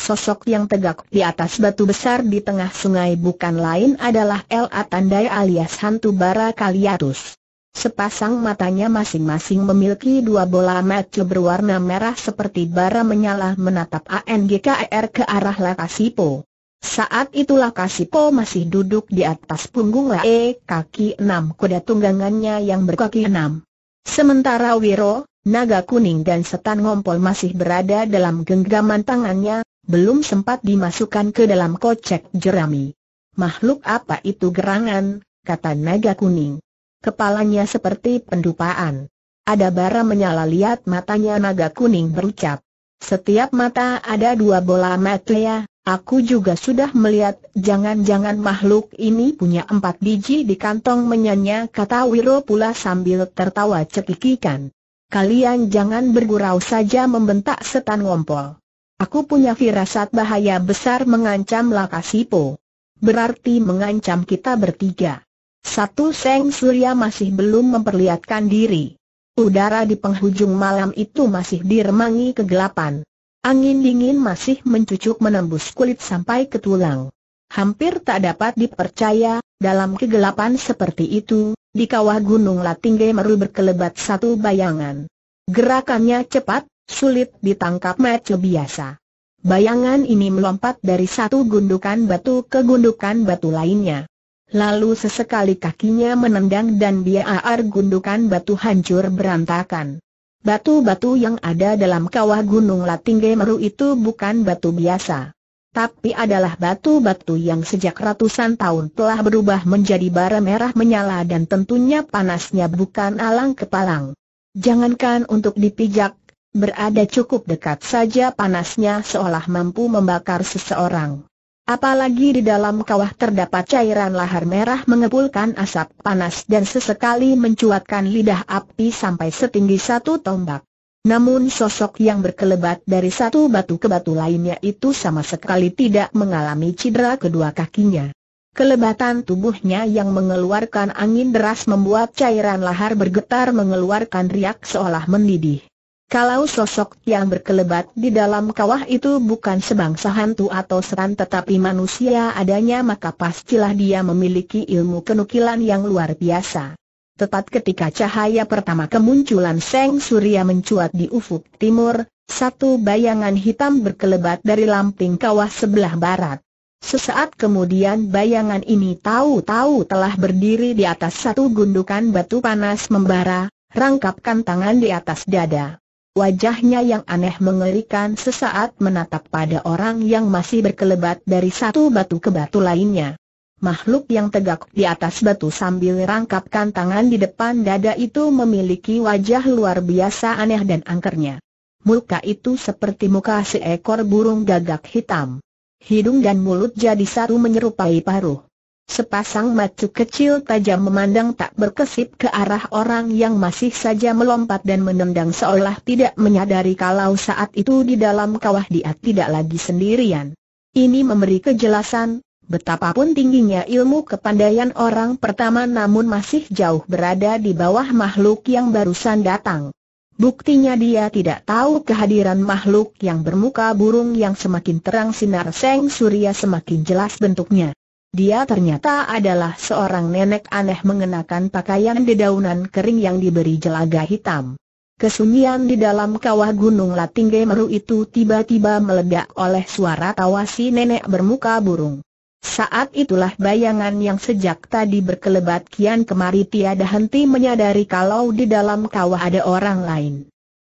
Sosok yang tegak di atas batu besar di tengah sungai bukan lain adalah El Atandai alias hantu bara Kaliatus. Sepasang matanya masing-masing memiliki dua bola mata berwarna merah seperti bara menyala menatap ANGKR e ke arah Lakasipo. Saat itulah Kasipo masih duduk di atas punggung Lae kaki enam kuda tunggangannya yang berkaki enam. Sementara Wiro, naga kuning dan setan ngompol masih berada dalam genggaman tangannya, belum sempat dimasukkan ke dalam kocek jerami. Makhluk apa itu gerangan, kata naga kuning. Kepalanya seperti pendupaan. Ada bara menyala lihat matanya naga kuning berucap. Setiap mata ada dua bola mata ya, aku juga sudah melihat jangan-jangan makhluk ini punya empat biji di kantong menyanyi kata Wiro pula sambil tertawa cekikikan. Kalian jangan bergurau saja membentak setan ngompol. Aku punya firasat bahaya besar mengancam Lakasipo. Berarti mengancam kita bertiga. Satu Seng Surya masih belum memperlihatkan diri. Udara di penghujung malam itu masih diremangi kegelapan. Angin dingin masih mencucuk menembus kulit sampai ke tulang. Hampir tak dapat dipercaya, dalam kegelapan seperti itu, di kawah Gunung Latinge meru berkelebat satu bayangan. Gerakannya cepat, sulit ditangkap mata biasa. Bayangan ini melompat dari satu gundukan batu ke gundukan batu lainnya. Lalu sesekali kakinya menendang dan biar gundukan batu hancur berantakan. Batu-batu yang ada dalam kawah gunung Latingge Meru itu bukan batu biasa. Tapi adalah batu-batu yang sejak ratusan tahun telah berubah menjadi bara merah menyala dan tentunya panasnya bukan alang kepalang. Jangankan untuk dipijak, Berada cukup dekat saja panasnya seolah mampu membakar seseorang. Apalagi di dalam kawah terdapat cairan lahar merah mengepulkan asap panas dan sesekali mencuatkan lidah api sampai setinggi satu tombak. Namun sosok yang berkelebat dari satu batu ke batu lainnya itu sama sekali tidak mengalami cedera kedua kakinya. Kelebatan tubuhnya yang mengeluarkan angin deras membuat cairan lahar bergetar mengeluarkan riak seolah mendidih. Kalau sosok yang berkelebat di dalam kawah itu bukan sebangsa hantu atau setan tetapi manusia adanya maka pastilah dia memiliki ilmu kenukilan yang luar biasa. Tepat ketika cahaya pertama kemunculan Seng Surya mencuat di ufuk timur, satu bayangan hitam berkelebat dari lamping kawah sebelah barat. Sesaat kemudian bayangan ini tahu-tahu telah berdiri di atas satu gundukan batu panas membara, rangkapkan tangan di atas dada. Wajahnya yang aneh mengerikan sesaat menatap pada orang yang masih berkelebat dari satu batu ke batu lainnya. Makhluk yang tegak di atas batu sambil rangkapkan tangan di depan dada itu memiliki wajah luar biasa aneh dan angkernya. Muka itu seperti muka seekor burung gagak hitam. Hidung dan mulut jadi satu menyerupai paruh. Sepasang mata kecil tajam memandang tak berkesip ke arah orang yang masih saja melompat dan menendang seolah tidak menyadari kalau saat itu di dalam kawah dia tidak lagi sendirian. Ini memberi kejelasan, betapapun tingginya ilmu kepandaian orang pertama namun masih jauh berada di bawah makhluk yang barusan datang. Buktinya dia tidak tahu kehadiran makhluk yang bermuka burung yang semakin terang sinar seng surya semakin jelas bentuknya. Dia ternyata adalah seorang nenek aneh mengenakan pakaian dedaunan kering yang diberi jelaga hitam. Kesunyian di dalam kawah gunung Latingge Meru itu tiba-tiba meledak oleh suara tawa si nenek bermuka burung. Saat itulah bayangan yang sejak tadi berkelebat kian kemari tiada henti menyadari kalau di dalam kawah ada orang lain.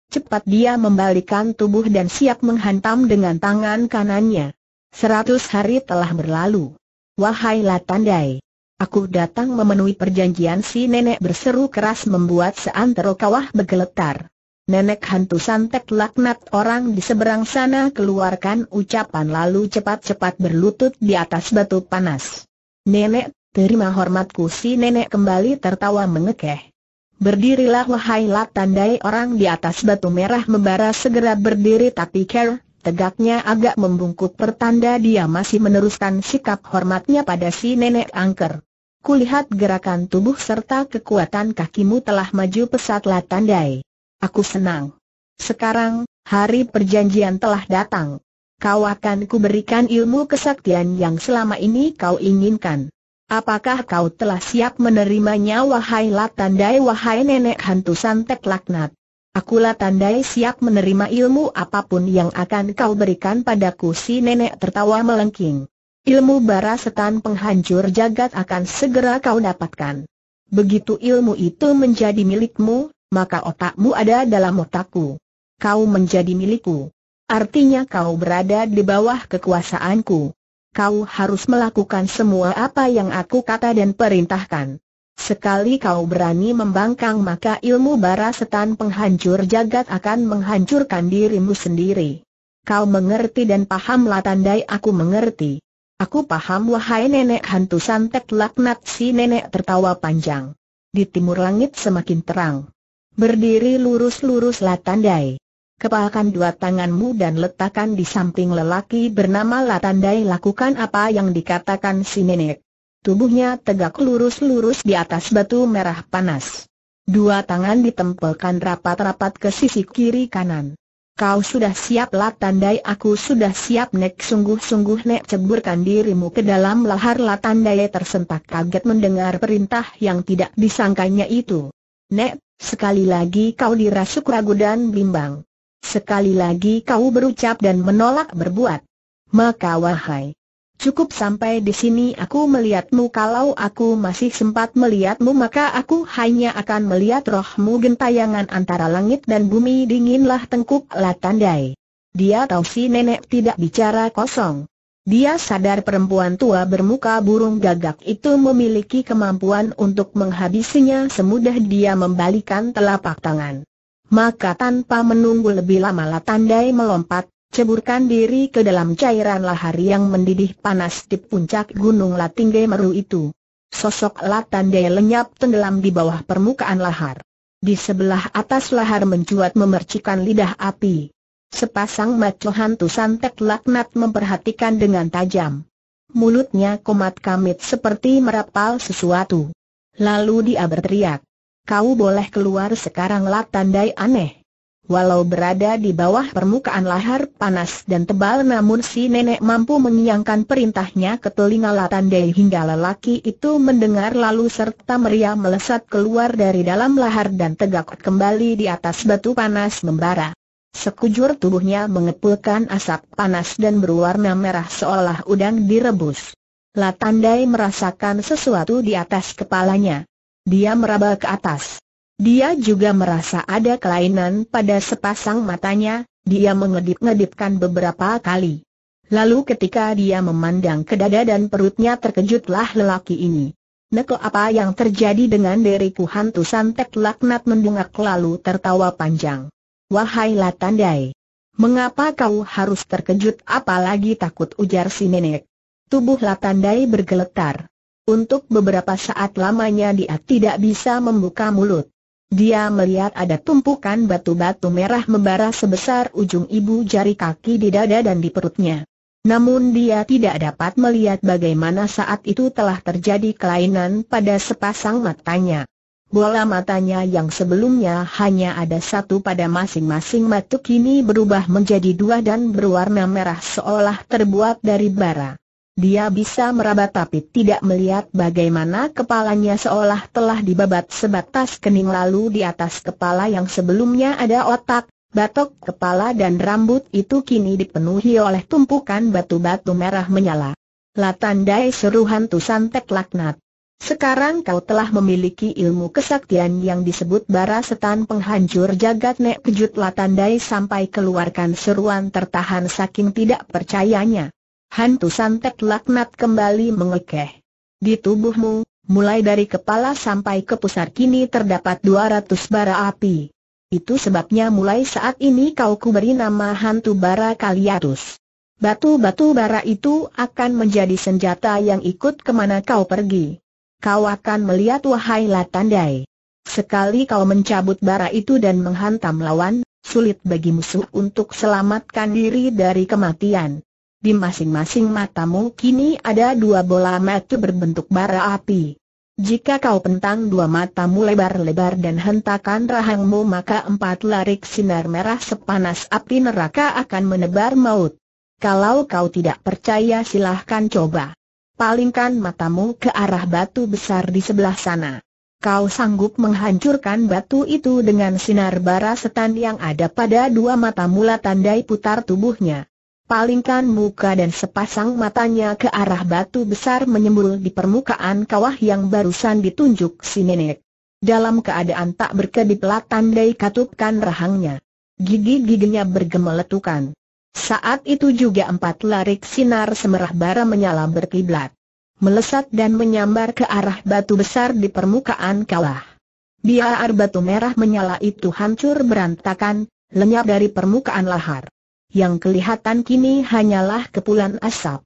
Cepat dia membalikan tubuh dan siap menghantam dengan tangan kanannya. Seratus hari telah berlalu. Wahai Latandai. Aku datang memenuhi perjanjian si nenek berseru keras membuat seantero kawah bergeletar. Nenek hantu santek laknat orang di seberang sana keluarkan ucapan lalu cepat-cepat berlutut di atas batu panas. Nenek, terima hormatku si nenek kembali tertawa mengekeh. Berdirilah wahai Latandai orang di atas batu merah membara segera berdiri tapi care, tegaknya agak membungkuk pertanda dia masih meneruskan sikap hormatnya pada si nenek angker. Kulihat gerakan tubuh serta kekuatan kakimu telah maju pesat tandai. Aku senang. Sekarang, hari perjanjian telah datang. Kau akan kuberikan ilmu kesaktian yang selama ini kau inginkan. Apakah kau telah siap menerimanya wahai latandai wahai nenek hantu santet laknat? Akulah tandai siap menerima ilmu apapun yang akan kau berikan padaku si nenek tertawa melengking. Ilmu bara setan penghancur jagat akan segera kau dapatkan. Begitu ilmu itu menjadi milikmu, maka otakmu ada dalam otakku. Kau menjadi milikku. Artinya kau berada di bawah kekuasaanku. Kau harus melakukan semua apa yang aku kata dan perintahkan. Sekali kau berani membangkang maka ilmu bara setan penghancur jagat akan menghancurkan dirimu sendiri. Kau mengerti dan pahamlah tandai aku mengerti. Aku paham wahai nenek hantu santet laknat si nenek tertawa panjang. Di timur langit semakin terang. Berdiri lurus-luruslah tandai. Kepalkan dua tanganmu dan letakkan di samping lelaki bernama Latandai lakukan apa yang dikatakan si nenek. Tubuhnya tegak lurus-lurus di atas batu merah panas. Dua tangan ditempelkan rapat-rapat ke sisi kiri kanan. Kau sudah siap lah tandai aku sudah siap nek sungguh-sungguh nek ceburkan dirimu ke dalam lahar lah tandai tersentak kaget mendengar perintah yang tidak disangkanya itu. Nek, sekali lagi kau dirasuk ragu dan bimbang. Sekali lagi kau berucap dan menolak berbuat. Maka wahai Cukup sampai di sini aku melihatmu kalau aku masih sempat melihatmu maka aku hanya akan melihat rohmu gentayangan antara langit dan bumi dinginlah tengkuk Latandai. Dia tahu si nenek tidak bicara kosong. Dia sadar perempuan tua bermuka burung gagak itu memiliki kemampuan untuk menghabisinya semudah dia membalikan telapak tangan. Maka tanpa menunggu lebih lama Latandai melompat ceburkan diri ke dalam cairan lahar yang mendidih panas di puncak gunung Latingge Meru itu. Sosok Latande lenyap tenggelam di bawah permukaan lahar. Di sebelah atas lahar mencuat memercikan lidah api. Sepasang maco hantu santet laknat memperhatikan dengan tajam. Mulutnya komat kamit seperti merapal sesuatu. Lalu dia berteriak. Kau boleh keluar sekarang Latandai aneh. Walau berada di bawah permukaan lahar panas dan tebal namun si nenek mampu mengiangkan perintahnya ke telinga Dei hingga lelaki itu mendengar lalu serta meriah melesat keluar dari dalam lahar dan tegak kembali di atas batu panas membara. Sekujur tubuhnya mengepulkan asap panas dan berwarna merah seolah udang direbus. Latandai merasakan sesuatu di atas kepalanya. Dia meraba ke atas. Dia juga merasa ada kelainan pada sepasang matanya, dia mengedip-ngedipkan beberapa kali. Lalu ketika dia memandang ke dada dan perutnya terkejutlah lelaki ini. Neko apa yang terjadi dengan diriku hantu santet laknat mendungak lalu tertawa panjang. Wahai Latandai. Mengapa kau harus terkejut apalagi takut ujar si nenek? Tubuh Latandai bergeletar. Untuk beberapa saat lamanya dia tidak bisa membuka mulut. Dia melihat ada tumpukan batu-batu merah membara sebesar ujung ibu jari kaki di dada dan di perutnya. Namun dia tidak dapat melihat bagaimana saat itu telah terjadi kelainan pada sepasang matanya. Bola matanya yang sebelumnya hanya ada satu pada masing-masing mata kini berubah menjadi dua dan berwarna merah seolah terbuat dari bara. Dia bisa meraba tapi tidak melihat bagaimana kepalanya seolah telah dibabat sebatas kening lalu di atas kepala yang sebelumnya ada otak, batok kepala dan rambut itu kini dipenuhi oleh tumpukan batu-batu merah menyala. Latandai seru hantu santek laknat. Sekarang kau telah memiliki ilmu kesaktian yang disebut bara setan penghancur jagat nek kejut Latandai sampai keluarkan seruan tertahan saking tidak percayanya. Hantu santet laknat kembali mengekeh. Di tubuhmu, mulai dari kepala sampai ke pusar kini terdapat 200 bara api. Itu sebabnya mulai saat ini kau kuberi nama hantu bara Kaliatus. Batu-batu bara itu akan menjadi senjata yang ikut kemana kau pergi. Kau akan melihat wahai Latandai. Sekali kau mencabut bara itu dan menghantam lawan, sulit bagi musuh untuk selamatkan diri dari kematian. Di masing-masing matamu kini ada dua bola mata berbentuk bara api. Jika kau pentang dua matamu lebar-lebar dan hentakan rahangmu maka empat larik sinar merah sepanas api neraka akan menebar maut. Kalau kau tidak percaya silahkan coba. Palingkan matamu ke arah batu besar di sebelah sana. Kau sanggup menghancurkan batu itu dengan sinar bara setan yang ada pada dua mata mula tandai putar tubuhnya palingkan muka dan sepasang matanya ke arah batu besar menyembul di permukaan kawah yang barusan ditunjuk si nenek. Dalam keadaan tak berkedip tandai katupkan rahangnya. Gigi-giginya bergemeletukan. Saat itu juga empat larik sinar semerah bara menyala berkiblat. Melesat dan menyambar ke arah batu besar di permukaan kawah. Biar batu merah menyala itu hancur berantakan, lenyap dari permukaan lahar yang kelihatan kini hanyalah kepulan asap.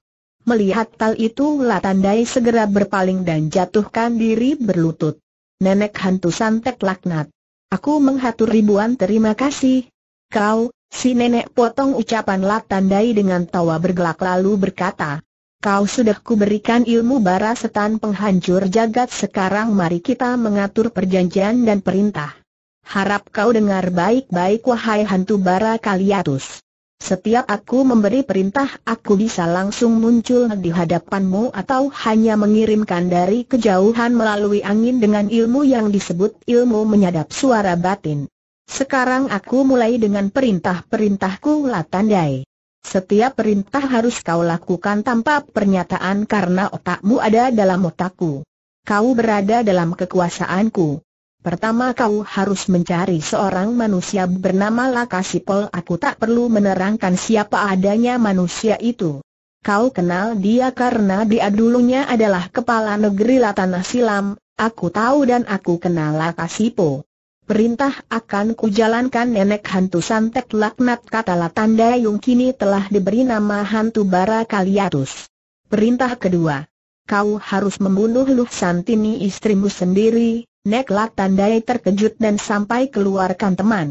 Melihat tal itu Latandai segera berpaling dan jatuhkan diri berlutut. Nenek hantu santet laknat. Aku menghatur ribuan terima kasih. Kau, si nenek potong ucapan Latandai dengan tawa bergelak lalu berkata. Kau sudah kuberikan ilmu bara setan penghancur jagat sekarang mari kita mengatur perjanjian dan perintah. Harap kau dengar baik-baik wahai hantu bara Kaliatus. Setiap aku memberi perintah aku bisa langsung muncul di hadapanmu atau hanya mengirimkan dari kejauhan melalui angin dengan ilmu yang disebut ilmu menyadap suara batin. Sekarang aku mulai dengan perintah-perintahku Latandai. Setiap perintah harus kau lakukan tanpa pernyataan karena otakmu ada dalam otakku. Kau berada dalam kekuasaanku. Pertama kau harus mencari seorang manusia bernama Lakasipol Aku tak perlu menerangkan siapa adanya manusia itu Kau kenal dia karena dia dulunya adalah kepala negeri Latana Silam Aku tahu dan aku kenal Lakasipo Perintah akan kujalankan nenek hantu santet laknat kata Latanda Yung kini telah diberi nama hantu bara Kaliatus Perintah kedua Kau harus membunuh Luh Santini istrimu sendiri Neklak tandai terkejut dan sampai keluarkan teman.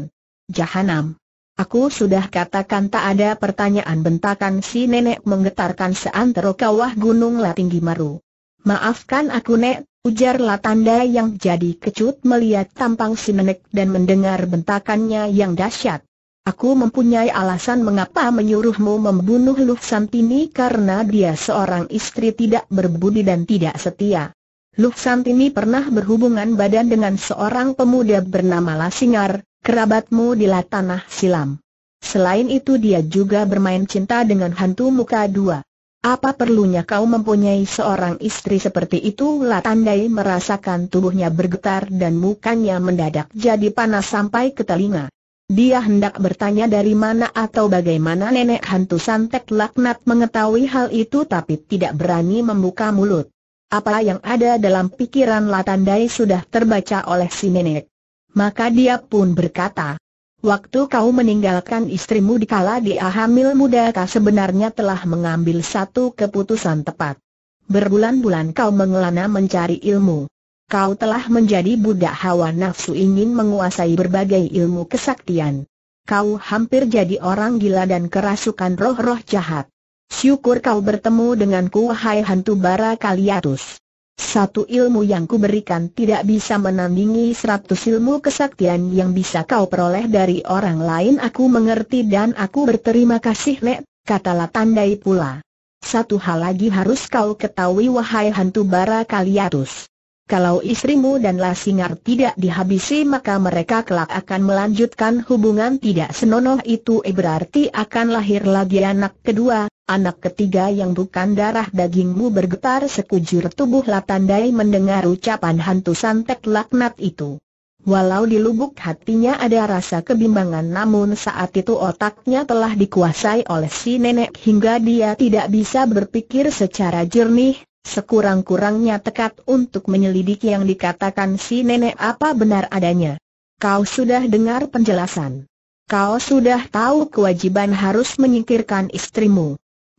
Jahanam. Aku sudah katakan tak ada pertanyaan bentakan si nenek menggetarkan seantero kawah gunung La Tinggi Maru. Maafkan aku nek, ujar La yang jadi kecut melihat tampang si nenek dan mendengar bentakannya yang dahsyat. Aku mempunyai alasan mengapa menyuruhmu membunuh Luh Santini karena dia seorang istri tidak berbudi dan tidak setia. Luk Santini pernah berhubungan badan dengan seorang pemuda bernama Lasingar, kerabatmu di Latanah Silam. Selain itu dia juga bermain cinta dengan hantu muka dua. Apa perlunya kau mempunyai seorang istri seperti itu? Latandai merasakan tubuhnya bergetar dan mukanya mendadak jadi panas sampai ke telinga. Dia hendak bertanya dari mana atau bagaimana nenek hantu santet laknat mengetahui hal itu tapi tidak berani membuka mulut. Apa yang ada dalam pikiran Latandai sudah terbaca oleh si nenek. Maka dia pun berkata, Waktu kau meninggalkan istrimu dikala dia hamil muda kau sebenarnya telah mengambil satu keputusan tepat. Berbulan-bulan kau mengelana mencari ilmu. Kau telah menjadi budak hawa nafsu ingin menguasai berbagai ilmu kesaktian. Kau hampir jadi orang gila dan kerasukan roh-roh jahat. Syukur kau bertemu denganku wahai hantu bara Kaliatus. Satu ilmu yang kuberikan tidak bisa menandingi seratus ilmu kesaktian yang bisa kau peroleh dari orang lain Aku mengerti dan aku berterima kasih Nek, katalah tandai pula Satu hal lagi harus kau ketahui wahai hantu bara Kaliatus Kalau istrimu dan Lasingar tidak dihabisi maka mereka kelak akan melanjutkan hubungan tidak senonoh itu eh Berarti akan lahir lagi anak kedua Anak ketiga yang bukan darah dagingmu bergetar sekujur tubuh Latandai mendengar ucapan hantu santet laknat itu. Walau di lubuk hatinya ada rasa kebimbangan namun saat itu otaknya telah dikuasai oleh si nenek hingga dia tidak bisa berpikir secara jernih, sekurang-kurangnya tekat untuk menyelidiki yang dikatakan si nenek apa benar adanya. Kau sudah dengar penjelasan. Kau sudah tahu kewajiban harus menyingkirkan istrimu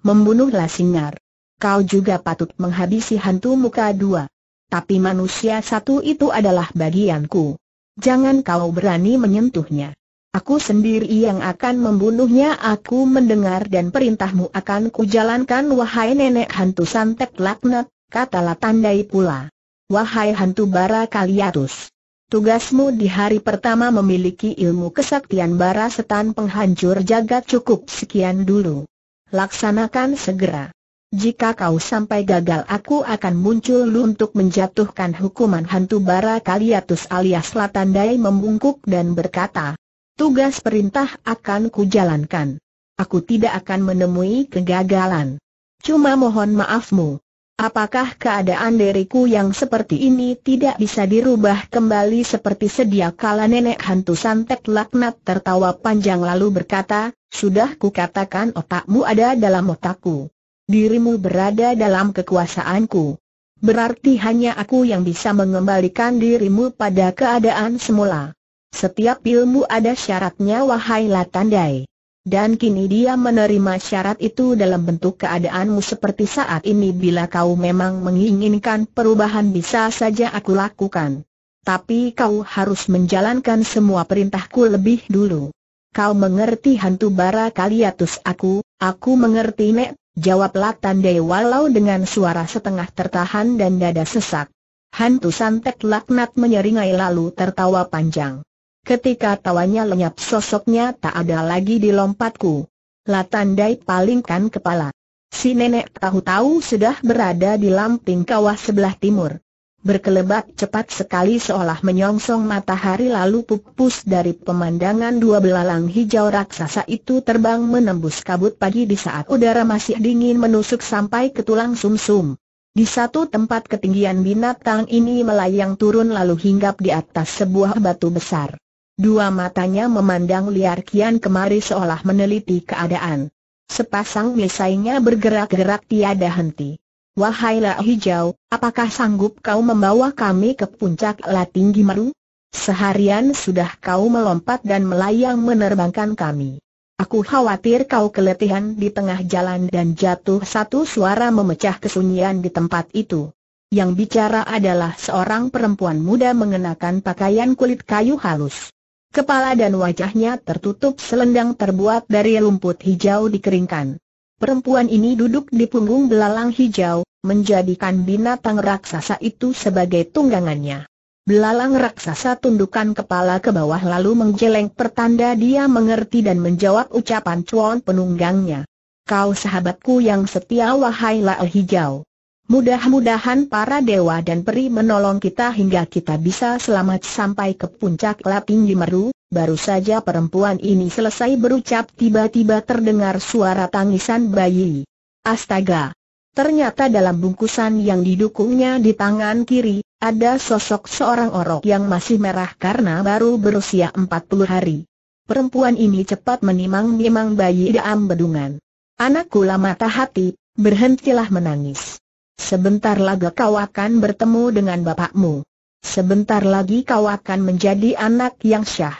membunuhlah Singar. Kau juga patut menghabisi hantu muka dua. Tapi manusia satu itu adalah bagianku. Jangan kau berani menyentuhnya. Aku sendiri yang akan membunuhnya Aku mendengar dan perintahmu akan kujalankan Wahai nenek hantu santet laknat, katalah tandai pula Wahai hantu bara kaliatus Tugasmu di hari pertama memiliki ilmu kesaktian bara setan penghancur jagat cukup sekian dulu laksanakan segera. Jika kau sampai gagal aku akan muncul lu untuk menjatuhkan hukuman hantu bara kaliatus alias Latandai membungkuk dan berkata, tugas perintah akan kujalankan. Aku tidak akan menemui kegagalan. Cuma mohon maafmu. Apakah keadaan diriku yang seperti ini tidak bisa dirubah kembali seperti sedia kala nenek hantu santet laknat tertawa panjang lalu berkata, sudah kukatakan otakmu ada dalam otakku. Dirimu berada dalam kekuasaanku. Berarti hanya aku yang bisa mengembalikan dirimu pada keadaan semula. Setiap ilmu ada syaratnya wahai Latandai. Dan kini dia menerima syarat itu dalam bentuk keadaanmu seperti saat ini bila kau memang menginginkan perubahan bisa saja aku lakukan. Tapi kau harus menjalankan semua perintahku lebih dulu kau mengerti hantu bara kaliatus aku, aku mengerti nek, jawab Latandai walau dengan suara setengah tertahan dan dada sesak. Hantu santet laknat menyeringai lalu tertawa panjang. Ketika tawanya lenyap sosoknya tak ada lagi di lompatku. Latandai palingkan kepala. Si nenek tahu-tahu sudah berada di lamping kawah sebelah timur berkelebat cepat sekali seolah menyongsong matahari lalu pupus dari pemandangan dua belalang hijau raksasa itu terbang menembus kabut pagi di saat udara masih dingin menusuk sampai ke tulang sumsum. Di satu tempat ketinggian binatang ini melayang turun lalu hinggap di atas sebuah batu besar. Dua matanya memandang liar kian kemari seolah meneliti keadaan. Sepasang misainya bergerak-gerak tiada henti. Wahai lak Hijau, apakah sanggup kau membawa kami ke puncak La Tinggi Maru? Seharian sudah kau melompat dan melayang menerbangkan kami. Aku khawatir kau keletihan di tengah jalan dan jatuh satu suara memecah kesunyian di tempat itu. Yang bicara adalah seorang perempuan muda mengenakan pakaian kulit kayu halus. Kepala dan wajahnya tertutup selendang terbuat dari rumput hijau dikeringkan. Perempuan ini duduk di punggung belalang hijau, menjadikan binatang raksasa itu sebagai tunggangannya. Belalang raksasa tundukkan kepala ke bawah lalu menggeleng pertanda dia mengerti dan menjawab ucapan cuan penunggangnya. Kau sahabatku yang setia wahai Lael hijau. Mudah-mudahan para dewa dan peri menolong kita hingga kita bisa selamat sampai ke puncak Laping Meru, Baru saja perempuan ini selesai berucap tiba-tiba terdengar suara tangisan bayi. Astaga! Ternyata dalam bungkusan yang didukungnya di tangan kiri, ada sosok seorang orok yang masih merah karena baru berusia 40 hari. Perempuan ini cepat menimang-nimang bayi dalam bedungan. Anakku lama tak hati, berhentilah menangis. Sebentar lagi kau akan bertemu dengan bapakmu. Sebentar lagi kau akan menjadi anak yang syah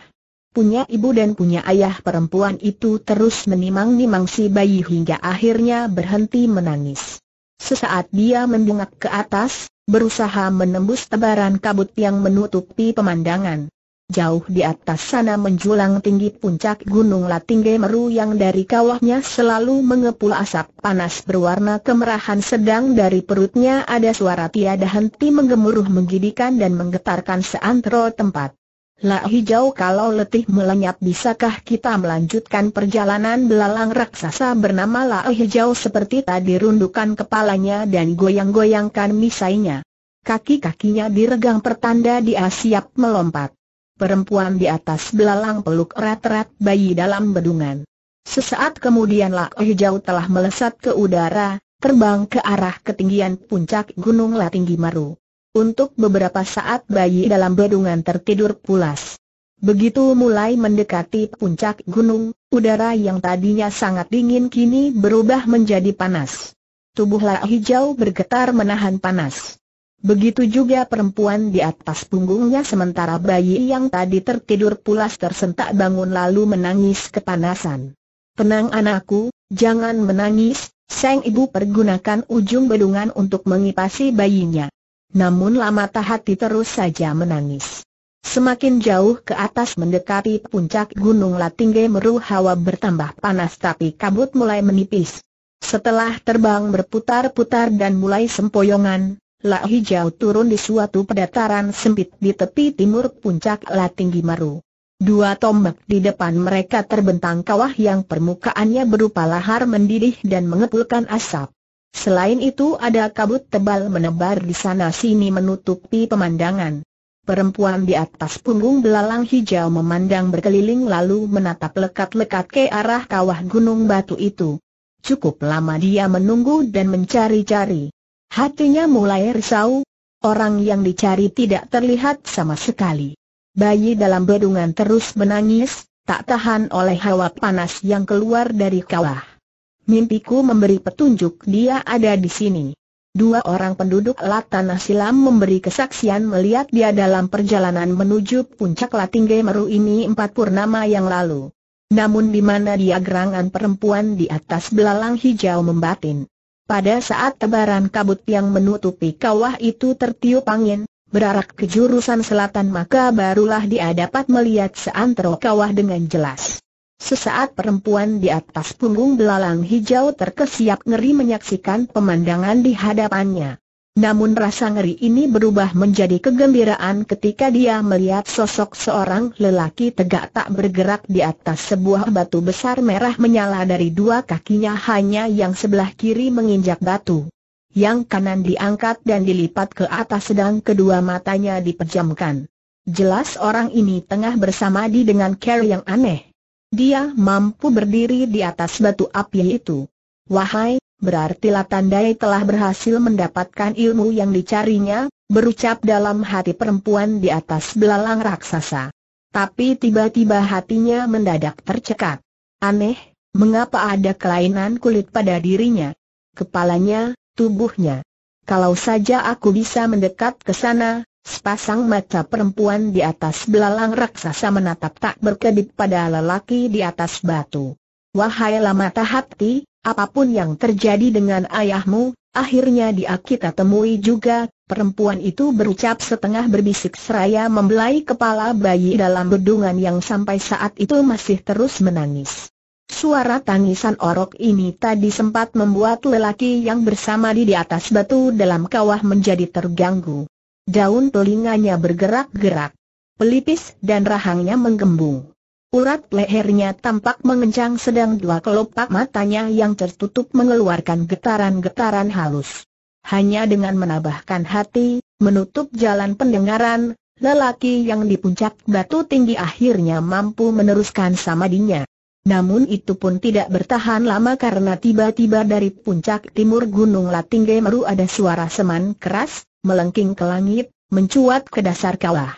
punya ibu dan punya ayah perempuan itu terus menimang-nimang si bayi hingga akhirnya berhenti menangis. Sesaat dia mendungak ke atas, berusaha menembus tebaran kabut yang menutupi pemandangan. Jauh di atas sana menjulang tinggi puncak Gunung Latingge Meru yang dari kawahnya selalu mengepul asap panas berwarna kemerahan sedang dari perutnya ada suara tiada henti menggemuruh menggidikan dan menggetarkan seantero tempat. Lak hijau kalau letih melenyap bisakah kita melanjutkan perjalanan belalang raksasa bernama lak hijau seperti tadi rundukan kepalanya dan goyang-goyangkan misainya. Kaki-kakinya diregang pertanda dia siap melompat. Perempuan di atas belalang peluk erat-erat bayi dalam bedungan. Sesaat kemudian lak hijau telah melesat ke udara, terbang ke arah ketinggian puncak Gunung Latinggi Maru. Untuk beberapa saat bayi dalam bedungan tertidur pulas. Begitu mulai mendekati puncak gunung, udara yang tadinya sangat dingin kini berubah menjadi panas. Tubuhlah hijau bergetar menahan panas. Begitu juga perempuan di atas punggungnya sementara bayi yang tadi tertidur pulas tersentak bangun lalu menangis kepanasan. Tenang anakku, jangan menangis, sang ibu pergunakan ujung bedungan untuk mengipasi bayinya. Namun lama hati terus saja menangis. Semakin jauh ke atas mendekati puncak Gunung Latingge meru hawa bertambah panas tapi kabut mulai menipis. Setelah terbang berputar-putar dan mulai sempoyongan, La Hijau turun di suatu pedataran sempit di tepi timur puncak Latinggi Meru. Dua tombak di depan mereka terbentang kawah yang permukaannya berupa lahar mendidih dan mengepulkan asap. Selain itu ada kabut tebal menebar di sana-sini menutupi pemandangan. Perempuan di atas punggung belalang hijau memandang berkeliling lalu menatap lekat-lekat ke arah kawah gunung batu itu. Cukup lama dia menunggu dan mencari-cari. Hatinya mulai risau, orang yang dicari tidak terlihat sama sekali. Bayi dalam bedungan terus menangis, tak tahan oleh hawa panas yang keluar dari kawah mimpiku memberi petunjuk dia ada di sini. Dua orang penduduk Lat Tanah Silam memberi kesaksian melihat dia dalam perjalanan menuju puncak Latingge Meru ini empat purnama yang lalu. Namun di mana dia gerangan perempuan di atas belalang hijau membatin. Pada saat tebaran kabut yang menutupi kawah itu tertiup angin, berarak ke jurusan selatan maka barulah dia dapat melihat seantero kawah dengan jelas. Sesaat perempuan di atas punggung belalang hijau terkesiap ngeri menyaksikan pemandangan di hadapannya. Namun rasa ngeri ini berubah menjadi kegembiraan ketika dia melihat sosok seorang lelaki tegak tak bergerak di atas sebuah batu besar merah menyala dari dua kakinya hanya yang sebelah kiri menginjak batu. Yang kanan diangkat dan dilipat ke atas sedang kedua matanya dipejamkan. Jelas orang ini tengah bersamadi dengan Carrie yang aneh. Dia mampu berdiri di atas batu api itu. Wahai, berarti Latandai telah berhasil mendapatkan ilmu yang dicarinya, berucap dalam hati perempuan di atas belalang raksasa. Tapi tiba-tiba hatinya mendadak tercekat. Aneh, mengapa ada kelainan kulit pada dirinya? Kepalanya, tubuhnya. Kalau saja aku bisa mendekat ke sana, Sepasang mata perempuan di atas belalang raksasa menatap tak berkedip pada lelaki di atas batu. Wahai mata hati, apapun yang terjadi dengan ayahmu, akhirnya dia kita temui juga, perempuan itu berucap setengah berbisik seraya membelai kepala bayi dalam bedungan yang sampai saat itu masih terus menangis. Suara tangisan orok ini tadi sempat membuat lelaki yang bersama di di atas batu dalam kawah menjadi terganggu. Daun telinganya bergerak-gerak. Pelipis dan rahangnya menggembung. Urat lehernya tampak mengencang sedang dua kelopak matanya yang tertutup mengeluarkan getaran-getaran halus. Hanya dengan menabahkan hati, menutup jalan pendengaran, lelaki yang di puncak batu tinggi akhirnya mampu meneruskan samadinya. Namun itu pun tidak bertahan lama karena tiba-tiba dari puncak timur Gunung Latingge Meru ada suara seman keras, melengking ke langit, mencuat ke dasar kalah.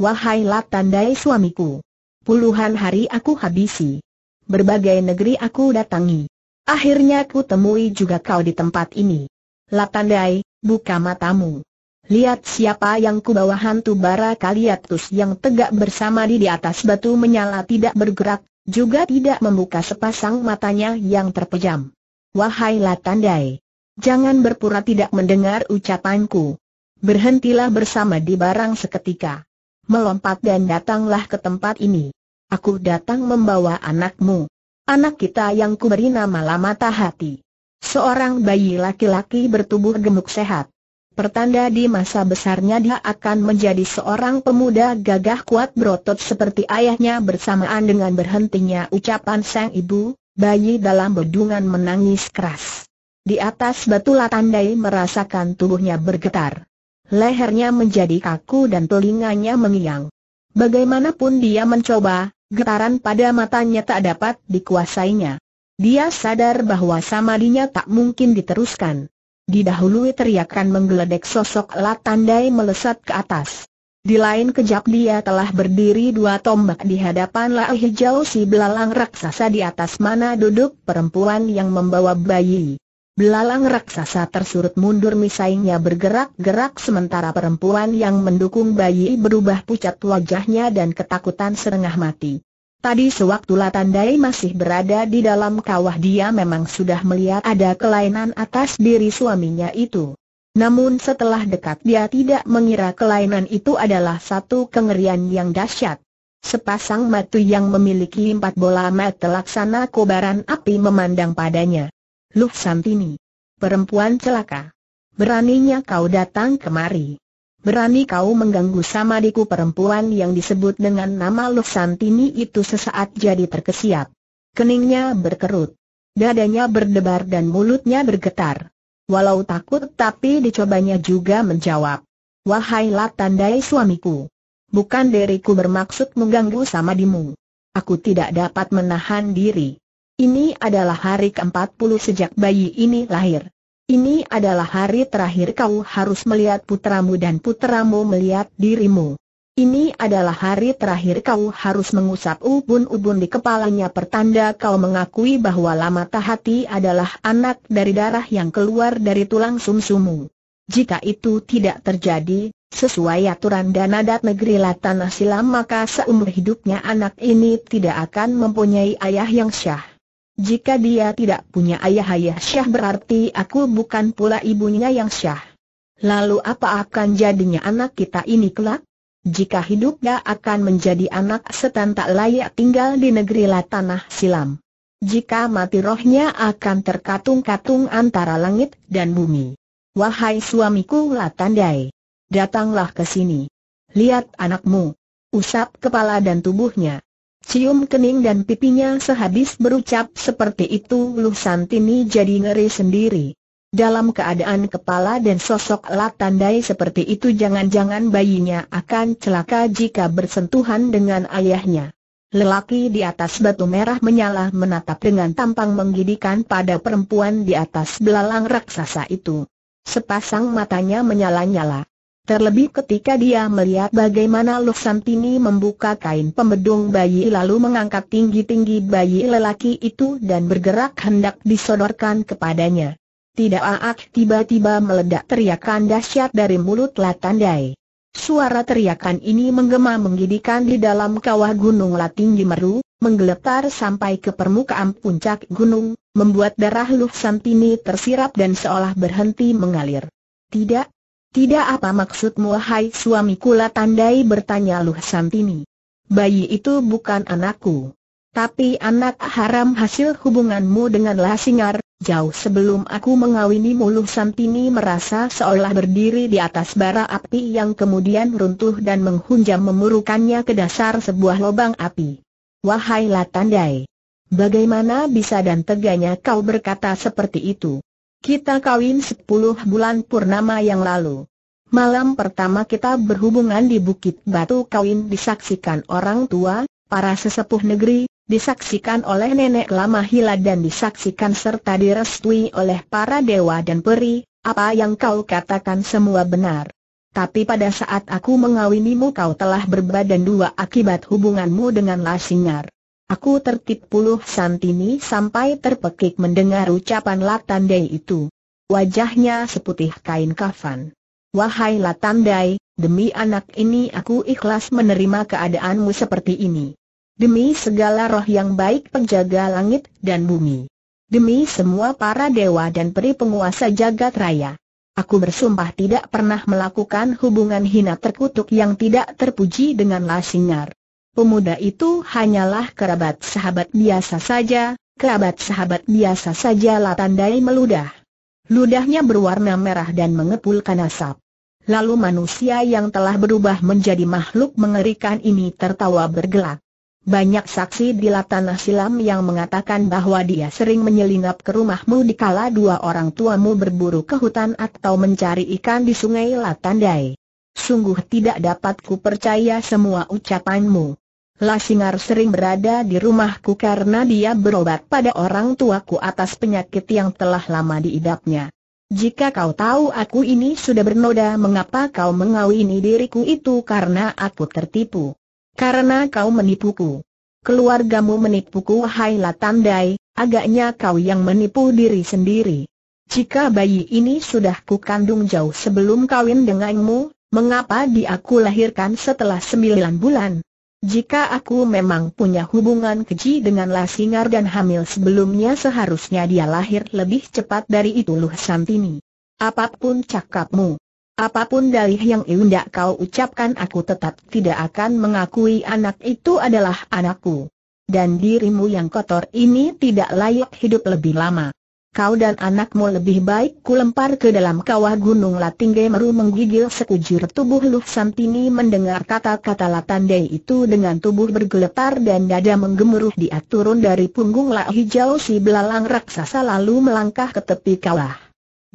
Wahai tandai suamiku. Puluhan hari aku habisi. Berbagai negeri aku datangi. Akhirnya ku temui juga kau di tempat ini. Latandai, buka matamu. Lihat siapa yang kubawa hantu bara kaliatus yang tegak bersama di di atas batu menyala tidak bergerak, juga tidak membuka sepasang matanya yang terpejam. Wahai Latandai, Jangan berpura tidak mendengar ucapanku. Berhentilah bersama di barang seketika. Melompat dan datanglah ke tempat ini. Aku datang membawa anakmu. Anak kita yang kuberi nama Lamata Hati. Seorang bayi laki-laki bertubuh gemuk sehat. Pertanda di masa besarnya dia akan menjadi seorang pemuda gagah kuat berotot seperti ayahnya bersamaan dengan berhentinya ucapan sang ibu, bayi dalam bedungan menangis keras. Di atas batu Latandai merasakan tubuhnya bergetar. Lehernya menjadi kaku dan telinganya mengiang. Bagaimanapun dia mencoba, getaran pada matanya tak dapat dikuasainya. Dia sadar bahwa samadinya tak mungkin diteruskan. Didahului teriakan menggeledek sosok Latandai melesat ke atas. Di lain kejap dia telah berdiri dua tombak di hadapan lah Hijau si belalang raksasa di atas mana duduk perempuan yang membawa bayi. Belalang raksasa tersurut mundur misainya bergerak-gerak sementara perempuan yang mendukung bayi berubah pucat wajahnya dan ketakutan serengah mati. Tadi sewaktu Latandai masih berada di dalam kawah dia memang sudah melihat ada kelainan atas diri suaminya itu. Namun setelah dekat dia tidak mengira kelainan itu adalah satu kengerian yang dahsyat. Sepasang matu yang memiliki empat bola mata laksana kobaran api memandang padanya. Luk Santini. Perempuan celaka. Beraninya kau datang kemari. Berani kau mengganggu samadiku perempuan yang disebut dengan nama Luk Santini itu sesaat jadi terkesiap. Keningnya berkerut. Dadanya berdebar dan mulutnya bergetar. Walau takut tapi dicobanya juga menjawab. Wahai tandai suamiku. Bukan diriku bermaksud mengganggu samadimu. Aku tidak dapat menahan diri. Ini adalah hari ke-40 sejak bayi ini lahir. Ini adalah hari terakhir kau harus melihat putramu dan putramu melihat dirimu. Ini adalah hari terakhir kau harus mengusap ubun-ubun di kepalanya pertanda kau mengakui bahwa lama tahati adalah anak dari darah yang keluar dari tulang sumsumu. Jika itu tidak terjadi, sesuai aturan dan adat negeri Latanah Silam maka seumur hidupnya anak ini tidak akan mempunyai ayah yang syah. Jika dia tidak punya ayah-ayah Syah berarti aku bukan pula ibunya yang Syah. Lalu apa akan jadinya anak kita ini kelak? Jika hidup gak akan menjadi anak setan tak layak tinggal di negeri tanah Silam. Jika mati rohnya akan terkatung-katung antara langit dan bumi. Wahai suamiku Latandai, datanglah ke sini. Lihat anakmu. Usap kepala dan tubuhnya. Cium kening dan pipinya sehabis berucap seperti itu Lu Santini jadi ngeri sendiri. Dalam keadaan kepala dan sosok latandai seperti itu jangan-jangan bayinya akan celaka jika bersentuhan dengan ayahnya. Lelaki di atas batu merah menyala menatap dengan tampang menggidikan pada perempuan di atas belalang raksasa itu. Sepasang matanya menyala-nyala. Terlebih ketika dia melihat bagaimana Luksantini membuka kain pembedung bayi lalu mengangkat tinggi-tinggi bayi lelaki itu dan bergerak hendak disodorkan kepadanya. Tidak aak tiba-tiba meledak teriakan dahsyat dari mulut Latandai. Suara teriakan ini menggema menggidikan di dalam kawah gunung Latinggi Meru, menggeletar sampai ke permukaan puncak gunung, membuat darah Luksantini tersirap dan seolah berhenti mengalir. Tidak, tidak apa maksudmu hai suamiku lah tandai bertanya Luh Santini. Bayi itu bukan anakku. Tapi anak haram hasil hubunganmu dengan Lasingar, jauh sebelum aku mengawini Luh Santini merasa seolah berdiri di atas bara api yang kemudian runtuh dan menghunjam memurukannya ke dasar sebuah lubang api. Wahai latandai. Dai, Bagaimana bisa dan teganya kau berkata seperti itu? Kita kawin 10 bulan purnama yang lalu. Malam pertama kita berhubungan di Bukit Batu kawin disaksikan orang tua, para sesepuh negeri, disaksikan oleh nenek lama Hila dan disaksikan serta direstui oleh para dewa dan peri, apa yang kau katakan semua benar. Tapi pada saat aku mengawinimu kau telah berbadan dua akibat hubunganmu dengan Lasingar. Aku tertip puluh santini sampai terpekik mendengar ucapan Latandai itu. Wajahnya seputih kain kafan. Wahai Latandai, demi anak ini aku ikhlas menerima keadaanmu seperti ini. Demi segala roh yang baik penjaga langit dan bumi. Demi semua para dewa dan peri penguasa jagat raya. Aku bersumpah tidak pernah melakukan hubungan hina terkutuk yang tidak terpuji dengan Lasingar. Pemuda itu hanyalah kerabat sahabat biasa saja, kerabat sahabat biasa saja lah tandai meludah. Ludahnya berwarna merah dan mengepulkan asap. Lalu manusia yang telah berubah menjadi makhluk mengerikan ini tertawa bergelak. Banyak saksi di Latanah Silam yang mengatakan bahwa dia sering menyelinap ke rumahmu dikala dua orang tuamu berburu ke hutan atau mencari ikan di sungai Latandai. Sungguh tidak dapat ku percaya semua ucapanmu. Lasingar sering berada di rumahku karena dia berobat pada orang tuaku atas penyakit yang telah lama diidapnya. Jika kau tahu aku ini sudah bernoda mengapa kau mengawini diriku itu karena aku tertipu. Karena kau menipuku. Keluargamu menipuku hai tandai, agaknya kau yang menipu diri sendiri. Jika bayi ini sudah kukandung jauh sebelum kawin denganmu, mengapa dia aku lahirkan setelah sembilan bulan? Jika aku memang punya hubungan keji dengan Lasingar dan hamil sebelumnya seharusnya dia lahir lebih cepat dari itu Luh Santini. Apapun cakapmu, apapun dalih yang iundak kau ucapkan aku tetap tidak akan mengakui anak itu adalah anakku. Dan dirimu yang kotor ini tidak layak hidup lebih lama kau dan anakmu lebih baik kulempar ke dalam kawah gunung Latingge Meru menggigil sekujur tubuh Lu Santini mendengar kata-kata Latandai itu dengan tubuh bergeletar dan dada menggemuruh dia turun dari punggung La Hijau si belalang raksasa lalu melangkah ke tepi kawah.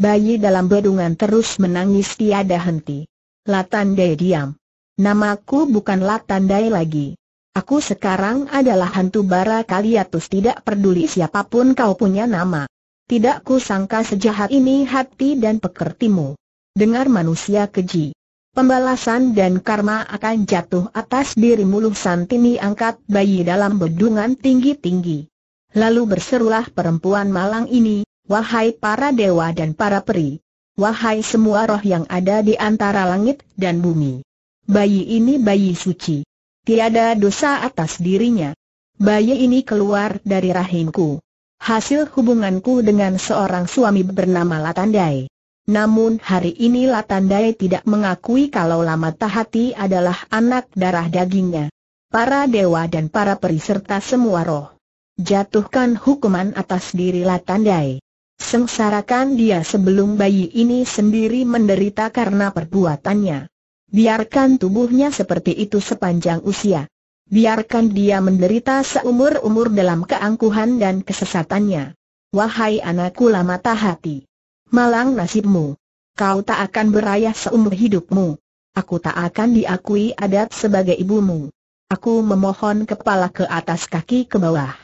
Bayi dalam bedungan terus menangis tiada henti. Latandai diam. Namaku bukan Latandai lagi. Aku sekarang adalah hantu bara kaliatus tidak peduli siapapun kau punya nama. Tidak ku sangka sejahat ini hati dan pekertimu. Dengar manusia keji. Pembalasan dan karma akan jatuh atas dirimu Luh Santini angkat bayi dalam bedungan tinggi-tinggi. Lalu berserulah perempuan malang ini, wahai para dewa dan para peri. Wahai semua roh yang ada di antara langit dan bumi. Bayi ini bayi suci. Tiada dosa atas dirinya. Bayi ini keluar dari rahimku hasil hubunganku dengan seorang suami bernama Latandai. Namun hari ini Latandai tidak mengakui kalau Lama Tahati adalah anak darah dagingnya. Para dewa dan para peri serta semua roh. Jatuhkan hukuman atas diri Latandai. Sengsarakan dia sebelum bayi ini sendiri menderita karena perbuatannya. Biarkan tubuhnya seperti itu sepanjang usia. Biarkan dia menderita seumur-umur dalam keangkuhan dan kesesatannya. Wahai anakku lama hati. Malang nasibmu. Kau tak akan berayah seumur hidupmu. Aku tak akan diakui adat sebagai ibumu. Aku memohon kepala ke atas kaki ke bawah.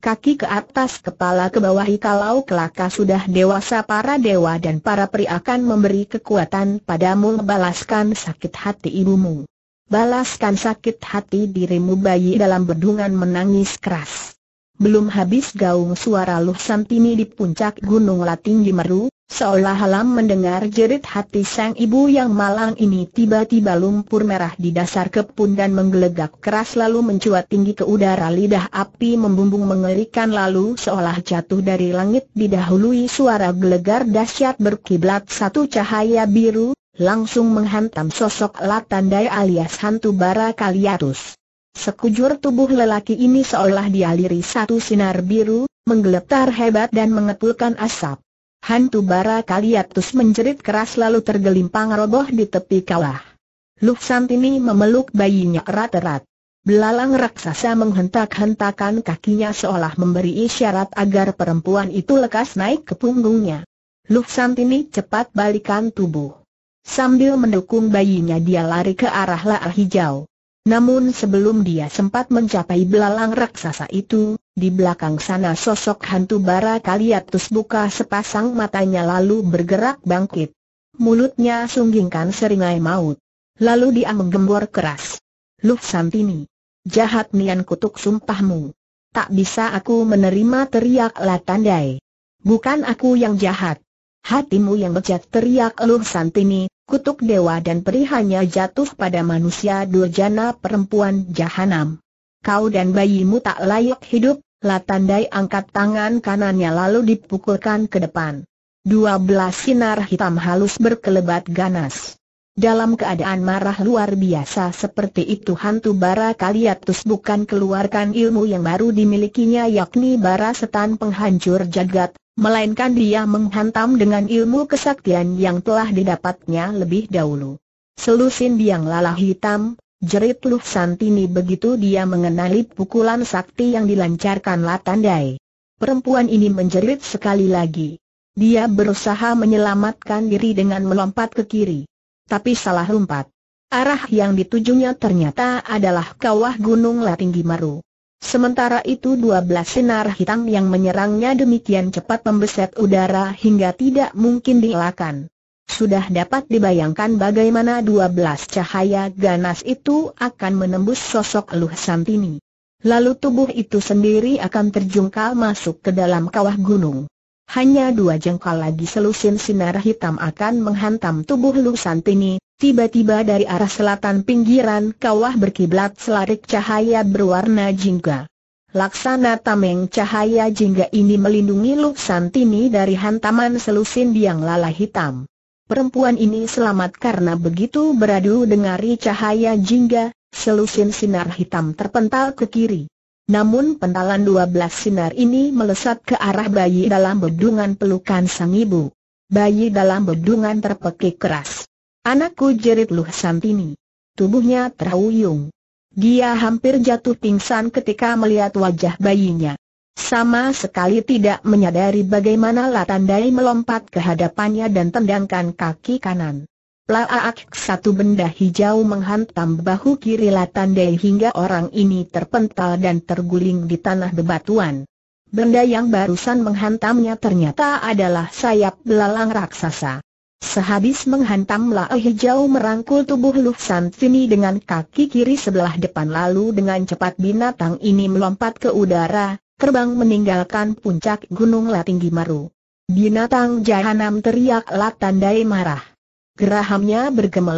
Kaki ke atas kepala ke bawah kalau kelaka sudah dewasa para dewa dan para peri akan memberi kekuatan padamu membalaskan sakit hati ibumu. Balaskan sakit hati dirimu bayi dalam bedungan menangis keras. Belum habis gaung suara Luh Santini di puncak Gunung Lating di Meru, seolah-olah mendengar jerit hati sang ibu yang malang ini tiba-tiba lumpur merah di dasar kepun dan menggelegak keras lalu mencuat tinggi ke udara lidah api membumbung mengerikan lalu seolah jatuh dari langit didahului suara gelegar dahsyat berkiblat satu cahaya biru, langsung menghantam sosok Latandai alias hantu bara Kaliatus. Sekujur tubuh lelaki ini seolah dialiri satu sinar biru, menggeletar hebat dan mengepulkan asap. Hantu bara Kaliatus menjerit keras lalu tergelimpang roboh di tepi kawah. Luksantini memeluk bayinya erat-erat. Belalang raksasa menghentak-hentakan kakinya seolah memberi isyarat agar perempuan itu lekas naik ke punggungnya. Luksantini cepat balikan tubuh. Sambil mendukung bayinya dia lari ke arah laah hijau. Namun sebelum dia sempat mencapai belalang raksasa itu, di belakang sana sosok hantu bara kaliatus buka sepasang matanya lalu bergerak bangkit. Mulutnya sunggingkan seringai maut. Lalu dia menggembor keras. Luh Santini. Jahat nian kutuk sumpahmu. Tak bisa aku menerima teriak Latandai. Bukan aku yang jahat. Hatimu yang bejat teriak eluh Santini, kutuk dewa dan perihannya jatuh pada manusia durjana perempuan jahanam. Kau dan bayimu tak layak hidup, Latandai angkat tangan kanannya lalu dipukulkan ke depan. Dua belas sinar hitam halus berkelebat ganas. Dalam keadaan marah luar biasa seperti itu hantu bara kaliatus bukan keluarkan ilmu yang baru dimilikinya yakni bara setan penghancur jagat, melainkan dia menghantam dengan ilmu kesaktian yang telah didapatnya lebih dahulu. Selusin biang lalah hitam, jerit Luh Santini begitu dia mengenali pukulan sakti yang dilancarkan Latandai. Perempuan ini menjerit sekali lagi. Dia berusaha menyelamatkan diri dengan melompat ke kiri. Tapi salah lompat. Arah yang ditujunya ternyata adalah kawah gunung Latinggi Maru. Sementara itu dua belas sinar hitam yang menyerangnya demikian cepat membeset udara hingga tidak mungkin dielakkan. Sudah dapat dibayangkan bagaimana dua belas cahaya ganas itu akan menembus sosok Luh Santini. Lalu tubuh itu sendiri akan terjungkal masuk ke dalam kawah gunung. Hanya dua jengkal lagi selusin sinar hitam akan menghantam tubuh Lu Santini, tiba-tiba dari arah selatan pinggiran kawah berkiblat selarik cahaya berwarna jingga. Laksana tameng cahaya jingga ini melindungi Lu Santini dari hantaman selusin biang lala hitam. Perempuan ini selamat karena begitu beradu dengari cahaya jingga, selusin sinar hitam terpental ke kiri. Namun pentalan 12 sinar ini melesat ke arah bayi dalam bedungan pelukan sang ibu. Bayi dalam bedungan terpekik keras. Anakku jerit Luh Santini. Tubuhnya terhuyung. Dia hampir jatuh pingsan ketika melihat wajah bayinya. Sama sekali tidak menyadari bagaimana Latandai melompat ke hadapannya dan tendangkan kaki kanan. Plaak satu benda hijau menghantam bahu kiri Latandai hingga orang ini terpental dan terguling di tanah bebatuan. Benda yang barusan menghantamnya ternyata adalah sayap belalang raksasa. Sehabis menghantam Hijau merangkul tubuh Luksan Fini dengan kaki kiri sebelah depan lalu dengan cepat binatang ini melompat ke udara, terbang meninggalkan puncak Gunung Latinggi Maru. Binatang Jahanam teriak Latandai marah. Gerahamnya bergema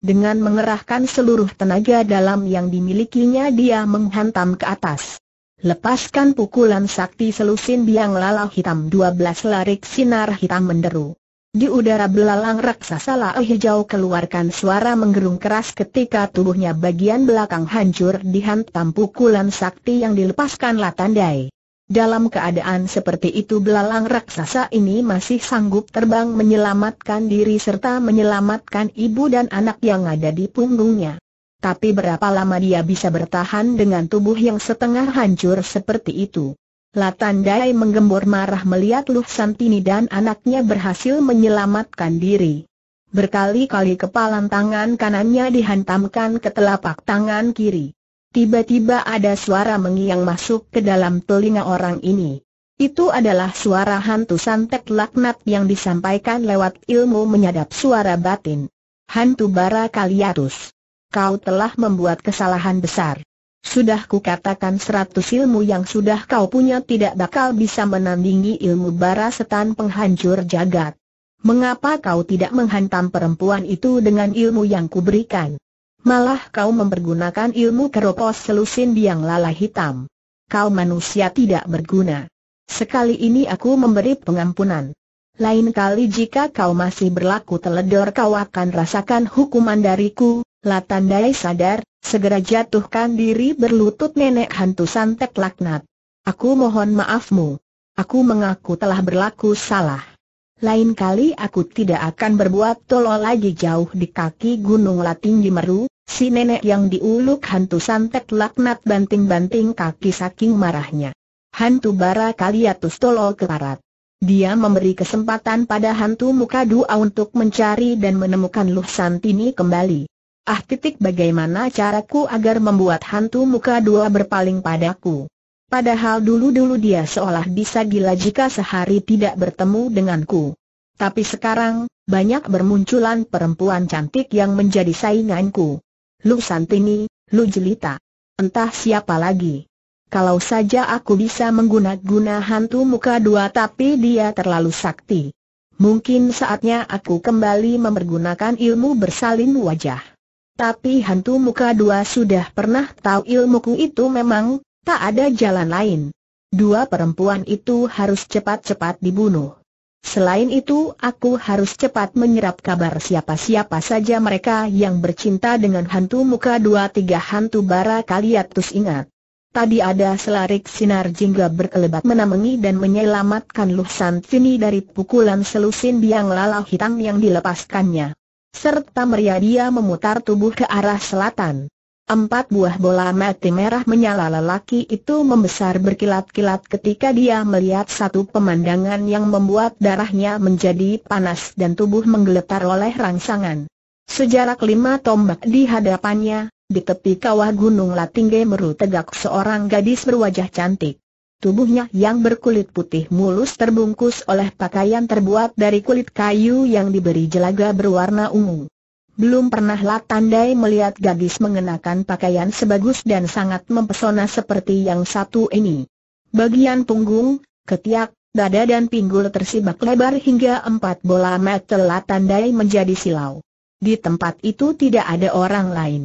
Dengan mengerahkan seluruh tenaga dalam yang dimilikinya dia menghantam ke atas. Lepaskan pukulan sakti selusin biang lalau hitam 12 larik sinar hitam menderu. Di udara belalang raksasa lao hijau keluarkan suara menggerung keras ketika tubuhnya bagian belakang hancur dihantam pukulan sakti yang dilepaskan Latandai. Dalam keadaan seperti itu belalang raksasa ini masih sanggup terbang menyelamatkan diri serta menyelamatkan ibu dan anak yang ada di punggungnya. Tapi berapa lama dia bisa bertahan dengan tubuh yang setengah hancur seperti itu? Latandai menggembor marah melihat Luh Santini dan anaknya berhasil menyelamatkan diri. Berkali-kali kepalan tangan kanannya dihantamkan ke telapak tangan kiri. Tiba-tiba ada suara mengiang masuk ke dalam telinga orang ini. Itu adalah suara hantu santet laknat yang disampaikan lewat ilmu menyadap suara batin. Hantu bara kaliatus. Kau telah membuat kesalahan besar. Sudah kukatakan seratus ilmu yang sudah kau punya tidak bakal bisa menandingi ilmu bara setan penghancur jagat. Mengapa kau tidak menghantam perempuan itu dengan ilmu yang kuberikan? Malah kau mempergunakan ilmu keropos selusin biang lala hitam. Kau manusia tidak berguna. Sekali ini aku memberi pengampunan. Lain kali jika kau masih berlaku teledor kau akan rasakan hukuman dariku, Latandai sadar, segera jatuhkan diri berlutut nenek hantu santet laknat. Aku mohon maafmu. Aku mengaku telah berlaku salah. Lain kali aku tidak akan berbuat tolol lagi jauh di kaki gunung Lating Meru, si nenek yang diuluk hantu santet laknat banting-banting kaki saking marahnya. Hantu bara kaliatus tolol ke keparat. Dia memberi kesempatan pada hantu muka dua untuk mencari dan menemukan Luh Santini kembali. Ah titik bagaimana caraku agar membuat hantu muka dua berpaling padaku. Padahal dulu-dulu dia seolah bisa gila jika sehari tidak bertemu denganku. Tapi sekarang, banyak bermunculan perempuan cantik yang menjadi sainganku. Lu Santini, lu Jelita. Entah siapa lagi. Kalau saja aku bisa menggunakan hantu muka dua tapi dia terlalu sakti. Mungkin saatnya aku kembali mempergunakan ilmu bersalin wajah. Tapi hantu muka dua sudah pernah tahu ilmuku itu memang Tak ada jalan lain. Dua perempuan itu harus cepat-cepat dibunuh. Selain itu aku harus cepat menyerap kabar siapa-siapa saja mereka yang bercinta dengan hantu muka dua tiga hantu bara kaliatus ingat. Tadi ada selarik sinar jingga berkelebat menemui dan menyelamatkan Luhsan Fini dari pukulan selusin biang lalau hitam yang dilepaskannya. Serta meriah dia memutar tubuh ke arah selatan. Empat buah bola mati merah menyala lelaki itu membesar berkilat-kilat ketika dia melihat satu pemandangan yang membuat darahnya menjadi panas dan tubuh menggeletar oleh rangsangan. Sejarak lima tombak di hadapannya, di tepi kawah gunung Latinge meru tegak seorang gadis berwajah cantik. Tubuhnya yang berkulit putih mulus terbungkus oleh pakaian terbuat dari kulit kayu yang diberi jelaga berwarna ungu. Belum pernahlah Tandai melihat gadis mengenakan pakaian sebagus dan sangat mempesona seperti yang satu ini. Bagian punggung, ketiak, dada dan pinggul tersibak lebar hingga empat bola mata Tandai menjadi silau. Di tempat itu tidak ada orang lain.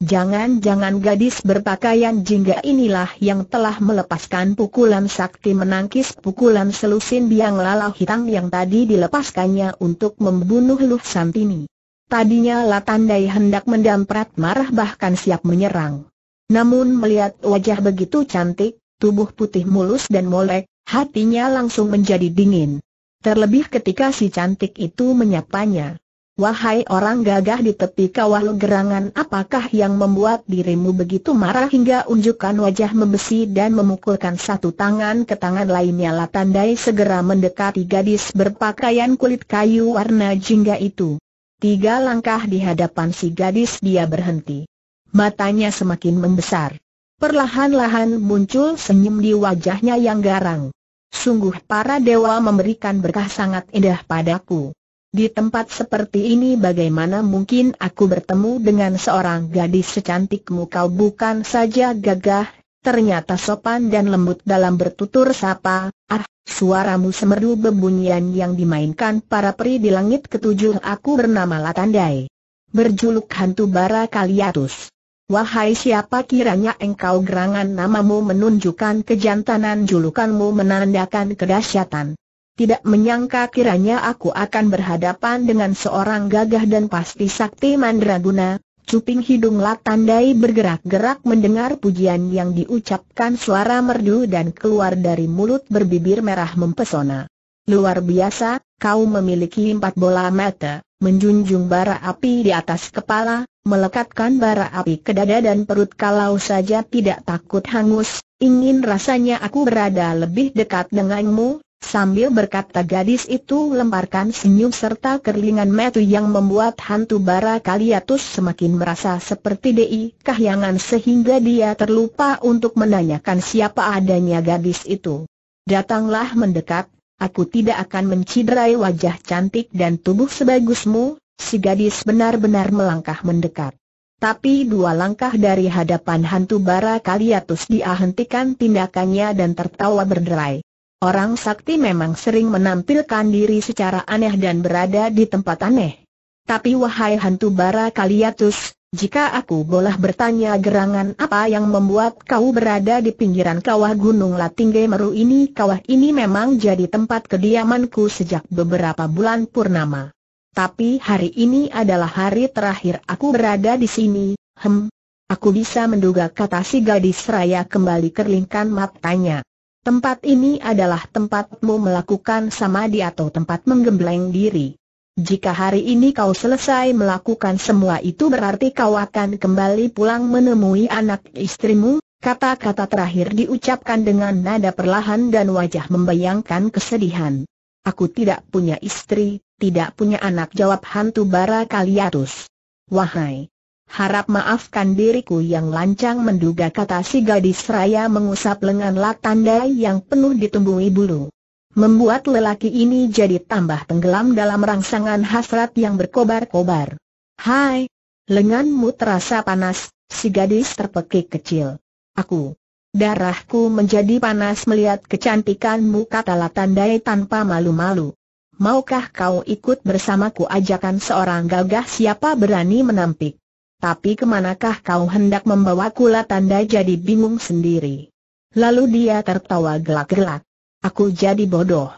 Jangan-jangan gadis berpakaian jingga inilah yang telah melepaskan pukulan sakti menangkis pukulan selusin biang lalau hitam yang tadi dilepaskannya untuk membunuh Luh Santini. Tadinya Latandai hendak mendamprat marah bahkan siap menyerang. Namun melihat wajah begitu cantik, tubuh putih mulus dan molek, hatinya langsung menjadi dingin. Terlebih ketika si cantik itu menyapanya. Wahai orang gagah di tepi kawah gerangan apakah yang membuat dirimu begitu marah hingga unjukkan wajah membesi dan memukulkan satu tangan ke tangan lainnya Latandai segera mendekati gadis berpakaian kulit kayu warna jingga itu. Tiga langkah di hadapan si gadis dia berhenti. Matanya semakin membesar. Perlahan-lahan muncul senyum di wajahnya yang garang. Sungguh para dewa memberikan berkah sangat indah padaku. Di tempat seperti ini bagaimana mungkin aku bertemu dengan seorang gadis secantikmu kau bukan saja gagah, ternyata sopan dan lembut dalam bertutur sapa, ah, suaramu semerdu bebunyian yang dimainkan para peri di langit ketujuh aku bernama Latandai. Berjuluk hantu bara Kaliatus. Wahai siapa kiranya engkau gerangan namamu menunjukkan kejantanan julukanmu menandakan kedahsyatan. Tidak menyangka kiranya aku akan berhadapan dengan seorang gagah dan pasti sakti mandraguna, Cuping hidung latandai bergerak-gerak mendengar pujian yang diucapkan suara merdu dan keluar dari mulut berbibir merah mempesona. Luar biasa, kau memiliki empat bola mata, menjunjung bara api di atas kepala, melekatkan bara api ke dada dan perut kalau saja tidak takut hangus, ingin rasanya aku berada lebih dekat denganmu, Sambil berkata gadis itu lemparkan senyum serta kerlingan metu yang membuat hantu bara kaliatus semakin merasa seperti di kahyangan sehingga dia terlupa untuk menanyakan siapa adanya gadis itu. Datanglah mendekat, aku tidak akan menciderai wajah cantik dan tubuh sebagusmu, si gadis benar-benar melangkah mendekat. Tapi dua langkah dari hadapan hantu bara kaliatus dia hentikan tindakannya dan tertawa berderai. Orang sakti memang sering menampilkan diri secara aneh dan berada di tempat aneh. Tapi wahai hantu bara kaliatus, jika aku boleh bertanya gerangan apa yang membuat kau berada di pinggiran kawah Gunung Latinge Meru ini Kawah ini memang jadi tempat kediamanku sejak beberapa bulan purnama. Tapi hari ini adalah hari terakhir aku berada di sini, hem. Aku bisa menduga kata si gadis raya kembali kerlingkan matanya. Tempat ini adalah tempatmu melakukan samadi atau tempat menggembleng diri. Jika hari ini kau selesai melakukan semua itu berarti kau akan kembali pulang menemui anak istrimu, kata-kata terakhir diucapkan dengan nada perlahan dan wajah membayangkan kesedihan. Aku tidak punya istri, tidak punya anak jawab hantu bara Kaliatus. Wahai Harap maafkan diriku yang lancang menduga kata si gadis raya mengusap lengan Latanda yang penuh ditumbuhi bulu. Membuat lelaki ini jadi tambah tenggelam dalam rangsangan hasrat yang berkobar-kobar. Hai! Lenganmu terasa panas, si gadis terpekik kecil. Aku. Darahku menjadi panas melihat kecantikanmu kata Latandai tanpa malu-malu. Maukah kau ikut bersamaku ajakan seorang gagah siapa berani menampik? Tapi kemanakah kau hendak membawa kula tanda jadi bingung sendiri. Lalu dia tertawa gelak-gelak. Aku jadi bodoh.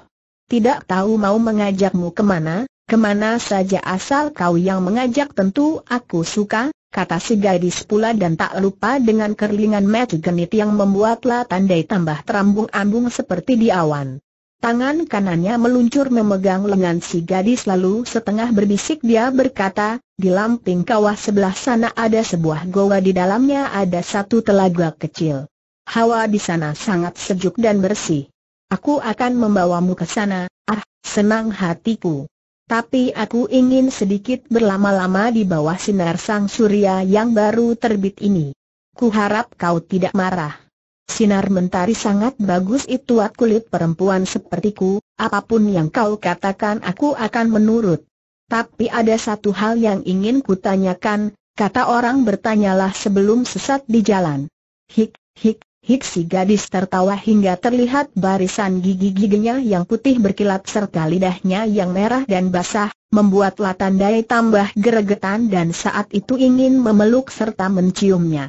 Tidak tahu mau mengajakmu kemana, kemana saja asal kau yang mengajak tentu aku suka, kata si gadis pula dan tak lupa dengan kerlingan mat genit yang membuatlah tandai tambah terambung-ambung seperti di awan. Tangan kanannya meluncur memegang lengan si gadis lalu setengah berbisik dia berkata, di lamping kawah sebelah sana ada sebuah goa di dalamnya ada satu telaga kecil. Hawa di sana sangat sejuk dan bersih. Aku akan membawamu ke sana, ah, senang hatiku. Tapi aku ingin sedikit berlama-lama di bawah sinar sang surya yang baru terbit ini. Kuharap kau tidak marah. Sinar mentari sangat bagus itu kulit perempuan sepertiku, apapun yang kau katakan aku akan menurut. Tapi ada satu hal yang ingin kutanyakan, kata orang bertanyalah sebelum sesat di jalan. Hik, hik, hik si gadis tertawa hingga terlihat barisan gigi-giginya yang putih berkilat serta lidahnya yang merah dan basah, membuat Latandai tambah geregetan dan saat itu ingin memeluk serta menciumnya.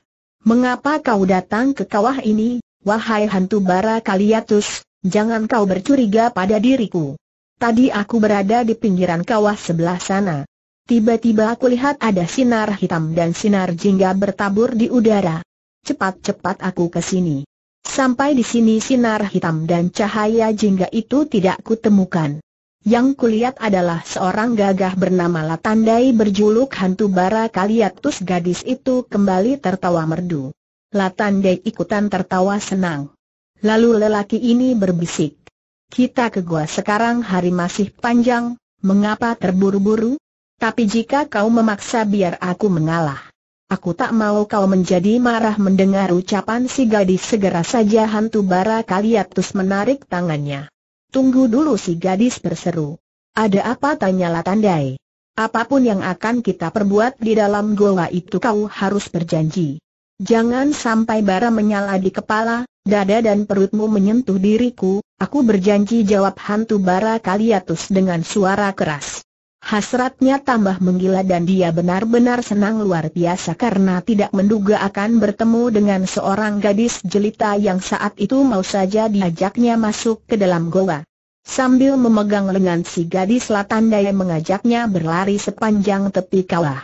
Mengapa kau datang ke kawah ini, wahai hantu bara Kaliatus, jangan kau bercuriga pada diriku. Tadi aku berada di pinggiran kawah sebelah sana. Tiba-tiba aku lihat ada sinar hitam dan sinar jingga bertabur di udara. Cepat-cepat aku ke sini. Sampai di sini sinar hitam dan cahaya jingga itu tidak kutemukan. Yang kulihat adalah seorang gagah bernama Latandai berjuluk hantu bara kaliatus gadis itu kembali tertawa merdu. Latandai ikutan tertawa senang. Lalu lelaki ini berbisik. Kita ke gua sekarang hari masih panjang, mengapa terburu-buru? Tapi jika kau memaksa biar aku mengalah. Aku tak mau kau menjadi marah mendengar ucapan si gadis segera saja hantu bara kaliatus menarik tangannya. Tunggu dulu si gadis berseru. Ada apa tanya Latandai? Apapun yang akan kita perbuat di dalam goa itu kau harus berjanji. Jangan sampai bara menyala di kepala, dada dan perutmu menyentuh diriku, aku berjanji jawab hantu bara Kaliatus dengan suara keras. Hasratnya tambah menggila dan dia benar-benar senang luar biasa karena tidak menduga akan bertemu dengan seorang gadis jelita yang saat itu mau saja diajaknya masuk ke dalam goa. Sambil memegang lengan si gadis Latandaya mengajaknya berlari sepanjang tepi kawah.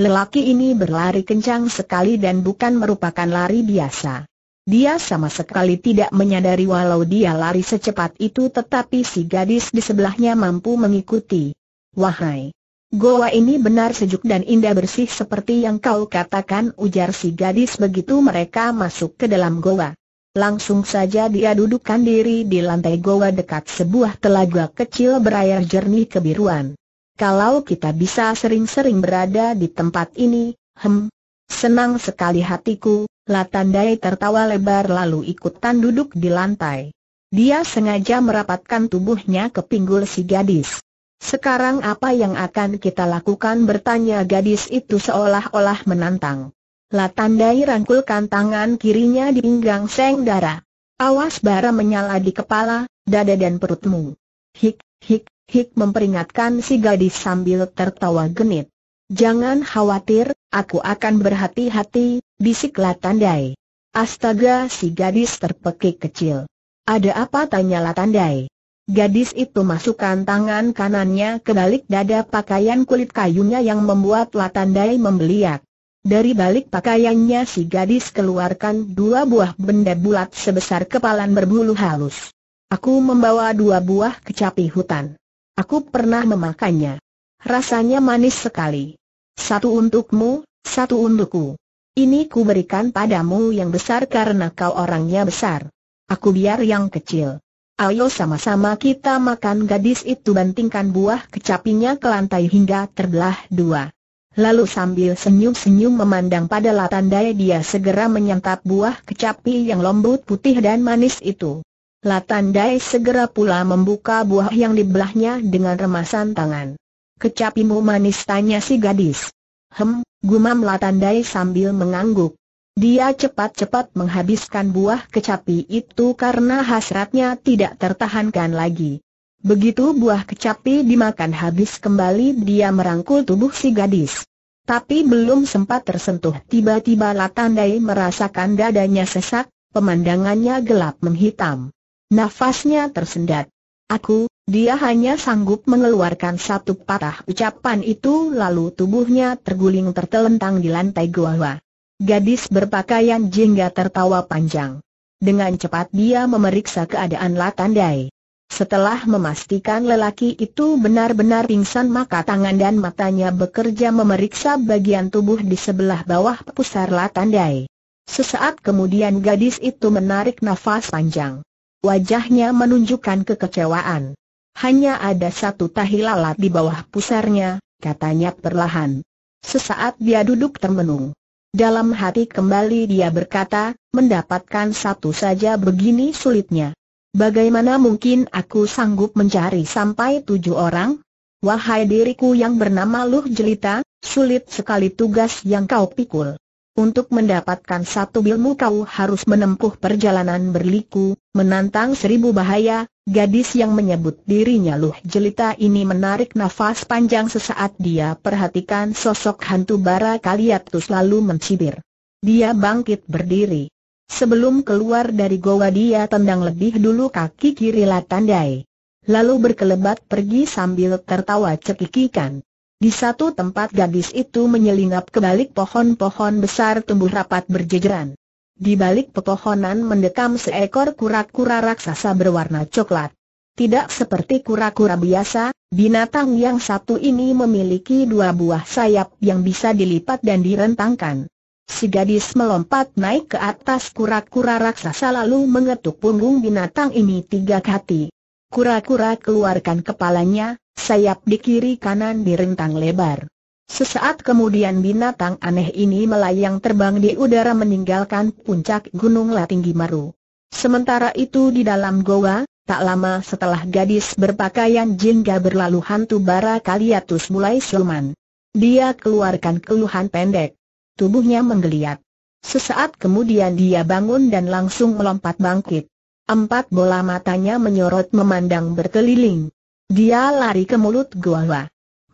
Lelaki ini berlari kencang sekali dan bukan merupakan lari biasa. Dia sama sekali tidak menyadari walau dia lari secepat itu tetapi si gadis di sebelahnya mampu mengikuti. Wahai! Goa ini benar sejuk dan indah bersih seperti yang kau katakan ujar si gadis begitu mereka masuk ke dalam goa. Langsung saja dia dudukkan diri di lantai goa dekat sebuah telaga kecil berair jernih kebiruan. Kalau kita bisa sering-sering berada di tempat ini, hem, senang sekali hatiku, Latandai tertawa lebar lalu ikutan duduk di lantai. Dia sengaja merapatkan tubuhnya ke pinggul si gadis. Sekarang apa yang akan kita lakukan bertanya gadis itu seolah-olah menantang. Latandai rangkulkan tangan kirinya di pinggang Seng Dara. Awas bara menyala di kepala, dada dan perutmu. Hik, hik, hik memperingatkan si gadis sambil tertawa genit. Jangan khawatir, aku akan berhati-hati, bisik Latandai. Astaga si gadis terpekik kecil. Ada apa tanya Latandai? Gadis itu masukkan tangan kanannya ke balik dada pakaian kulit kayunya yang membuat Latandai membeliak. Dari balik pakaiannya si gadis keluarkan dua buah benda bulat sebesar kepalan berbulu halus. Aku membawa dua buah kecapi hutan. Aku pernah memakannya. Rasanya manis sekali. Satu untukmu, satu untukku. Ini kuberikan padamu yang besar karena kau orangnya besar. Aku biar yang kecil. Ayo sama-sama kita makan gadis itu bantingkan buah kecapinya ke lantai hingga terbelah dua. Lalu sambil senyum-senyum memandang pada Latandai dia segera menyantap buah kecapi yang lembut putih dan manis itu. Latandai segera pula membuka buah yang dibelahnya dengan remasan tangan. Kecapimu manis tanya si gadis. Hem, gumam Latandai sambil mengangguk. Dia cepat-cepat menghabiskan buah kecapi itu karena hasratnya tidak tertahankan lagi. Begitu buah kecapi dimakan habis kembali dia merangkul tubuh si gadis. Tapi belum sempat tersentuh tiba-tiba Latandai merasakan dadanya sesak, pemandangannya gelap menghitam. Nafasnya tersendat. Aku, dia hanya sanggup mengeluarkan satu patah ucapan itu lalu tubuhnya terguling tertelentang di lantai gua-gua. Gadis berpakaian jingga tertawa panjang. Dengan cepat dia memeriksa keadaan Latandai. Setelah memastikan lelaki itu benar-benar pingsan maka tangan dan matanya bekerja memeriksa bagian tubuh di sebelah bawah pusar Latandai. Sesaat kemudian gadis itu menarik nafas panjang. Wajahnya menunjukkan kekecewaan. Hanya ada satu tahi lalat di bawah pusarnya, katanya perlahan. Sesaat dia duduk termenung. Dalam hati kembali dia berkata, mendapatkan satu saja begini sulitnya. Bagaimana mungkin aku sanggup mencari sampai tujuh orang? Wahai diriku yang bernama Luh Jelita, sulit sekali tugas yang kau pikul. Untuk mendapatkan satu bilmu kau harus menempuh perjalanan berliku, menantang seribu bahaya, Gadis yang menyebut dirinya Luh Jelita ini menarik nafas panjang sesaat dia perhatikan sosok hantu bara Kaliatus lalu mencibir. Dia bangkit berdiri. Sebelum keluar dari goa dia tendang lebih dulu kaki kiri Latandai. Lalu berkelebat pergi sambil tertawa cekikikan. Di satu tempat gadis itu menyelinap ke balik pohon-pohon besar tumbuh rapat berjejeran. Di balik pepohonan mendekam seekor kura-kura raksasa berwarna coklat. Tidak seperti kura-kura biasa, binatang yang satu ini memiliki dua buah sayap yang bisa dilipat dan direntangkan. Si gadis melompat naik ke atas kura-kura raksasa lalu mengetuk punggung binatang ini tiga kati. Kura-kura keluarkan kepalanya, sayap di kiri kanan direntang lebar. Sesaat kemudian binatang aneh ini melayang terbang di udara meninggalkan puncak Gunung Latinggi Maru. Sementara itu di dalam goa, tak lama setelah gadis berpakaian jingga berlalu hantu bara Kaliatus mulai siluman. Dia keluarkan keluhan pendek. Tubuhnya menggeliat. Sesaat kemudian dia bangun dan langsung melompat bangkit. Empat bola matanya menyorot memandang berkeliling. Dia lari ke mulut goa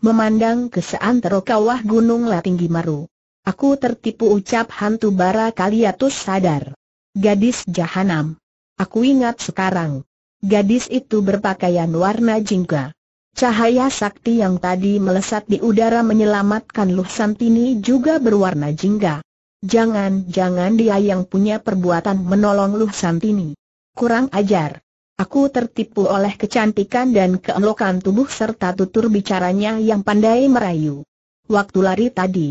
memandang ke seantero kawah gunung Latinggi Maru. Aku tertipu ucap hantu bara kaliatus sadar. Gadis Jahanam. Aku ingat sekarang. Gadis itu berpakaian warna jingga. Cahaya sakti yang tadi melesat di udara menyelamatkan Luh Santini juga berwarna jingga. Jangan-jangan dia yang punya perbuatan menolong Luh Santini. Kurang ajar. Aku tertipu oleh kecantikan dan keelokan tubuh serta tutur bicaranya yang pandai merayu. Waktu lari tadi.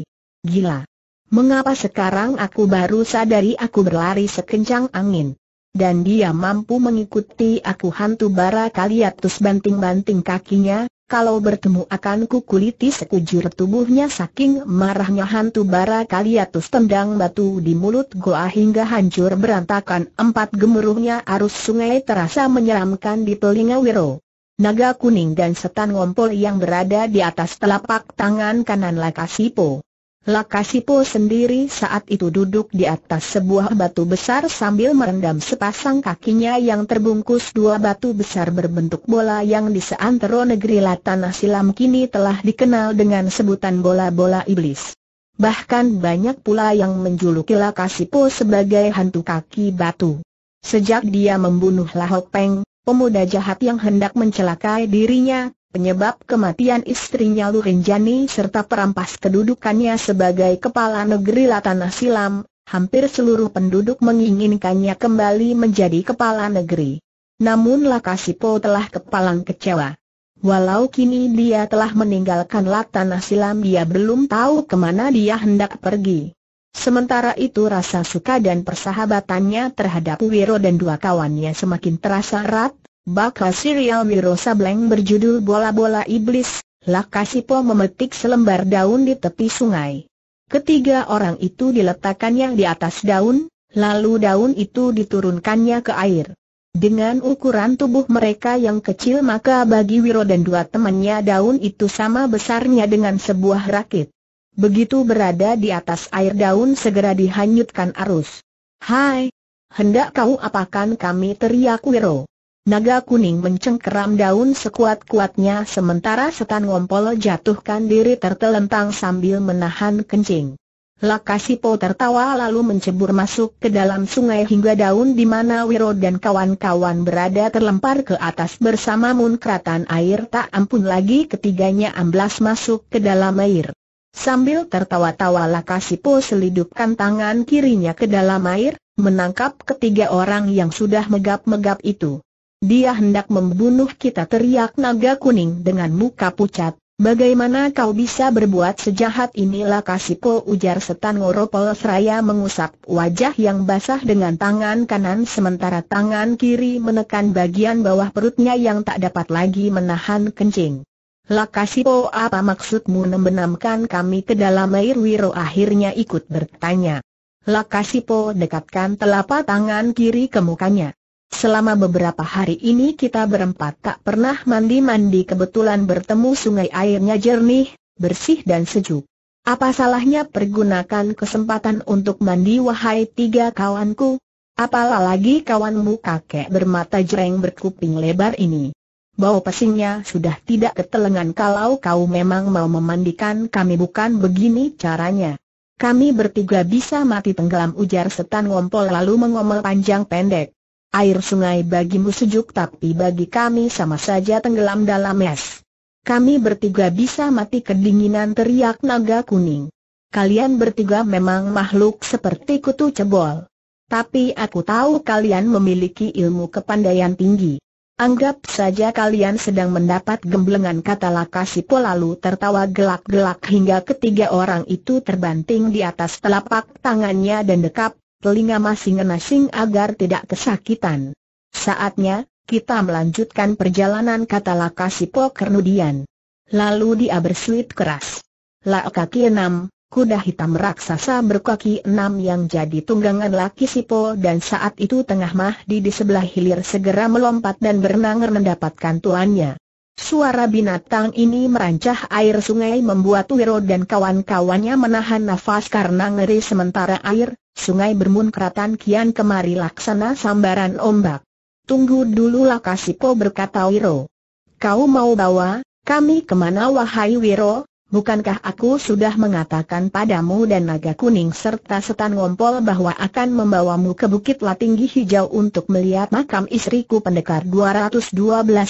Gila. Mengapa sekarang aku baru sadari aku berlari sekencang angin? Dan dia mampu mengikuti aku hantu bara kaliatus banting-banting kakinya, kalau bertemu akan kukuliti sekujur tubuhnya saking marahnya hantu bara kaliatus tendang batu di mulut goa hingga hancur berantakan empat gemuruhnya arus sungai terasa menyeramkan di telinga Wiro. Naga kuning dan setan ngompol yang berada di atas telapak tangan kanan Lakasipo. Lakasipo sendiri saat itu duduk di atas sebuah batu besar sambil merendam sepasang kakinya yang terbungkus dua batu besar berbentuk bola yang di seantero negeri Latanah Silam kini telah dikenal dengan sebutan bola-bola iblis. Bahkan banyak pula yang menjuluki Lakasipo sebagai hantu kaki batu. Sejak dia membunuh Lahopeng, pemuda jahat yang hendak mencelakai dirinya, penyebab kematian istrinya Lurinjani serta perampas kedudukannya sebagai kepala negeri Latana Silam, hampir seluruh penduduk menginginkannya kembali menjadi kepala negeri. Namun Lakasipo telah kepalang kecewa. Walau kini dia telah meninggalkan Latana Silam dia belum tahu kemana dia hendak pergi. Sementara itu rasa suka dan persahabatannya terhadap Wiro dan dua kawannya semakin terasa erat, Bakal serial Wiro Sableng berjudul Bola-Bola Iblis, Lakasipo memetik selembar daun di tepi sungai. Ketiga orang itu diletakkannya di atas daun, lalu daun itu diturunkannya ke air. Dengan ukuran tubuh mereka yang kecil maka bagi Wiro dan dua temannya daun itu sama besarnya dengan sebuah rakit. Begitu berada di atas air daun segera dihanyutkan arus. Hai! Hendak kau apakan kami teriak Wiro. Naga kuning mencengkeram daun sekuat-kuatnya sementara setan ngompol jatuhkan diri tertelentang sambil menahan kencing. Lakasipo tertawa lalu mencebur masuk ke dalam sungai hingga daun di mana Wiro dan kawan-kawan berada terlempar ke atas bersama munkratan air tak ampun lagi ketiganya amblas masuk ke dalam air. Sambil tertawa-tawa Lakasipo selidupkan tangan kirinya ke dalam air, menangkap ketiga orang yang sudah megap-megap itu. Dia hendak membunuh kita teriak naga kuning dengan muka pucat. Bagaimana kau bisa berbuat sejahat inilah kasihku ujar setan Ngoropol Seraya mengusap wajah yang basah dengan tangan kanan sementara tangan kiri menekan bagian bawah perutnya yang tak dapat lagi menahan kencing. Lakasipo apa maksudmu membenamkan kami ke dalam air Wiro akhirnya ikut bertanya. Lakasipo dekatkan telapak tangan kiri ke mukanya. Selama beberapa hari ini kita berempat tak pernah mandi-mandi kebetulan bertemu sungai airnya jernih, bersih dan sejuk. Apa salahnya pergunakan kesempatan untuk mandi wahai tiga kawanku? Apalagi kawanmu kakek bermata jreng berkuping lebar ini. Bau pesingnya sudah tidak ketelengan kalau kau memang mau memandikan kami bukan begini caranya. Kami bertiga bisa mati tenggelam ujar setan ngompol lalu mengomel panjang pendek. Air sungai bagimu sejuk tapi bagi kami sama saja tenggelam dalam es. Kami bertiga bisa mati kedinginan teriak naga kuning. Kalian bertiga memang makhluk seperti kutu cebol. Tapi aku tahu kalian memiliki ilmu kepandaian tinggi. Anggap saja kalian sedang mendapat gemblengan kata Lakasipo lalu tertawa gelak-gelak hingga ketiga orang itu terbanting di atas telapak tangannya dan dekap telinga masing-masing agar tidak kesakitan. Saatnya, kita melanjutkan perjalanan kata Laka Lakasipo Kernudian. Lalu dia bersuit keras. Lak kaki enam, kuda hitam raksasa berkaki enam yang jadi tunggangan Laki Lakasipo dan saat itu tengah Mahdi di sebelah hilir segera melompat dan berenang mendapatkan tuannya. Suara binatang ini merancah air sungai membuat Wiro dan kawan-kawannya menahan nafas karena ngeri sementara air, sungai bermunkratan kian kemari laksana sambaran ombak. Tunggu dulu lah Kasipo berkata Wiro. Kau mau bawa, kami kemana wahai Wiro? Bukankah aku sudah mengatakan padamu dan naga kuning serta setan ngompol bahwa akan membawamu ke Bukit Latinggi Hijau untuk melihat makam istriku pendekar 212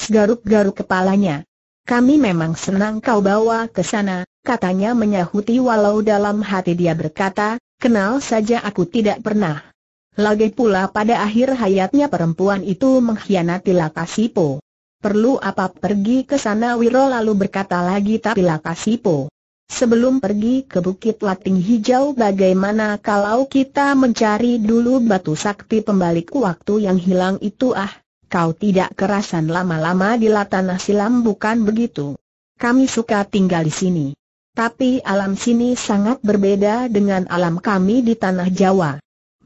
garuk-garuk kepalanya? Kami memang senang kau bawa ke sana, katanya menyahuti walau dalam hati dia berkata, kenal saja aku tidak pernah. Lagi pula pada akhir hayatnya perempuan itu mengkhianati Lakasipo. Perlu apa pergi ke sana Wiro lalu berkata lagi tapi Lakasipo. Sebelum pergi ke Bukit Lating Hijau bagaimana kalau kita mencari dulu batu sakti pembalik waktu yang hilang itu ah, kau tidak kerasan lama-lama di tanah silam bukan begitu. Kami suka tinggal di sini. Tapi alam sini sangat berbeda dengan alam kami di tanah Jawa.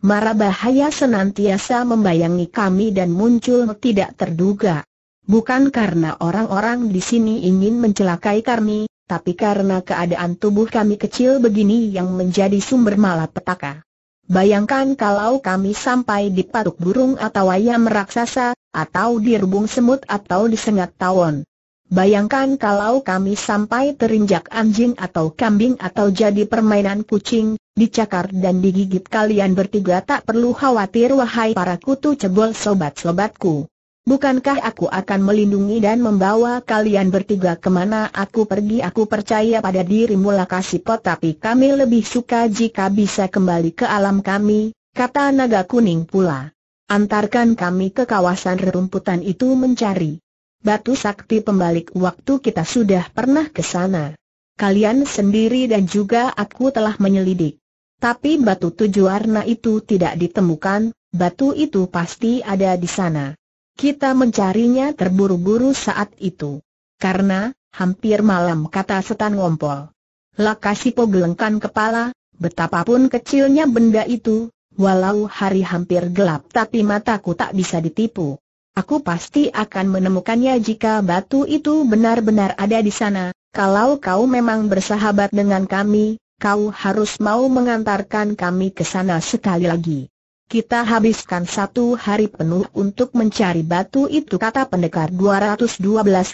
Mara bahaya senantiasa membayangi kami dan muncul tidak terduga. Bukan karena orang-orang di sini ingin mencelakai kami, tapi karena keadaan tubuh kami kecil begini yang menjadi sumber malapetaka. Bayangkan kalau kami sampai di patuk burung atau ayam raksasa, atau di rebung semut atau di sengat tawon. Bayangkan kalau kami sampai terinjak anjing atau kambing atau jadi permainan kucing, dicakar dan digigit kalian bertiga tak perlu khawatir wahai para kutu cebol sobat-sobatku. Bukankah aku akan melindungi dan membawa kalian bertiga kemana aku pergi? Aku percaya pada dirimu Lakasipot. tapi kami lebih suka jika bisa kembali ke alam kami, kata naga kuning pula. Antarkan kami ke kawasan rerumputan itu mencari. Batu sakti pembalik waktu kita sudah pernah ke sana. Kalian sendiri dan juga aku telah menyelidik. Tapi batu tujuh warna itu tidak ditemukan, batu itu pasti ada di sana. Kita mencarinya terburu-buru saat itu. Karena, hampir malam kata setan ngompol. Lakasipo gelengkan kepala, betapapun kecilnya benda itu, walau hari hampir gelap tapi mataku tak bisa ditipu. Aku pasti akan menemukannya jika batu itu benar-benar ada di sana. Kalau kau memang bersahabat dengan kami, kau harus mau mengantarkan kami ke sana sekali lagi. Kita habiskan satu hari penuh untuk mencari batu itu kata pendekar 212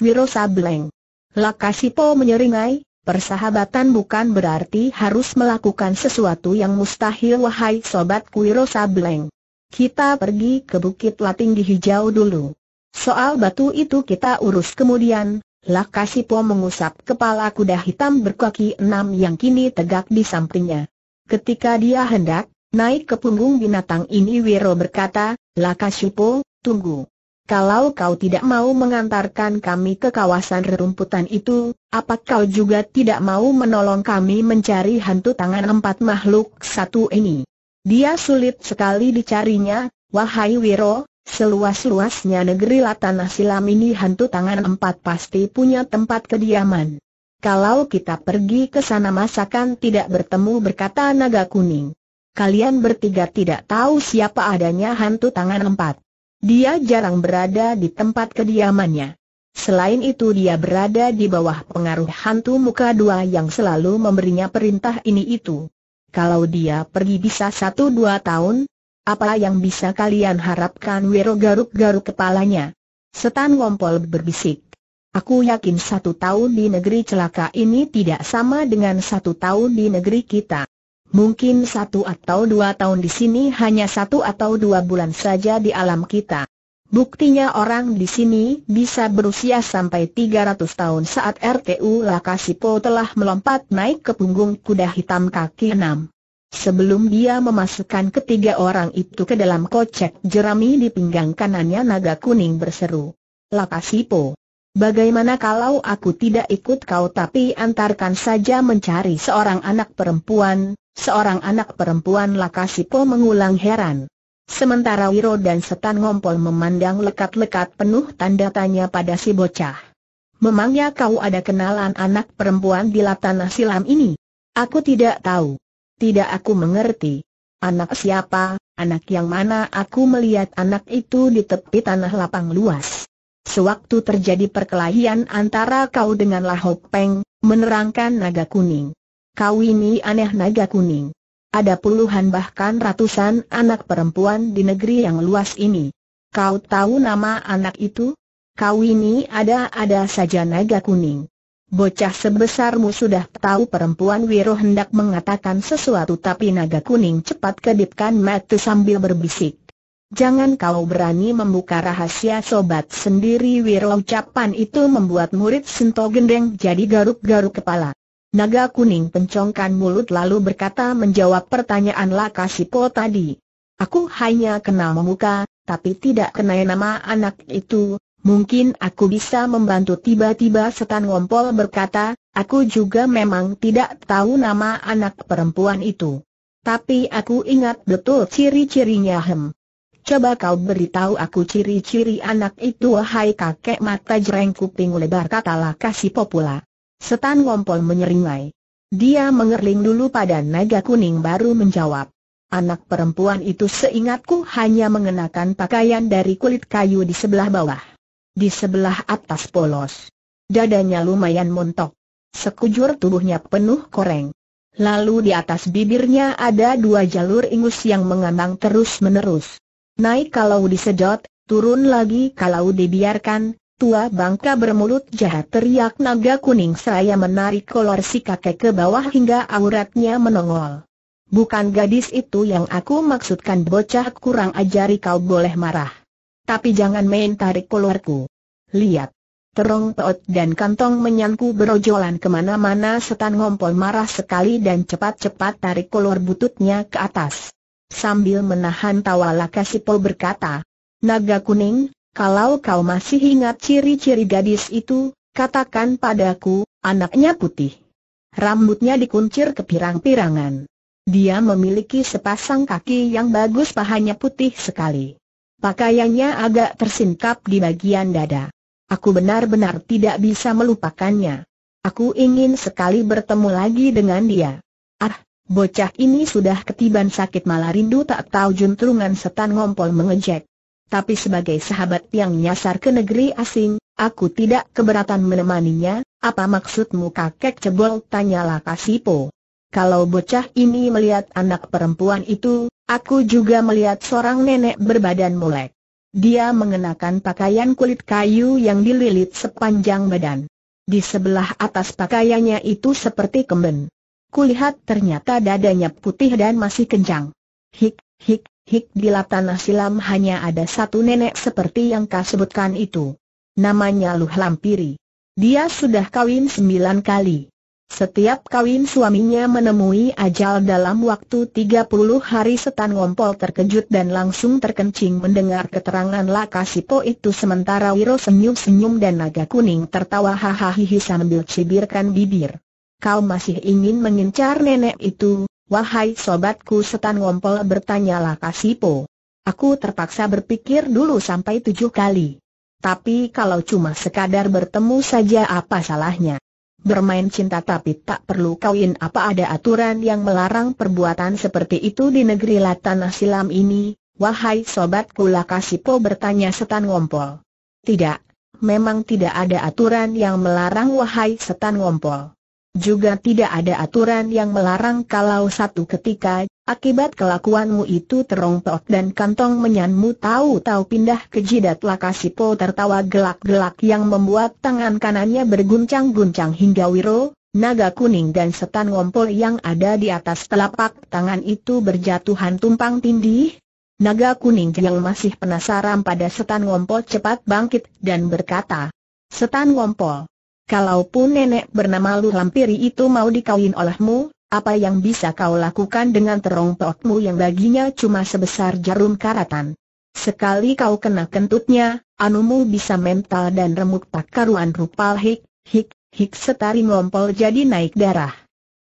Wiro Sableng. Lakasipo menyeringai, persahabatan bukan berarti harus melakukan sesuatu yang mustahil wahai sobat Wiro Sableng. Kita pergi ke Bukit di Hijau dulu. Soal batu itu kita urus kemudian, Lakasipo mengusap kepala kuda hitam berkaki enam yang kini tegak di sampingnya. Ketika dia hendak Naik ke punggung binatang ini Wiro berkata, Laka Shupo, tunggu. Kalau kau tidak mau mengantarkan kami ke kawasan rerumputan itu, apa kau juga tidak mau menolong kami mencari hantu tangan empat makhluk satu ini? Dia sulit sekali dicarinya, wahai Wiro, seluas-luasnya negeri Latanah Silam ini hantu tangan empat pasti punya tempat kediaman. Kalau kita pergi ke sana masakan tidak bertemu berkata naga kuning kalian bertiga tidak tahu siapa adanya hantu tangan empat. Dia jarang berada di tempat kediamannya. Selain itu dia berada di bawah pengaruh hantu muka dua yang selalu memberinya perintah ini itu. Kalau dia pergi bisa satu dua tahun, apa yang bisa kalian harapkan Wiro garuk-garuk kepalanya? Setan Wompol berbisik. Aku yakin satu tahun di negeri celaka ini tidak sama dengan satu tahun di negeri kita. Mungkin satu atau dua tahun di sini hanya satu atau dua bulan saja di alam kita. Buktinya orang di sini bisa berusia sampai 300 tahun saat RTU Lakasipo telah melompat naik ke punggung kuda hitam kaki enam. Sebelum dia memasukkan ketiga orang itu ke dalam kocek jerami di pinggang kanannya naga kuning berseru. Lakasipo. Bagaimana kalau aku tidak ikut kau tapi antarkan saja mencari seorang anak perempuan, seorang anak perempuan Lakasipo mengulang heran. Sementara Wiro dan Setan Ngompol memandang lekat-lekat penuh tanda tanya pada si bocah. Memangnya kau ada kenalan anak perempuan di tanah silam ini? Aku tidak tahu. Tidak aku mengerti. Anak siapa, anak yang mana aku melihat anak itu di tepi tanah lapang luas. Sewaktu terjadi perkelahian antara kau dengan Lahok Peng, menerangkan naga kuning. Kau ini aneh naga kuning. Ada puluhan bahkan ratusan anak perempuan di negeri yang luas ini. Kau tahu nama anak itu? Kau ini ada-ada saja naga kuning. Bocah sebesarmu sudah tahu perempuan Wiro hendak mengatakan sesuatu tapi naga kuning cepat kedipkan mata sambil berbisik. Jangan kau berani membuka rahasia sobat sendiri Wiro ucapan itu membuat murid Sento Gendeng jadi garuk-garuk kepala. Naga kuning pencongkan mulut lalu berkata menjawab pertanyaan Lakasipo tadi. Aku hanya kenal memuka, tapi tidak kenal nama anak itu, mungkin aku bisa membantu tiba-tiba setan ngompol berkata, aku juga memang tidak tahu nama anak perempuan itu. Tapi aku ingat betul ciri-cirinya hem. Coba kau beritahu aku ciri-ciri anak itu wahai kakek mata jereng kuping lebar katalah kasih popula. Setan ngompol menyeringai. Dia mengerling dulu pada naga kuning baru menjawab. Anak perempuan itu seingatku hanya mengenakan pakaian dari kulit kayu di sebelah bawah. Di sebelah atas polos. Dadanya lumayan montok. Sekujur tubuhnya penuh koreng. Lalu di atas bibirnya ada dua jalur ingus yang mengambang terus-menerus. Naik kalau disedot, turun lagi kalau dibiarkan, tua bangka bermulut jahat teriak naga kuning seraya menarik kolor si kakek ke bawah hingga auratnya menongol. Bukan gadis itu yang aku maksudkan bocah kurang ajari kau boleh marah. Tapi jangan main tarik kolorku. Lihat. Terong peot dan kantong menyangku berojolan kemana-mana setan ngompol marah sekali dan cepat-cepat tarik kolor bututnya ke atas. Sambil menahan tawa laka Lakasipo berkata, Naga kuning, kalau kau masih ingat ciri-ciri gadis itu, katakan padaku, anaknya putih. Rambutnya dikuncir ke pirang-pirangan. Dia memiliki sepasang kaki yang bagus pahanya putih sekali. Pakaiannya agak tersingkap di bagian dada. Aku benar-benar tidak bisa melupakannya. Aku ingin sekali bertemu lagi dengan dia. Bocah ini sudah ketiban sakit malah rindu tak tahu juntrungan setan ngompol mengejek. Tapi sebagai sahabat yang nyasar ke negeri asing, aku tidak keberatan menemaninya, apa maksudmu kakek cebol tanyalah Kasipo. Kalau bocah ini melihat anak perempuan itu, aku juga melihat seorang nenek berbadan molek. Dia mengenakan pakaian kulit kayu yang dililit sepanjang badan. Di sebelah atas pakaiannya itu seperti kemben kulihat ternyata dadanya putih dan masih kencang. Hik, hik, hik di lapangan tanah silam hanya ada satu nenek seperti yang kau sebutkan itu. Namanya Luh Lampiri. Dia sudah kawin sembilan kali. Setiap kawin suaminya menemui ajal dalam waktu tiga puluh hari setan ngompol terkejut dan langsung terkencing mendengar keterangan Lakasipo itu sementara Wiro senyum-senyum dan naga kuning tertawa hahaha sambil cibirkan bibir kau masih ingin mengincar nenek itu, wahai sobatku setan ngompol bertanyalah Kasipo. Aku terpaksa berpikir dulu sampai tujuh kali. Tapi kalau cuma sekadar bertemu saja apa salahnya? Bermain cinta tapi tak perlu kawin apa ada aturan yang melarang perbuatan seperti itu di negeri latanah Silam ini? Wahai sobatku kasipo bertanya setan ngompol. Tidak, memang tidak ada aturan yang melarang wahai setan ngompol. Juga tidak ada aturan yang melarang kalau satu ketika, akibat kelakuanmu itu terongpot dan kantong menyanmu tahu-tahu pindah ke jidat Lakasipo tertawa gelak-gelak yang membuat tangan kanannya berguncang-guncang hingga Wiro, naga kuning dan setan ngompol yang ada di atas telapak tangan itu berjatuhan tumpang tindih. Naga kuning yang masih penasaran pada setan ngompol cepat bangkit dan berkata, Setan ngompol. Kalaupun nenek bernama Lu Lampiri itu mau dikawin olehmu, apa yang bisa kau lakukan dengan terong potmu yang baginya cuma sebesar jarum karatan? Sekali kau kena kentutnya, anumu bisa mental dan remuk tak karuan rupal hik, hik, hik setari ngompol jadi naik darah.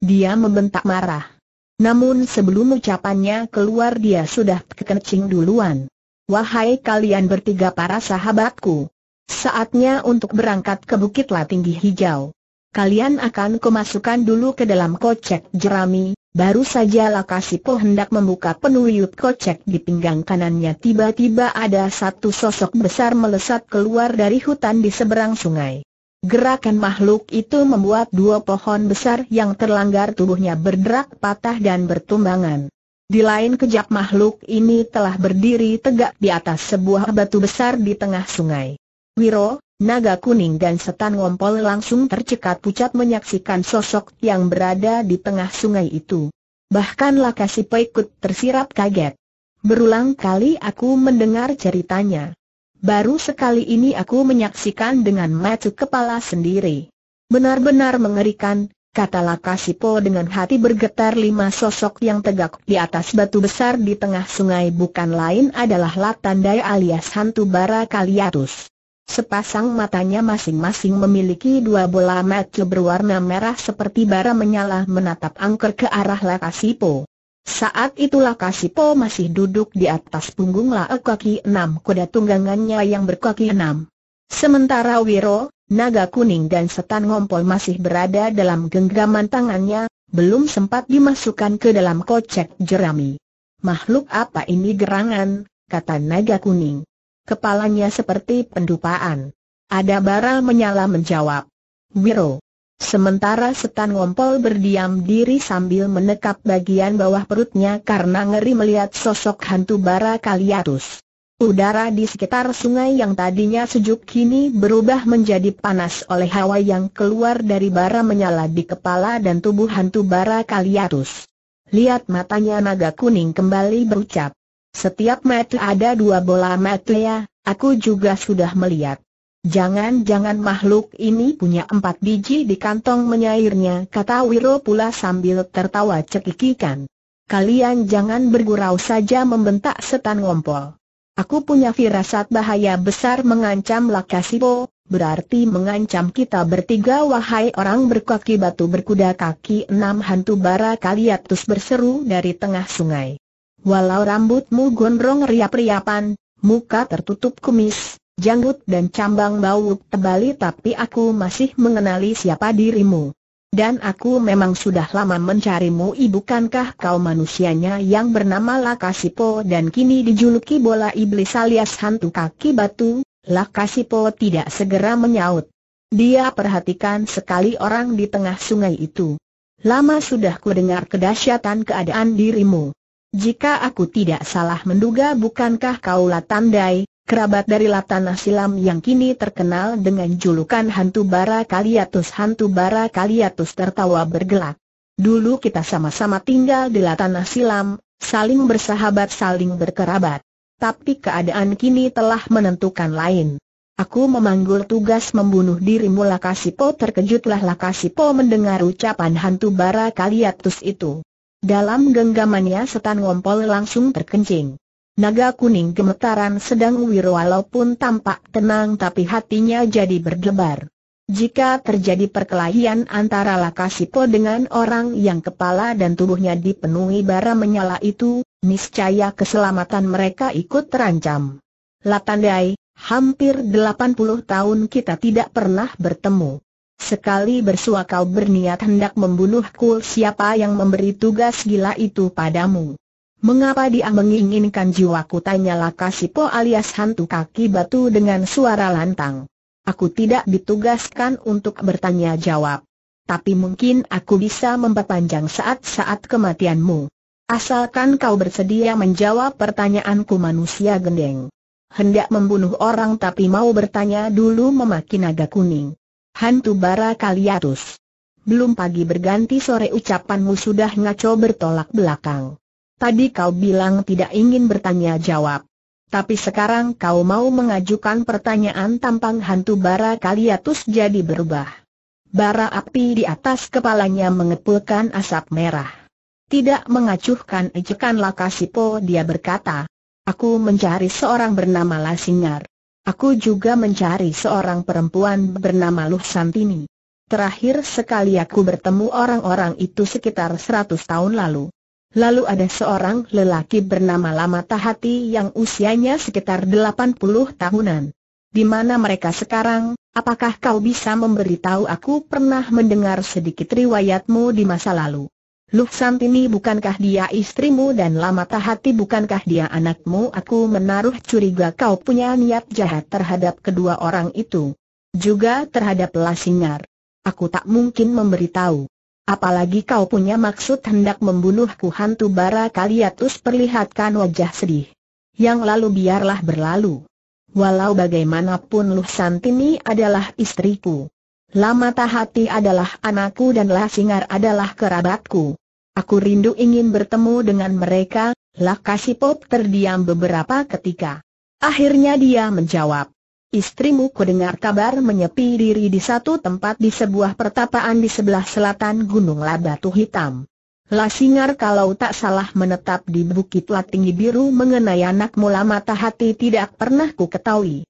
Dia membentak marah. Namun sebelum ucapannya keluar dia sudah kekencing duluan. Wahai kalian bertiga para sahabatku, Saatnya untuk berangkat ke Bukit Tinggi Hijau. Kalian akan kemasukan dulu ke dalam kocek jerami, baru saja Lakasipo hendak membuka penuyut kocek di pinggang kanannya tiba-tiba ada satu sosok besar melesat keluar dari hutan di seberang sungai. Gerakan makhluk itu membuat dua pohon besar yang terlanggar tubuhnya berderak patah dan bertumbangan. Di lain kejap makhluk ini telah berdiri tegak di atas sebuah batu besar di tengah sungai. Wiro, naga kuning dan setan ngompol langsung tercekat pucat menyaksikan sosok yang berada di tengah sungai itu. Bahkan Lakasi Peikut tersirat kaget. Berulang kali aku mendengar ceritanya. Baru sekali ini aku menyaksikan dengan mata kepala sendiri. Benar-benar mengerikan, kata Lakasipo dengan hati bergetar lima sosok yang tegak di atas batu besar di tengah sungai bukan lain adalah Latandai alias hantu bara Kaliatus. Sepasang matanya masing-masing memiliki dua bola mata berwarna merah seperti bara menyala menatap angker ke arah Lakasipo. Saat itulah Kasipo masih duduk di atas punggung Lae kaki enam kuda tunggangannya yang berkaki enam. Sementara Wiro, naga kuning dan setan ngompol masih berada dalam genggaman tangannya, belum sempat dimasukkan ke dalam kocek jerami. Makhluk apa ini gerangan, kata naga kuning. Kepalanya seperti pendupaan. Ada bara menyala menjawab. Wiro. Sementara setan ngompol berdiam diri sambil menekap bagian bawah perutnya karena ngeri melihat sosok hantu bara kaliatus. Udara di sekitar sungai yang tadinya sejuk kini berubah menjadi panas oleh hawa yang keluar dari bara menyala di kepala dan tubuh hantu bara kaliatus. Lihat matanya naga kuning kembali berucap. Setiap mata ada dua bola mata ya, aku juga sudah melihat. Jangan-jangan makhluk ini punya empat biji di kantong menyairnya, kata Wiro pula sambil tertawa cekikikan. Kalian jangan bergurau saja membentak setan ngompol. Aku punya firasat bahaya besar mengancam Lakasibo, berarti mengancam kita bertiga wahai orang berkaki batu berkuda kaki enam hantu bara kaliatus berseru dari tengah sungai. Walau rambutmu gondrong riap-riapan, muka tertutup kumis, janggut dan cambang bau tebali tapi aku masih mengenali siapa dirimu. Dan aku memang sudah lama mencarimu bukankah kau manusianya yang bernama Lakasipo dan kini dijuluki bola iblis alias hantu kaki batu? Lakasipo tidak segera menyaut. Dia perhatikan sekali orang di tengah sungai itu. Lama sudah ku dengar kedahsyatan keadaan dirimu. Jika aku tidak salah menduga bukankah kau Latandai, kerabat dari Latan Asilam yang kini terkenal dengan julukan Hantu Bara Kaliatus Hantu Bara Kaliatus tertawa bergelak. Dulu kita sama-sama tinggal di Latan Asilam, saling bersahabat saling berkerabat. Tapi keadaan kini telah menentukan lain. Aku memanggul tugas membunuh dirimu Lakasipo terkejutlah Lakasipo mendengar ucapan hantu bara Kaliatus itu. Dalam genggamannya setan ngompol langsung terkencing. Naga kuning gemetaran sedang Wiro walaupun tampak tenang tapi hatinya jadi berdebar. Jika terjadi perkelahian antara Lakasipo dengan orang yang kepala dan tubuhnya dipenuhi bara menyala itu, niscaya keselamatan mereka ikut terancam. Latandai, hampir 80 tahun kita tidak pernah bertemu. Sekali bersua kau berniat hendak membunuhku siapa yang memberi tugas gila itu padamu. Mengapa dia menginginkan jiwaku tanya Lakasipo alias hantu kaki batu dengan suara lantang. Aku tidak ditugaskan untuk bertanya jawab. Tapi mungkin aku bisa memperpanjang saat-saat kematianmu. Asalkan kau bersedia menjawab pertanyaanku manusia gendeng. Hendak membunuh orang tapi mau bertanya dulu memaki naga kuning hantu bara Kaliatus. Belum pagi berganti sore ucapanmu sudah ngaco bertolak belakang. Tadi kau bilang tidak ingin bertanya jawab. Tapi sekarang kau mau mengajukan pertanyaan tampang hantu bara Kaliatus jadi berubah. Bara api di atas kepalanya mengepulkan asap merah. Tidak mengacuhkan ejekan Lakasipo dia berkata, Aku mencari seorang bernama Lasingar. Aku juga mencari seorang perempuan bernama Luh Santini. Terakhir sekali aku bertemu orang-orang itu sekitar seratus tahun lalu. Lalu ada seorang lelaki bernama Lama Tahati yang usianya sekitar delapan puluh tahunan. Di mana mereka sekarang, apakah kau bisa memberitahu aku pernah mendengar sedikit riwayatmu di masa lalu? Santini bukankah dia istrimu dan lama hati bukankah dia anakmu aku menaruh curiga kau punya niat jahat terhadap kedua orang itu. Juga terhadap Lasingar. Aku tak mungkin memberitahu. Apalagi kau punya maksud hendak membunuhku hantu bara kaliatus perlihatkan wajah sedih. Yang lalu biarlah berlalu. Walau bagaimanapun Luh Santini adalah istriku. Lama Tahati adalah anakku dan Lasingar adalah kerabatku. Aku rindu ingin bertemu dengan mereka, Pop terdiam beberapa ketika. Akhirnya dia menjawab, istrimu kudengar kabar menyepi diri di satu tempat di sebuah pertapaan di sebelah selatan Gunung Labatu Hitam. Lasingar kalau tak salah menetap di Bukit Tinggi Biru mengenai anakmu lama Hati tidak pernah ku ketahui.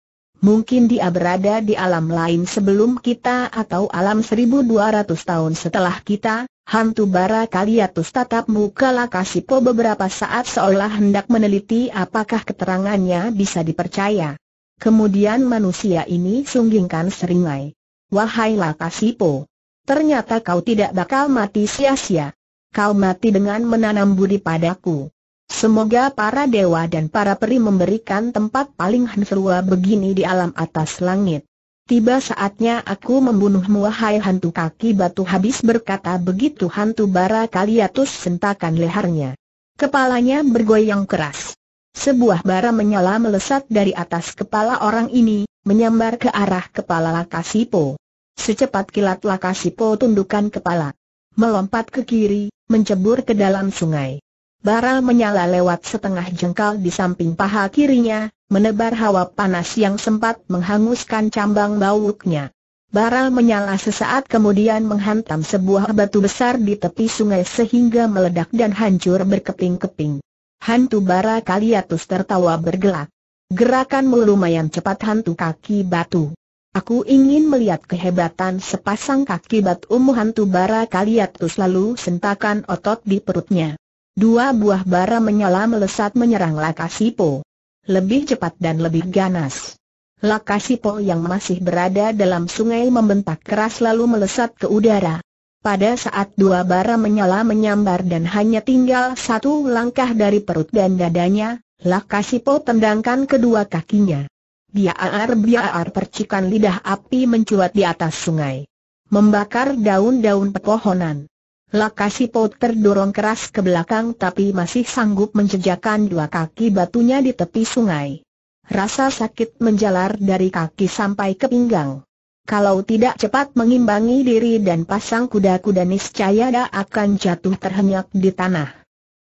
Mungkin dia berada di alam lain sebelum kita atau alam 1200 tahun setelah kita, hantu bara kaliatus tatap muka Lakasipo beberapa saat seolah hendak meneliti apakah keterangannya bisa dipercaya. Kemudian manusia ini sunggingkan seringai. Wahai Lakasipo, ternyata kau tidak bakal mati sia-sia. Kau mati dengan menanam budi padaku. Semoga para dewa dan para peri memberikan tempat paling hanserua begini di alam atas langit. Tiba saatnya aku membunuhmu wahai hantu kaki batu habis berkata begitu hantu bara kaliatus sentakan leharnya. Kepalanya bergoyang keras. Sebuah bara menyala melesat dari atas kepala orang ini, menyambar ke arah kepala Lakasipo. Secepat kilat Lakasipo tundukkan kepala. Melompat ke kiri, mencebur ke dalam sungai. Bara menyala lewat setengah jengkal di samping paha kirinya, menebar hawa panas yang sempat menghanguskan cambang bauknya. Bara menyala sesaat kemudian menghantam sebuah batu besar di tepi sungai sehingga meledak dan hancur berkeping-keping. Hantu bara kaliatus tertawa bergelak. Gerakan lumayan cepat hantu kaki batu. Aku ingin melihat kehebatan sepasang kaki batu hantu bara kaliatus lalu sentakan otot di perutnya. Dua buah bara menyala melesat menyerang Lakasipo. Lebih cepat dan lebih ganas. Lakasipo yang masih berada dalam sungai membentak keras lalu melesat ke udara. Pada saat dua bara menyala menyambar dan hanya tinggal satu langkah dari perut dan dadanya, Lakasipo tendangkan kedua kakinya. Dia dia biar percikan lidah api mencuat di atas sungai. Membakar daun-daun pepohonan. Lakasi Pot terdorong keras ke belakang tapi masih sanggup menjejakkan dua kaki batunya di tepi sungai. Rasa sakit menjalar dari kaki sampai ke pinggang. Kalau tidak cepat mengimbangi diri dan pasang kuda-kuda niscaya dia akan jatuh terhenyak di tanah.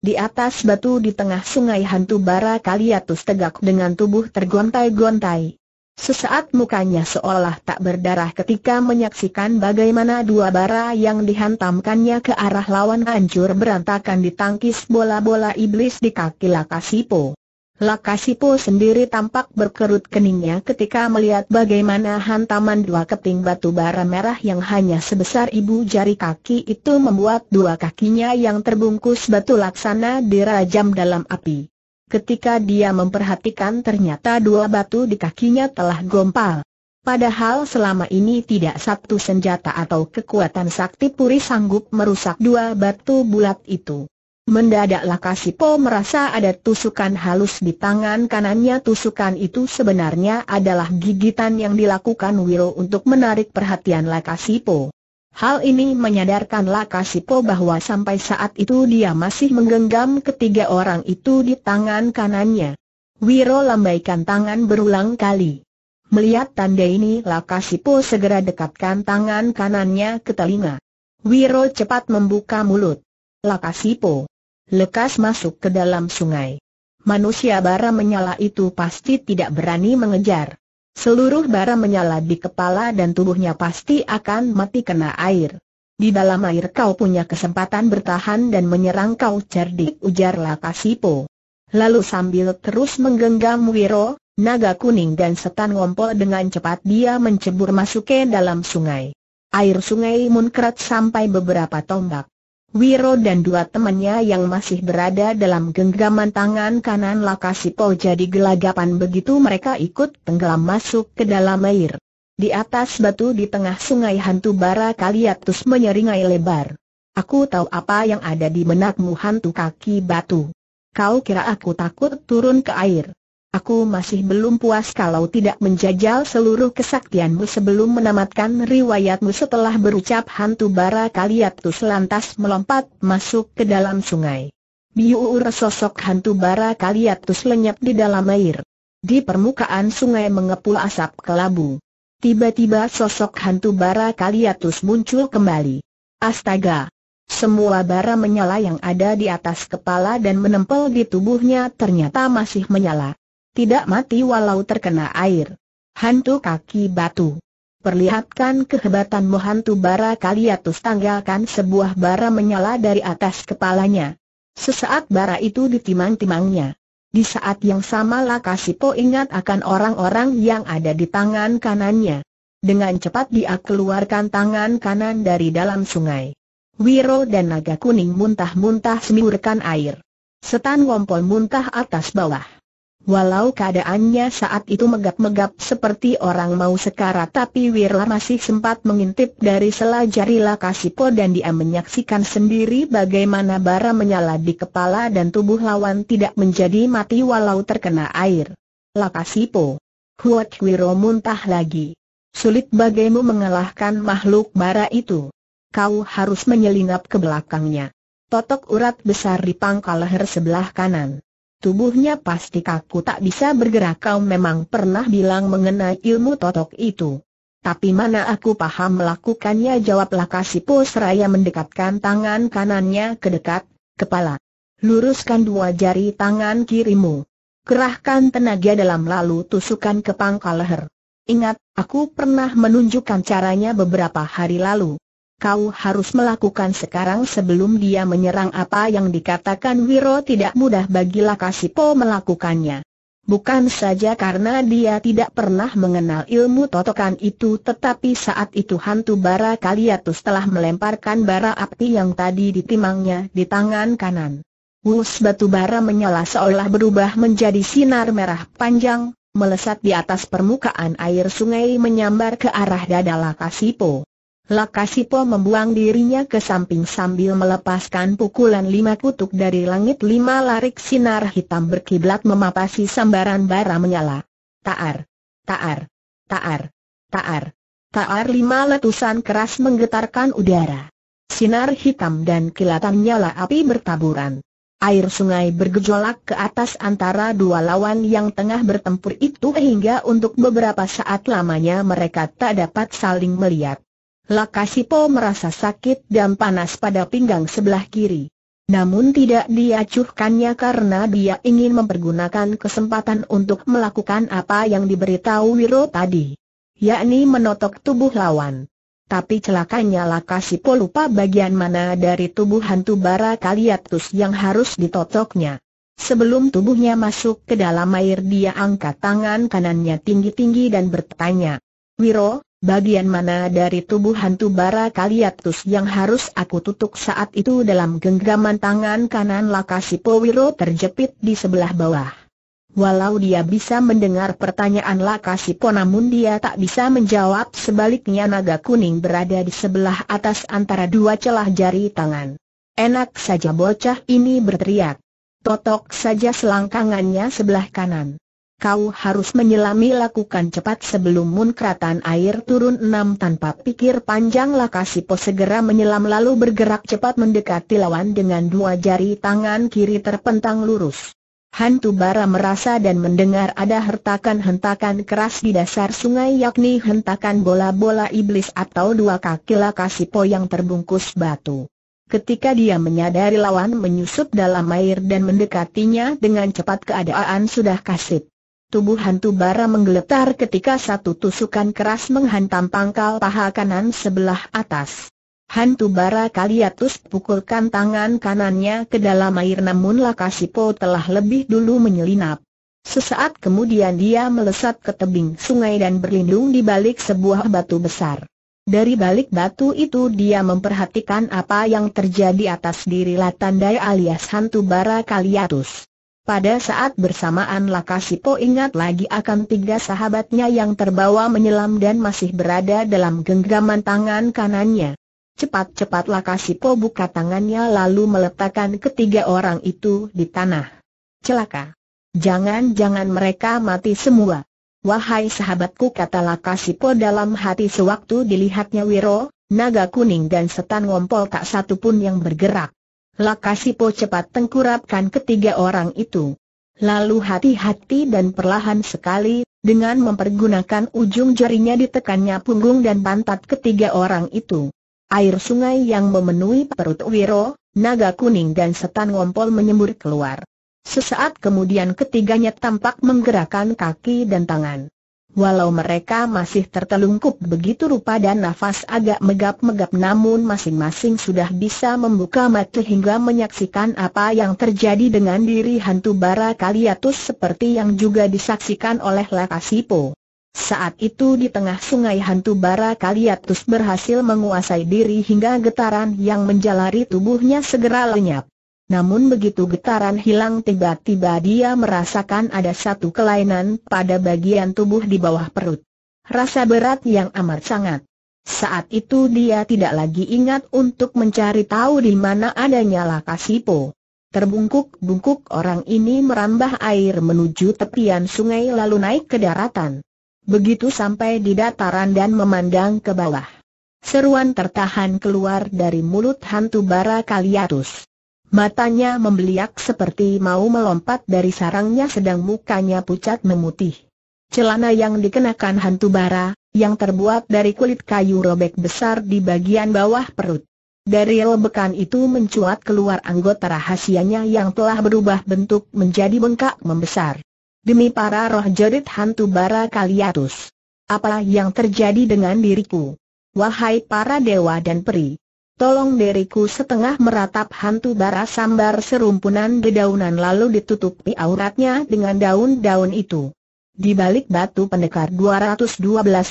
Di atas batu di tengah sungai hantu bara Kaliatus tegak dengan tubuh tergontai-gontai. Sesaat mukanya seolah tak berdarah ketika menyaksikan bagaimana dua bara yang dihantamkannya ke arah lawan hancur berantakan ditangkis bola-bola iblis di kaki Lakasipo. Lakasipo sendiri tampak berkerut keningnya ketika melihat bagaimana hantaman dua keping batu bara merah yang hanya sebesar ibu jari kaki itu membuat dua kakinya yang terbungkus batu laksana dirajam dalam api. Ketika dia memperhatikan ternyata dua batu di kakinya telah gompal. Padahal selama ini tidak satu senjata atau kekuatan sakti puri sanggup merusak dua batu bulat itu. Mendadak Lakasipo merasa ada tusukan halus di tangan kanannya tusukan itu sebenarnya adalah gigitan yang dilakukan Wiro untuk menarik perhatian Lakasipo. Hal ini menyadarkan Lakasipo bahwa sampai saat itu dia masih menggenggam ketiga orang itu di tangan kanannya. Wiro lambaikan tangan berulang kali. Melihat tanda ini Lakasipo segera dekatkan tangan kanannya ke telinga. Wiro cepat membuka mulut. Lakasipo. Lekas masuk ke dalam sungai. Manusia bara menyala itu pasti tidak berani mengejar. Seluruh bara menyala di kepala dan tubuhnya pasti akan mati kena air. Di dalam air kau punya kesempatan bertahan dan menyerang kau cerdik ujar Lakasipo. Lalu sambil terus menggenggam Wiro, naga kuning dan setan ngompol dengan cepat dia mencebur masuk ke dalam sungai. Air sungai munkrat sampai beberapa tombak. Wiro dan dua temannya yang masih berada dalam genggaman tangan kanan Lakasipo jadi gelagapan begitu mereka ikut tenggelam masuk ke dalam air. Di atas batu di tengah sungai hantu bara Kaliatus menyeringai lebar. Aku tahu apa yang ada di benakmu hantu kaki batu. Kau kira aku takut turun ke air? Aku masih belum puas kalau tidak menjajal seluruh kesaktianmu sebelum menamatkan riwayatmu setelah berucap hantu bara kaliatus lantas melompat masuk ke dalam sungai. Biuur sosok hantu bara kaliatus lenyap di dalam air. Di permukaan sungai mengepul asap kelabu. Tiba-tiba sosok hantu bara kaliatus muncul kembali. Astaga! Semua bara menyala yang ada di atas kepala dan menempel di tubuhnya ternyata masih menyala. Tidak mati walau terkena air. Hantu kaki batu. Perlihatkan kehebatanmu hantu bara kaliatus tanggalkan sebuah bara menyala dari atas kepalanya. Sesaat bara itu ditimang-timangnya. Di saat yang sama Lakasipo ingat akan orang-orang yang ada di tangan kanannya. Dengan cepat dia keluarkan tangan kanan dari dalam sungai. Wiro dan naga kuning muntah-muntah semiurkan air. Setan ngompol muntah atas bawah. Walau keadaannya saat itu megap-megap seperti orang mau sekarat tapi Wirla masih sempat mengintip dari sela jari Lakasipo dan dia menyaksikan sendiri bagaimana bara menyala di kepala dan tubuh lawan tidak menjadi mati walau terkena air. Lakasipo. kuat, Wiro muntah lagi. Sulit bagaimu mengalahkan makhluk bara itu. Kau harus menyelinap ke belakangnya. Totok urat besar di pangkal leher sebelah kanan. Tubuhnya pasti kaku tak bisa bergerak kau memang pernah bilang mengenai ilmu totok itu. Tapi mana aku paham melakukannya jawablah Kasipo seraya mendekatkan tangan kanannya ke dekat, kepala. Luruskan dua jari tangan kirimu. Kerahkan tenaga dalam lalu tusukan ke pangkal leher. Ingat, aku pernah menunjukkan caranya beberapa hari lalu kau harus melakukan sekarang sebelum dia menyerang apa yang dikatakan Wiro tidak mudah bagi Lakasipo melakukannya. Bukan saja karena dia tidak pernah mengenal ilmu totokan itu tetapi saat itu hantu bara Kaliatus telah melemparkan bara api yang tadi ditimangnya di tangan kanan. Wus batu bara menyala seolah berubah menjadi sinar merah panjang, melesat di atas permukaan air sungai menyambar ke arah dada Lakasipo. Lakasipo membuang dirinya ke samping sambil melepaskan pukulan lima kutuk dari langit lima larik sinar hitam berkiblat memapasi sambaran bara menyala. Taar! Taar! Taar! Taar! Taar lima letusan keras menggetarkan udara. Sinar hitam dan kilatan nyala api bertaburan. Air sungai bergejolak ke atas antara dua lawan yang tengah bertempur itu hingga untuk beberapa saat lamanya mereka tak dapat saling melihat. Lakasipo merasa sakit dan panas pada pinggang sebelah kiri. Namun tidak diacuhkannya karena dia ingin mempergunakan kesempatan untuk melakukan apa yang diberitahu Wiro tadi. Yakni menotok tubuh lawan. Tapi celakanya Lakasipo lupa bagian mana dari tubuh hantu bara kaliatus yang harus ditotoknya. Sebelum tubuhnya masuk ke dalam air dia angkat tangan kanannya tinggi-tinggi dan bertanya. Wiro, bagian mana dari tubuh hantu bara kaliatus yang harus aku tutup saat itu dalam genggaman tangan kanan Lakasi Powiro terjepit di sebelah bawah. Walau dia bisa mendengar pertanyaan Lakasipo namun dia tak bisa menjawab sebaliknya naga kuning berada di sebelah atas antara dua celah jari tangan. Enak saja bocah ini berteriak. Totok saja selangkangannya sebelah kanan kau harus menyelami lakukan cepat sebelum munkratan air turun enam tanpa pikir panjang Lakasi pos segera menyelam lalu bergerak cepat mendekati lawan dengan dua jari tangan kiri terpentang lurus. Hantu bara merasa dan mendengar ada hentakan-hentakan keras di dasar sungai yakni hentakan bola-bola iblis atau dua kaki lakasi Po yang terbungkus batu. Ketika dia menyadari lawan menyusup dalam air dan mendekatinya dengan cepat keadaan sudah kasip. Tubuh hantu bara menggeletar ketika satu tusukan keras menghantam pangkal paha kanan sebelah atas. Hantu bara Kaliatus pukulkan tangan kanannya ke dalam air namun Lakasipo telah lebih dulu menyelinap. Sesaat kemudian dia melesat ke tebing sungai dan berlindung di balik sebuah batu besar. Dari balik batu itu dia memperhatikan apa yang terjadi atas diri Latandai alias hantu bara Kaliatus. Pada saat bersamaan Lakasipo ingat lagi akan tiga sahabatnya yang terbawa menyelam dan masih berada dalam genggaman tangan kanannya. Cepat-cepat Lakasipo buka tangannya lalu meletakkan ketiga orang itu di tanah. Celaka! Jangan-jangan mereka mati semua. Wahai sahabatku kata Lakasipo dalam hati sewaktu dilihatnya Wiro, naga kuning dan setan ngompol tak satu pun yang bergerak. Lakasipo cepat tengkurapkan ketiga orang itu. Lalu hati-hati dan perlahan sekali, dengan mempergunakan ujung jarinya ditekannya punggung dan pantat ketiga orang itu. Air sungai yang memenuhi perut Wiro, naga kuning dan setan ngompol menyembur keluar. Sesaat kemudian ketiganya tampak menggerakkan kaki dan tangan. Walau mereka masih tertelungkup begitu rupa dan nafas agak megap-megap namun masing-masing sudah bisa membuka mata hingga menyaksikan apa yang terjadi dengan diri hantu bara kaliatus seperti yang juga disaksikan oleh Lakasipo. Saat itu di tengah sungai hantu bara Kaliatus berhasil menguasai diri hingga getaran yang menjalari tubuhnya segera lenyap. Namun begitu getaran hilang tiba-tiba dia merasakan ada satu kelainan pada bagian tubuh di bawah perut. Rasa berat yang amat sangat. Saat itu dia tidak lagi ingat untuk mencari tahu di mana adanya Lakasipo. Terbungkuk-bungkuk orang ini merambah air menuju tepian sungai lalu naik ke daratan. Begitu sampai di dataran dan memandang ke bawah. Seruan tertahan keluar dari mulut hantu bara Kaliatus. Matanya membeliak seperti mau melompat dari sarangnya sedang mukanya pucat memutih. Celana yang dikenakan hantu bara, yang terbuat dari kulit kayu robek besar di bagian bawah perut. Dari lebekan itu mencuat keluar anggota rahasianya yang telah berubah bentuk menjadi bengkak membesar. Demi para roh jerit hantu bara Kaliatus. Apa yang terjadi dengan diriku? Wahai para dewa dan peri, Tolong deriku setengah meratap hantu bara sambar serumpunan dedaunan lalu ditutupi auratnya dengan daun-daun itu. Di balik batu pendekar 212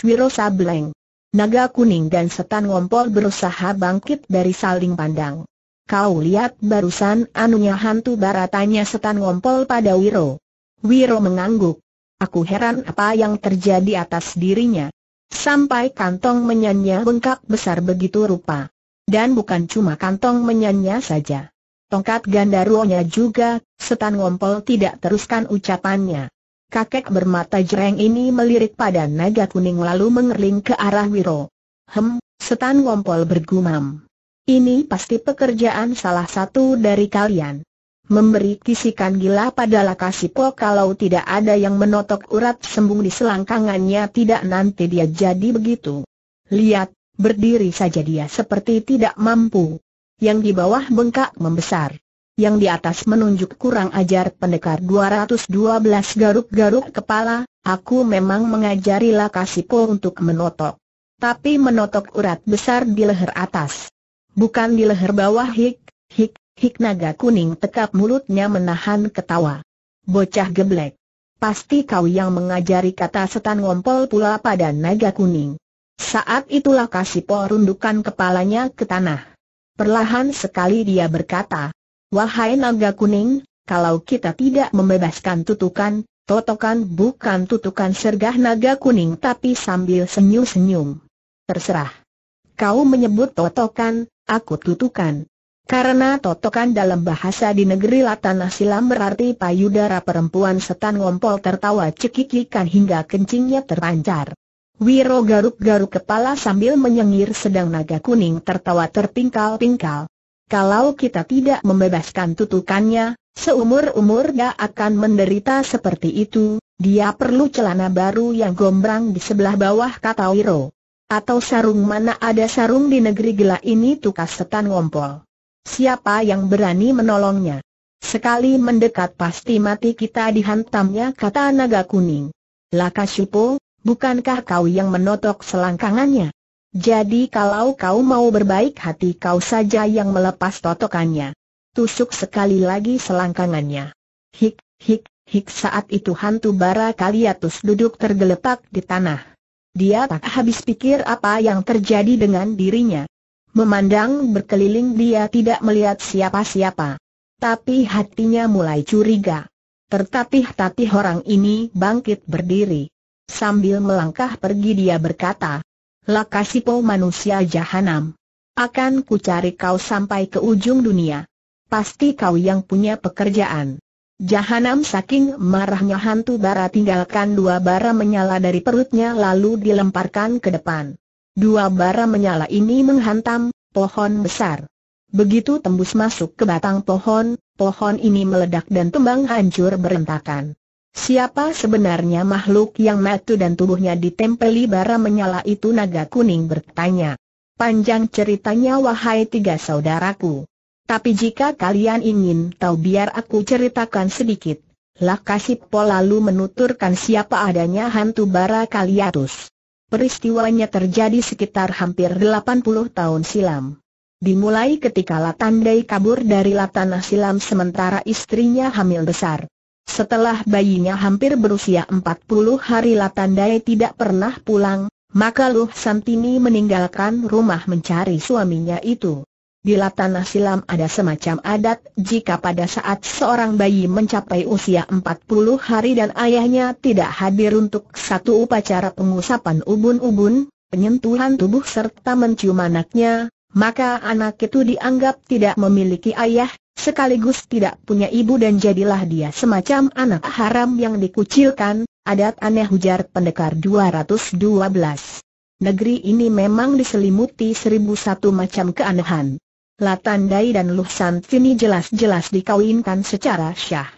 Wiro Sableng. Naga kuning dan setan ngompol berusaha bangkit dari saling pandang. Kau lihat barusan anunya hantu bara tanya setan ngompol pada Wiro. Wiro mengangguk. Aku heran apa yang terjadi atas dirinya. Sampai kantong menyanyi bengkak besar begitu rupa. Dan bukan cuma kantong menyanyi saja. Tongkat ganda ruonya juga, setan ngompol tidak teruskan ucapannya. Kakek bermata jereng ini melirik pada naga kuning lalu mengerling ke arah Wiro. Hem, setan ngompol bergumam. Ini pasti pekerjaan salah satu dari kalian. Memberi kisikan gila pada Lakasipo kalau tidak ada yang menotok urat sembung di selangkangannya tidak nanti dia jadi begitu. Lihat, Berdiri saja dia seperti tidak mampu. Yang di bawah bengkak membesar. Yang di atas menunjuk kurang ajar pendekar 212 garuk-garuk kepala, aku memang mengajari Lakasipo untuk menotok. Tapi menotok urat besar di leher atas. Bukan di leher bawah hik, hik, hik naga kuning tekap mulutnya menahan ketawa. Bocah geblek. Pasti kau yang mengajari kata setan ngompol pula pada naga kuning. Saat itulah Kasipo rundukan kepalanya ke tanah. Perlahan sekali dia berkata, Wahai naga kuning, kalau kita tidak membebaskan tutukan, totokan bukan tutukan sergah naga kuning tapi sambil senyum-senyum. Terserah. Kau menyebut totokan, aku tutukan. Karena totokan dalam bahasa di negeri Latana Silam berarti payudara perempuan setan ngompol tertawa cekikikan hingga kencingnya terpancar. Wiro garuk-garuk kepala sambil menyengir sedang naga kuning tertawa terpingkal-pingkal. Kalau kita tidak membebaskan tutukannya, seumur-umur dia akan menderita seperti itu, dia perlu celana baru yang gombrang di sebelah bawah kata Wiro. Atau sarung mana ada sarung di negeri gila ini tukas setan ngompol. Siapa yang berani menolongnya? Sekali mendekat pasti mati kita dihantamnya kata naga kuning. Lakasupo? Bukankah kau yang menotok selangkangannya? Jadi kalau kau mau berbaik hati kau saja yang melepas totokannya. Tusuk sekali lagi selangkangannya. Hik, hik, hik saat itu hantu bara kaliatus duduk tergeletak di tanah. Dia tak habis pikir apa yang terjadi dengan dirinya. Memandang berkeliling dia tidak melihat siapa-siapa. Tapi hatinya mulai curiga. Tertatih-tatih orang ini bangkit berdiri. Sambil melangkah pergi dia berkata, Lakasipo manusia jahanam. Akan ku cari kau sampai ke ujung dunia. Pasti kau yang punya pekerjaan. Jahanam saking marahnya hantu bara tinggalkan dua bara menyala dari perutnya lalu dilemparkan ke depan. Dua bara menyala ini menghantam pohon besar. Begitu tembus masuk ke batang pohon, pohon ini meledak dan tumbang hancur berentakan. Siapa sebenarnya makhluk yang matu dan tubuhnya ditempeli bara menyala itu naga kuning bertanya. Panjang ceritanya wahai tiga saudaraku. Tapi jika kalian ingin tahu biar aku ceritakan sedikit. Lah pol lalu menuturkan siapa adanya hantu bara Kaliatus. Peristiwanya terjadi sekitar hampir 80 tahun silam. Dimulai ketika Latandai kabur dari Latanah silam sementara istrinya hamil besar. Setelah bayinya hampir berusia 40 hari Latandai tidak pernah pulang, maka Luh Santini meninggalkan rumah mencari suaminya itu. Di Latanah silam ada semacam adat jika pada saat seorang bayi mencapai usia 40 hari dan ayahnya tidak hadir untuk satu upacara pengusapan ubun-ubun, penyentuhan tubuh serta mencium anaknya, maka anak itu dianggap tidak memiliki ayah, Sekaligus tidak punya ibu dan jadilah dia semacam anak haram yang dikucilkan, adat aneh hujar pendekar 212. Negeri ini memang diselimuti seribu satu macam keanehan. Latandai dan Luh Santini jelas-jelas dikawinkan secara syah.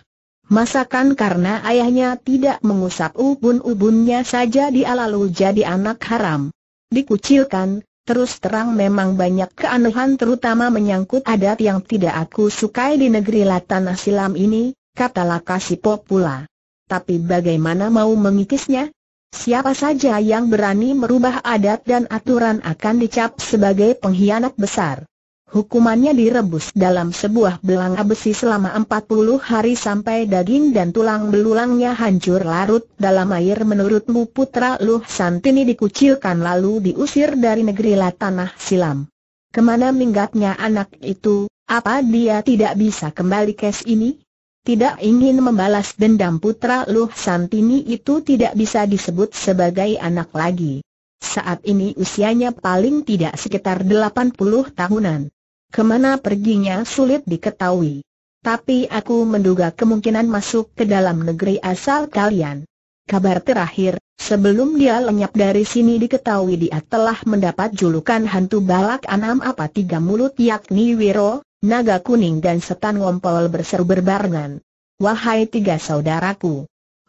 Masakan karena ayahnya tidak mengusap ubun-ubunnya saja dia lalu jadi anak haram. Dikucilkan, Terus terang memang banyak keanehan terutama menyangkut adat yang tidak aku sukai di negeri Latan Silam ini, kata Lakasi Popula. Tapi bagaimana mau mengikisnya? Siapa saja yang berani merubah adat dan aturan akan dicap sebagai pengkhianat besar. Hukumannya direbus dalam sebuah belanga besi selama 40 hari sampai daging dan tulang belulangnya hancur larut dalam air menurutmu putra Luh Santini dikucilkan lalu diusir dari negeri Latanah Silam. Kemana minggatnya anak itu, apa dia tidak bisa kembali kes ini? Tidak ingin membalas dendam putra Luh Santini itu tidak bisa disebut sebagai anak lagi. Saat ini usianya paling tidak sekitar 80 tahunan. Kemana perginya sulit diketahui. Tapi aku menduga kemungkinan masuk ke dalam negeri asal kalian. Kabar terakhir, sebelum dia lenyap dari sini diketahui dia telah mendapat julukan hantu balak enam apa tiga mulut yakni Wiro, Naga Kuning dan Setan Ngompol berseru berbarengan. Wahai tiga saudaraku,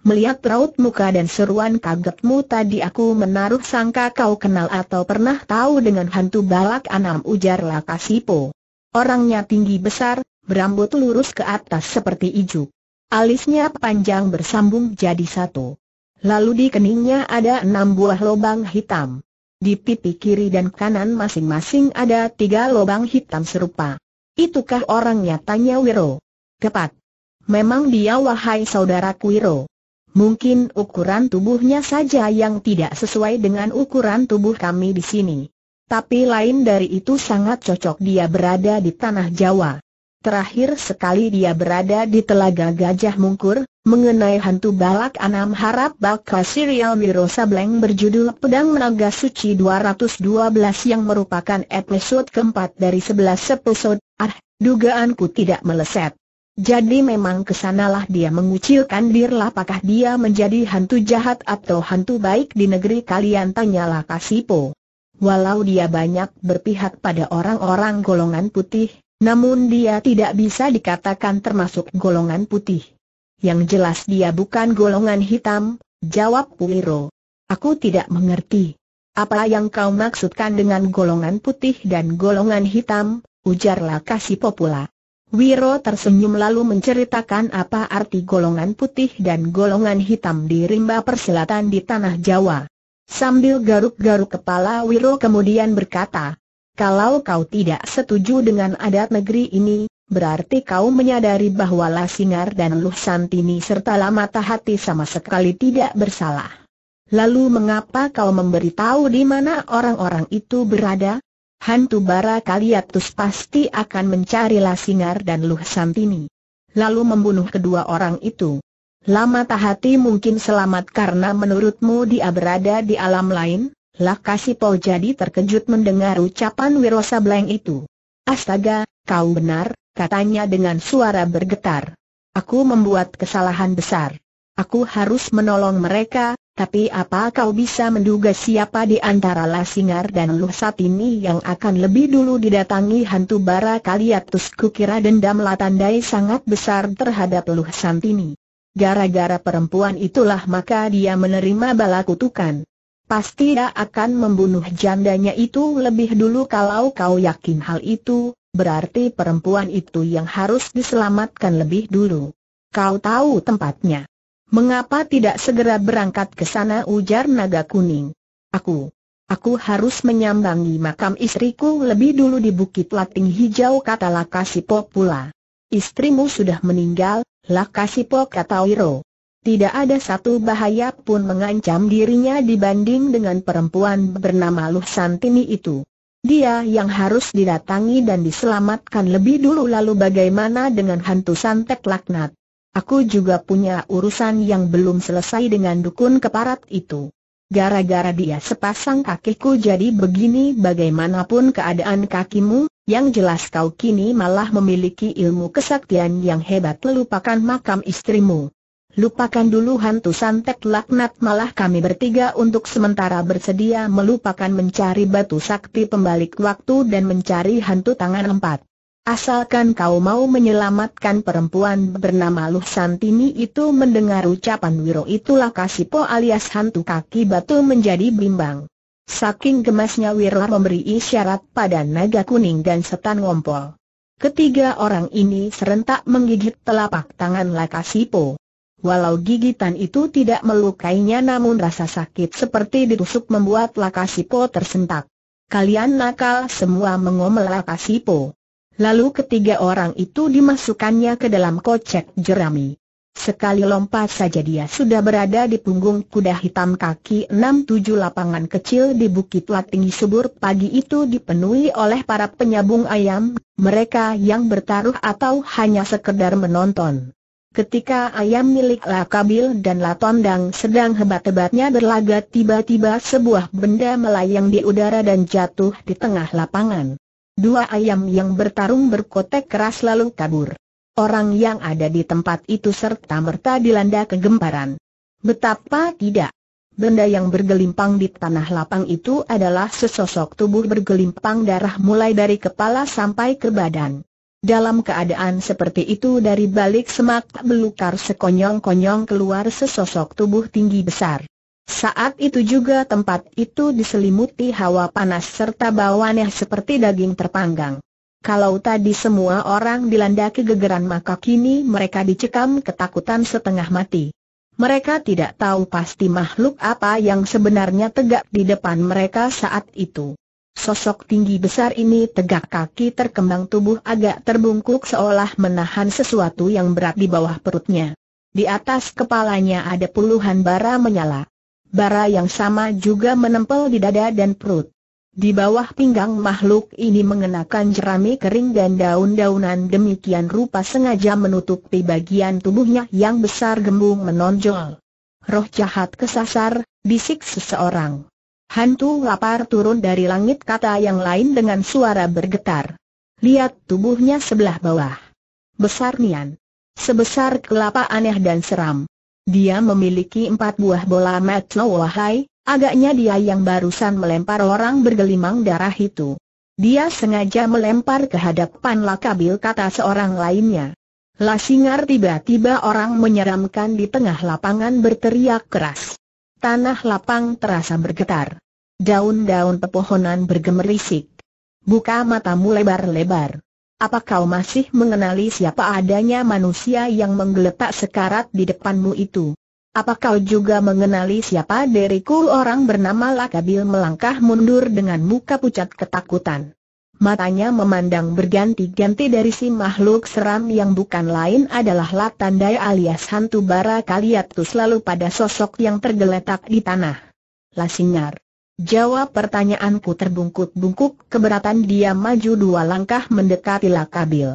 Melihat raut muka dan seruan kagetmu tadi aku menaruh sangka kau kenal atau pernah tahu dengan hantu balak anam ujar Lakasipo. Orangnya tinggi besar, berambut lurus ke atas seperti ijuk. Alisnya panjang bersambung jadi satu. Lalu di keningnya ada enam buah lobang hitam. Di pipi kiri dan kanan masing-masing ada tiga lobang hitam serupa. Itukah orangnya tanya Wiro. Tepat. Memang dia wahai saudaraku Wiro. Mungkin ukuran tubuhnya saja yang tidak sesuai dengan ukuran tubuh kami di sini. Tapi lain dari itu sangat cocok dia berada di tanah Jawa. Terakhir sekali dia berada di Telaga Gajah Mungkur, mengenai hantu balak Anam harap bakal serial Wiro Sableng berjudul Pedang Naga Suci 212 yang merupakan episode keempat dari 11 episode. Ah, dugaanku tidak meleset. Jadi memang kesanalah dia mengucilkan diri apakah dia menjadi hantu jahat atau hantu baik di negeri kalian tanyalah Kasipo. Walau dia banyak berpihak pada orang-orang golongan putih, namun dia tidak bisa dikatakan termasuk golongan putih. Yang jelas dia bukan golongan hitam, jawab Puiro. Aku tidak mengerti. Apa yang kau maksudkan dengan golongan putih dan golongan hitam, ujarlah Kasipo pula. Wiro tersenyum lalu menceritakan apa arti golongan putih dan golongan hitam di rimba perselatan di tanah Jawa. Sambil garuk-garuk kepala Wiro kemudian berkata, kalau kau tidak setuju dengan adat negeri ini, berarti kau menyadari bahwa Lasingar dan Luhsantini serta Lamata Hati sama sekali tidak bersalah. Lalu mengapa kau memberitahu di mana orang-orang itu berada? hantu bara Kaliatus pasti akan mencari Lasingar dan Luh Santini. Lalu membunuh kedua orang itu. Lama Tahati mungkin selamat karena menurutmu dia berada di alam lain? Lah Paul jadi terkejut mendengar ucapan Wirosa Bleng itu. Astaga, kau benar, katanya dengan suara bergetar. Aku membuat kesalahan besar. Aku harus menolong mereka, tapi apa kau bisa menduga siapa di antara Lasingar dan Luh Satini yang akan lebih dulu didatangi hantu bara kaliatus kukira dendam Latandai sangat besar terhadap Luh Santini. Gara-gara perempuan itulah maka dia menerima bala kutukan. Pasti dia akan membunuh jandanya itu lebih dulu kalau kau yakin hal itu, berarti perempuan itu yang harus diselamatkan lebih dulu. Kau tahu tempatnya. Mengapa tidak segera berangkat ke sana ujar naga kuning? Aku, aku harus menyambangi makam istriku lebih dulu di Bukit Lating Hijau kata Lakasipo pula. Istrimu sudah meninggal, Lakasipo kata Wiro. Tidak ada satu bahaya pun mengancam dirinya dibanding dengan perempuan bernama Luh Santini itu. Dia yang harus didatangi dan diselamatkan lebih dulu lalu bagaimana dengan hantu santet laknat? Aku juga punya urusan yang belum selesai dengan dukun keparat itu. Gara-gara dia sepasang kakiku jadi begini bagaimanapun keadaan kakimu, yang jelas kau kini malah memiliki ilmu kesaktian yang hebat lupakan makam istrimu. Lupakan dulu hantu santet laknat malah kami bertiga untuk sementara bersedia melupakan mencari batu sakti pembalik waktu dan mencari hantu tangan empat. Asalkan kau mau menyelamatkan perempuan bernama Luh Santini itu mendengar ucapan Wiro itulah Kasipo alias hantu kaki batu menjadi bimbang. Saking gemasnya Wiro memberi isyarat pada naga kuning dan setan ngompol. Ketiga orang ini serentak menggigit telapak tangan Lakasipo. Walau gigitan itu tidak melukainya namun rasa sakit seperti ditusuk membuat Lakasipo tersentak. Kalian nakal semua mengomel Lakasipo. Lalu ketiga orang itu dimasukkannya ke dalam kocek jerami. Sekali lompat saja dia sudah berada di punggung kuda hitam kaki enam tujuh lapangan kecil di Bukit latingi subur pagi itu dipenuhi oleh para penyabung ayam, mereka yang bertaruh atau hanya sekedar menonton. Ketika ayam milik Lakabil dan Latondang sedang hebat-hebatnya berlagak, tiba-tiba sebuah benda melayang di udara dan jatuh di tengah lapangan. Dua ayam yang bertarung berkotek keras lalu kabur. Orang yang ada di tempat itu serta-merta dilanda kegemparan. Betapa tidak. Benda yang bergelimpang di tanah lapang itu adalah sesosok tubuh bergelimpang darah mulai dari kepala sampai ke badan. Dalam keadaan seperti itu dari balik semak belukar sekonyong-konyong keluar sesosok tubuh tinggi besar. Saat itu juga tempat itu diselimuti hawa panas serta bau aneh seperti daging terpanggang. Kalau tadi semua orang dilanda kegegeran maka kini mereka dicekam ketakutan setengah mati. Mereka tidak tahu pasti makhluk apa yang sebenarnya tegak di depan mereka saat itu. Sosok tinggi besar ini tegak kaki terkembang tubuh agak terbungkuk seolah menahan sesuatu yang berat di bawah perutnya. Di atas kepalanya ada puluhan bara menyala. Bara yang sama juga menempel di dada dan perut. Di bawah pinggang makhluk ini mengenakan jerami kering dan daun-daunan demikian rupa sengaja menutupi bagian tubuhnya yang besar gembung menonjol. Roh jahat kesasar, bisik seseorang. Hantu lapar turun dari langit kata yang lain dengan suara bergetar. Lihat tubuhnya sebelah bawah. Besar nian. Sebesar kelapa aneh dan seram. Dia memiliki empat buah bola mata oh, wahai, agaknya dia yang barusan melempar orang bergelimang darah itu. Dia sengaja melempar ke hadapan Lakabil kata seorang lainnya. Lasingar tiba-tiba orang menyeramkan di tengah lapangan berteriak keras. Tanah lapang terasa bergetar. Daun-daun pepohonan bergemerisik. Buka matamu lebar-lebar. Apa kau masih mengenali siapa adanya manusia yang menggeletak sekarat di depanmu itu? Apa kau juga mengenali siapa diriku orang bernama Lakabil melangkah mundur dengan muka pucat ketakutan? Matanya memandang berganti-ganti dari si makhluk seram yang bukan lain adalah Latandai alias hantu bara kaliatu selalu pada sosok yang tergeletak di tanah. Lasingar. Jawab pertanyaanku terbungkuk-bungkuk, keberatan dia maju dua langkah mendekati Lakabil.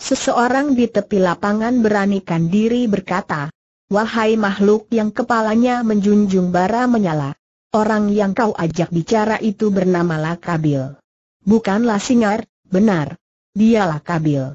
Seseorang di tepi lapangan beranikan diri berkata, Wahai makhluk yang kepalanya menjunjung bara menyala. Orang yang kau ajak bicara itu bernama Lakabil. Bukan Singar, benar. Dia Lakabil.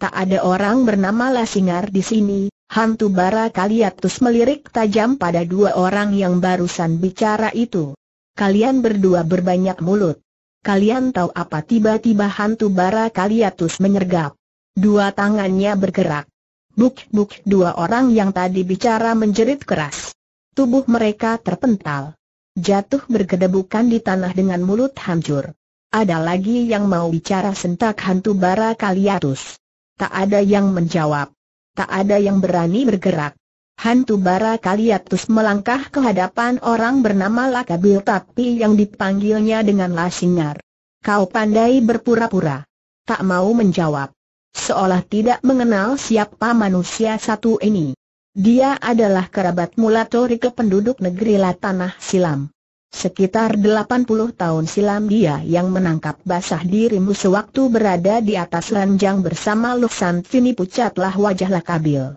Tak ada orang bernama Lasingar di sini, hantu bara kaliatus melirik tajam pada dua orang yang barusan bicara itu. Kalian berdua berbanyak mulut. Kalian tahu apa tiba-tiba hantu bara Kaliatus menyergap. Dua tangannya bergerak. Buk-buk dua orang yang tadi bicara menjerit keras. Tubuh mereka terpental. Jatuh bergedebukan di tanah dengan mulut hancur. Ada lagi yang mau bicara sentak hantu bara Kaliatus. Tak ada yang menjawab. Tak ada yang berani bergerak. Hantu bara Kaliatus melangkah ke hadapan orang bernama Lakabil tapi yang dipanggilnya dengan Lasingar. Kau pandai berpura-pura. Tak mau menjawab. Seolah tidak mengenal siapa manusia satu ini. Dia adalah kerabat mulatori ke penduduk negeri Latanah Silam. Sekitar 80 tahun silam dia yang menangkap basah dirimu sewaktu berada di atas ranjang bersama Luksan Fini pucatlah wajah Lakabil.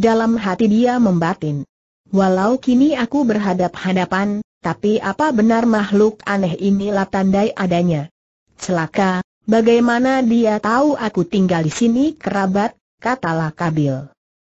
Dalam hati dia membatin. Walau kini aku berhadap-hadapan, tapi apa benar makhluk aneh ini tandai adanya. Celaka, bagaimana dia tahu aku tinggal di sini kerabat, katalah Kabil.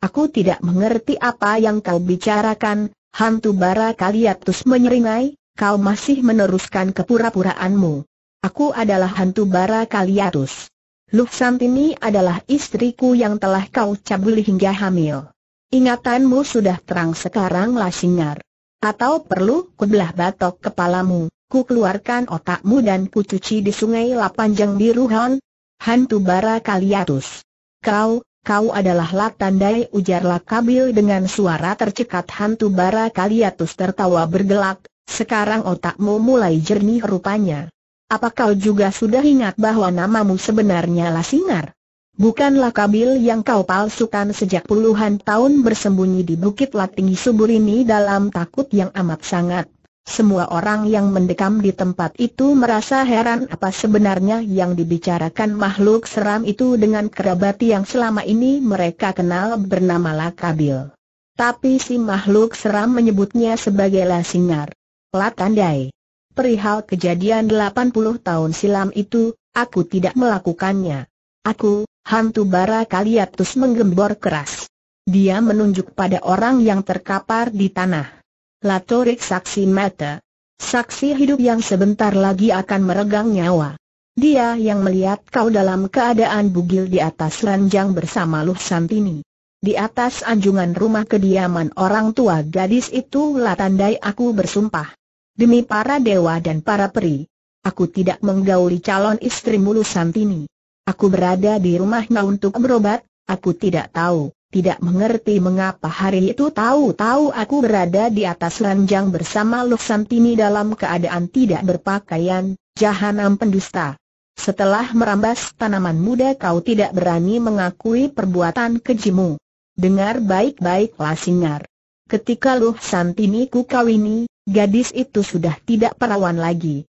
Aku tidak mengerti apa yang kau bicarakan, hantu bara kaliatus menyeringai, kau masih meneruskan kepura-puraanmu. Aku adalah hantu bara kaliatus. Luxantini adalah istriku yang telah kau cabuli hingga hamil. Ingatanmu sudah terang sekarang, singar. Atau perlu kubelah batok kepalamu, ku keluarkan otakmu dan ku cuci di sungai Lapanjang biru Han. Hantu bara kaliatus. Kau, kau adalah Latandai Ujarlah Lakabil dengan suara tercekat hantu bara kaliatus tertawa bergelak, sekarang otakmu mulai jernih rupanya. Apa kau juga sudah ingat bahwa namamu sebenarnya Lasingar? Bukanlah Kabil yang kau palsukan sejak puluhan tahun bersembunyi di Bukit Latinggi Subur ini dalam takut yang amat sangat. Semua orang yang mendekam di tempat itu merasa heran apa sebenarnya yang dibicarakan makhluk seram itu dengan kerabat yang selama ini mereka kenal bernama Lakabil. Tapi si makhluk seram menyebutnya sebagai Lasingar. Latandai. Perihal kejadian 80 tahun silam itu, aku tidak melakukannya. Aku, hantu bara Kaliatus menggembor keras. Dia menunjuk pada orang yang terkapar di tanah. Latorik saksi mata. Saksi hidup yang sebentar lagi akan meregang nyawa. Dia yang melihat kau dalam keadaan bugil di atas ranjang bersama Luh Santini. Di atas anjungan rumah kediaman orang tua gadis itu lah tandai aku bersumpah. Demi para dewa dan para peri, aku tidak menggauli calon istri mulu Santini. Aku berada di rumahnya untuk berobat, aku tidak tahu, tidak mengerti mengapa hari itu tahu-tahu aku berada di atas ranjang bersama Santini dalam keadaan tidak berpakaian, jahanam pendusta. Setelah merambas tanaman muda kau tidak berani mengakui perbuatan kejimu. Dengar baik baik Lasingar. Ketika Luh Santini ku kawini, gadis itu sudah tidak perawan lagi.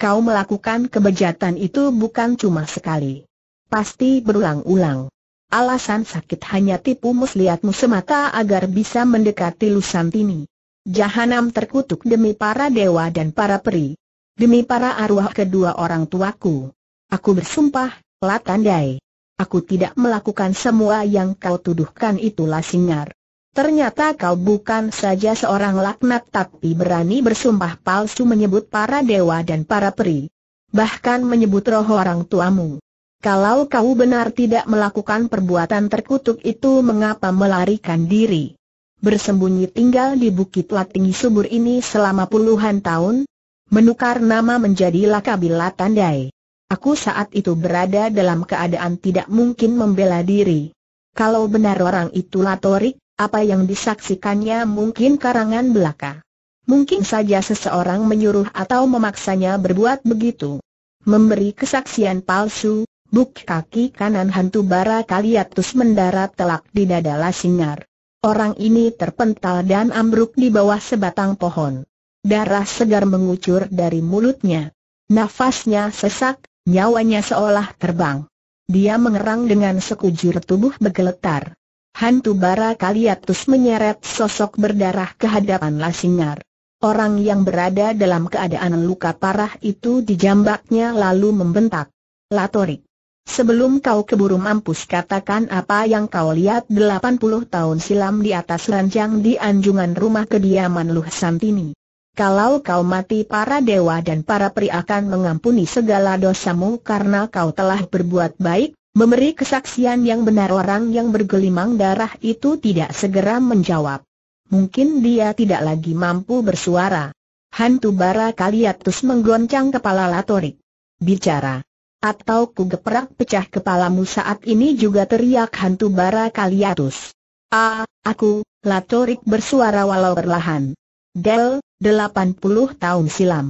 Kau melakukan kebejatan itu bukan cuma sekali. Pasti berulang-ulang. Alasan sakit hanya tipu muslihatmu semata agar bisa mendekati Lusantini. Jahanam terkutuk demi para dewa dan para peri. Demi para arwah kedua orang tuaku. Aku bersumpah, Latandai. Aku tidak melakukan semua yang kau tuduhkan itulah singar. Ternyata kau bukan saja seorang laknat tapi berani bersumpah palsu menyebut para dewa dan para peri. Bahkan menyebut roh orang tuamu. Kalau kau benar tidak melakukan perbuatan terkutuk itu mengapa melarikan diri? Bersembunyi tinggal di bukit Latingi Subur ini selama puluhan tahun, menukar nama menjadi Lakabila Tandai. Aku saat itu berada dalam keadaan tidak mungkin membela diri. Kalau benar orang itu latorik, apa yang disaksikannya mungkin karangan belaka. Mungkin saja seseorang menyuruh atau memaksanya berbuat begitu. Memberi kesaksian palsu, Buk kaki kanan hantu bara kaliatus mendarat telak di dada Lasingar. Orang ini terpental dan ambruk di bawah sebatang pohon. Darah segar mengucur dari mulutnya. Nafasnya sesak, nyawanya seolah terbang. Dia mengerang dengan sekujur tubuh bergeletar. Hantu bara kaliatus menyeret sosok berdarah ke hadapan Lasingar. Orang yang berada dalam keadaan luka parah itu dijambaknya lalu membentak. Latorik. Sebelum kau keburu mampus katakan apa yang kau lihat 80 tahun silam di atas ranjang di anjungan rumah kediaman Luh Santini. Kalau kau mati para dewa dan para peri akan mengampuni segala dosamu karena kau telah berbuat baik, memberi kesaksian yang benar orang yang bergelimang darah itu tidak segera menjawab. Mungkin dia tidak lagi mampu bersuara. Hantu bara kaliatus menggoncang kepala Latorik. Bicara. Atau ku geprak pecah kepalamu saat ini juga teriak hantu bara Kaliatus. Ah, aku, Latorik bersuara walau perlahan. Del, 80 tahun silam.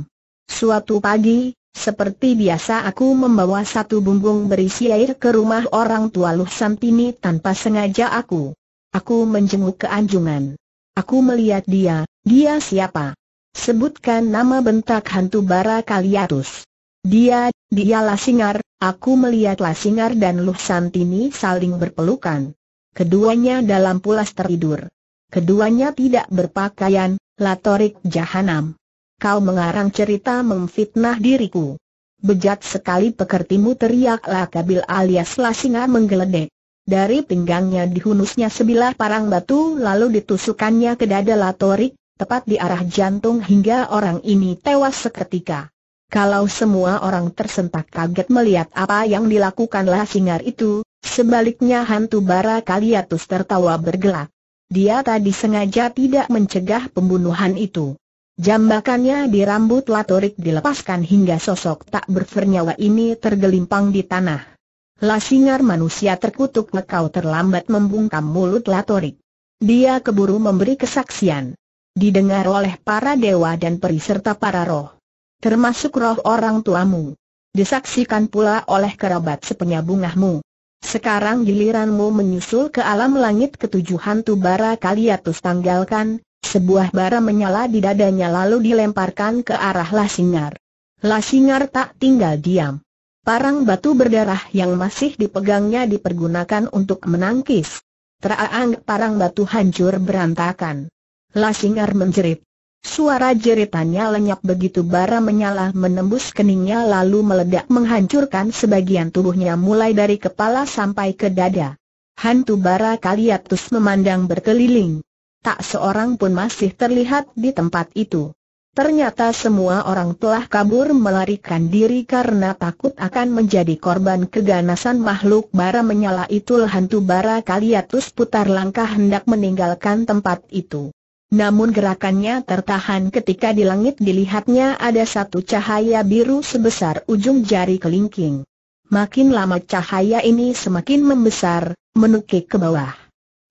Suatu pagi, seperti biasa aku membawa satu bumbung berisi air ke rumah orang tua Luh Santini tanpa sengaja aku. Aku menjenguk keanjungan. Aku melihat dia, dia siapa? Sebutkan nama bentak hantu bara Kaliatus. Dia, dialah Singar, aku melihatlah Singar dan Luh Santini saling berpelukan. Keduanya dalam pulas tertidur. Keduanya tidak berpakaian, latorik jahanam. Kau mengarang cerita memfitnah diriku. Bejat sekali pekertimu teriaklah Kabil alias Lasinga menggeledek. Dari pinggangnya dihunusnya sebilah parang batu lalu ditusukannya ke dada latorik, tepat di arah jantung hingga orang ini tewas seketika. Kalau semua orang tersentak kaget melihat apa yang dilakukanlah singar itu, sebaliknya hantu bara Kaliatus tertawa bergelak. Dia tadi sengaja tidak mencegah pembunuhan itu. Jambakannya di rambut Latorik dilepaskan hingga sosok tak berfernyawa ini tergelimpang di tanah. Lasingar manusia terkutuk lekau terlambat membungkam mulut Latorik. Dia keburu memberi kesaksian. Didengar oleh para dewa dan peri serta para roh termasuk roh orang tuamu. Disaksikan pula oleh kerabat sepenyabungahmu. Sekarang giliranmu menyusul ke alam langit ketujuh hantu bara kaliatus tanggalkan, sebuah bara menyala di dadanya lalu dilemparkan ke arah Lasingar. Lasingar tak tinggal diam. Parang batu berdarah yang masih dipegangnya dipergunakan untuk menangkis. Teraang parang batu hancur berantakan. Lasingar menjerit. Suara jeritannya lenyap begitu bara menyala menembus keningnya lalu meledak menghancurkan sebagian tubuhnya mulai dari kepala sampai ke dada. Hantu bara Kaliatus memandang berkeliling. Tak seorang pun masih terlihat di tempat itu. Ternyata semua orang telah kabur melarikan diri karena takut akan menjadi korban keganasan makhluk bara menyala itu hantu bara Kaliatus putar langkah hendak meninggalkan tempat itu. Namun gerakannya tertahan ketika di langit dilihatnya ada satu cahaya biru sebesar ujung jari kelingking. Makin lama cahaya ini semakin membesar, menukik ke bawah.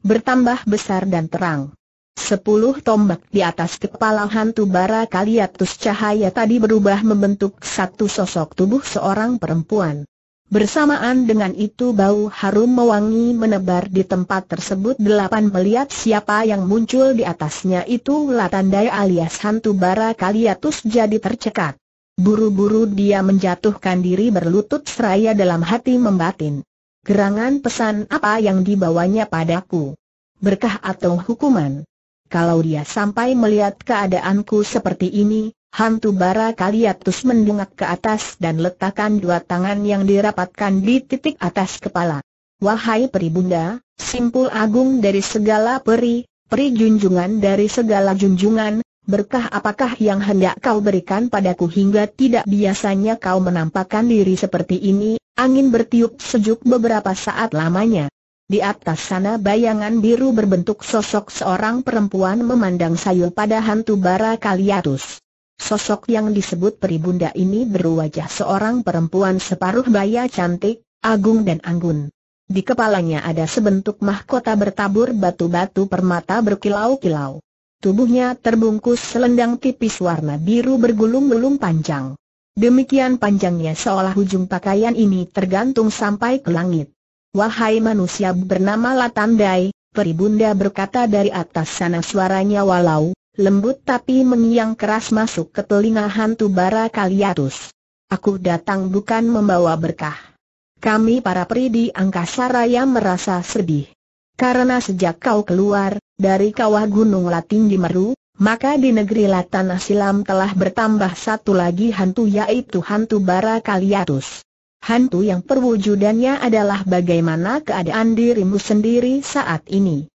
Bertambah besar dan terang. Sepuluh tombak di atas kepala hantu bara kaliatus cahaya tadi berubah membentuk satu sosok tubuh seorang perempuan. Bersamaan dengan itu bau harum mewangi menebar di tempat tersebut delapan melihat siapa yang muncul di atasnya itu Latandai alias hantu bara kaliatus jadi tercekat. Buru-buru dia menjatuhkan diri berlutut seraya dalam hati membatin. Gerangan pesan apa yang dibawanya padaku? Berkah atau hukuman? Kalau dia sampai melihat keadaanku seperti ini, Hantu bara Kaliatus mendungak ke atas dan letakkan dua tangan yang dirapatkan di titik atas kepala. Wahai peri bunda, simpul agung dari segala peri, peri junjungan dari segala junjungan, berkah apakah yang hendak kau berikan padaku hingga tidak biasanya kau menampakkan diri seperti ini, angin bertiup sejuk beberapa saat lamanya. Di atas sana bayangan biru berbentuk sosok seorang perempuan memandang sayur pada hantu bara Kaliatus. Sosok yang disebut peribunda ini berwajah seorang perempuan separuh baya cantik, agung dan anggun. Di kepalanya ada sebentuk mahkota bertabur batu-batu permata berkilau-kilau. Tubuhnya terbungkus selendang tipis warna biru bergulung-gulung panjang. Demikian panjangnya seolah ujung pakaian ini tergantung sampai ke langit. Wahai manusia bernama Latandai, peribunda berkata dari atas sana suaranya walau lembut tapi mengiang keras masuk ke telinga hantu bara Kaliatus. Aku datang bukan membawa berkah. Kami para peri di angkasa raya merasa sedih. Karena sejak kau keluar, dari kawah gunung latin di Meru, maka di negeri Latan Silam telah bertambah satu lagi hantu yaitu hantu bara Kaliatus. Hantu yang perwujudannya adalah bagaimana keadaan dirimu sendiri saat ini.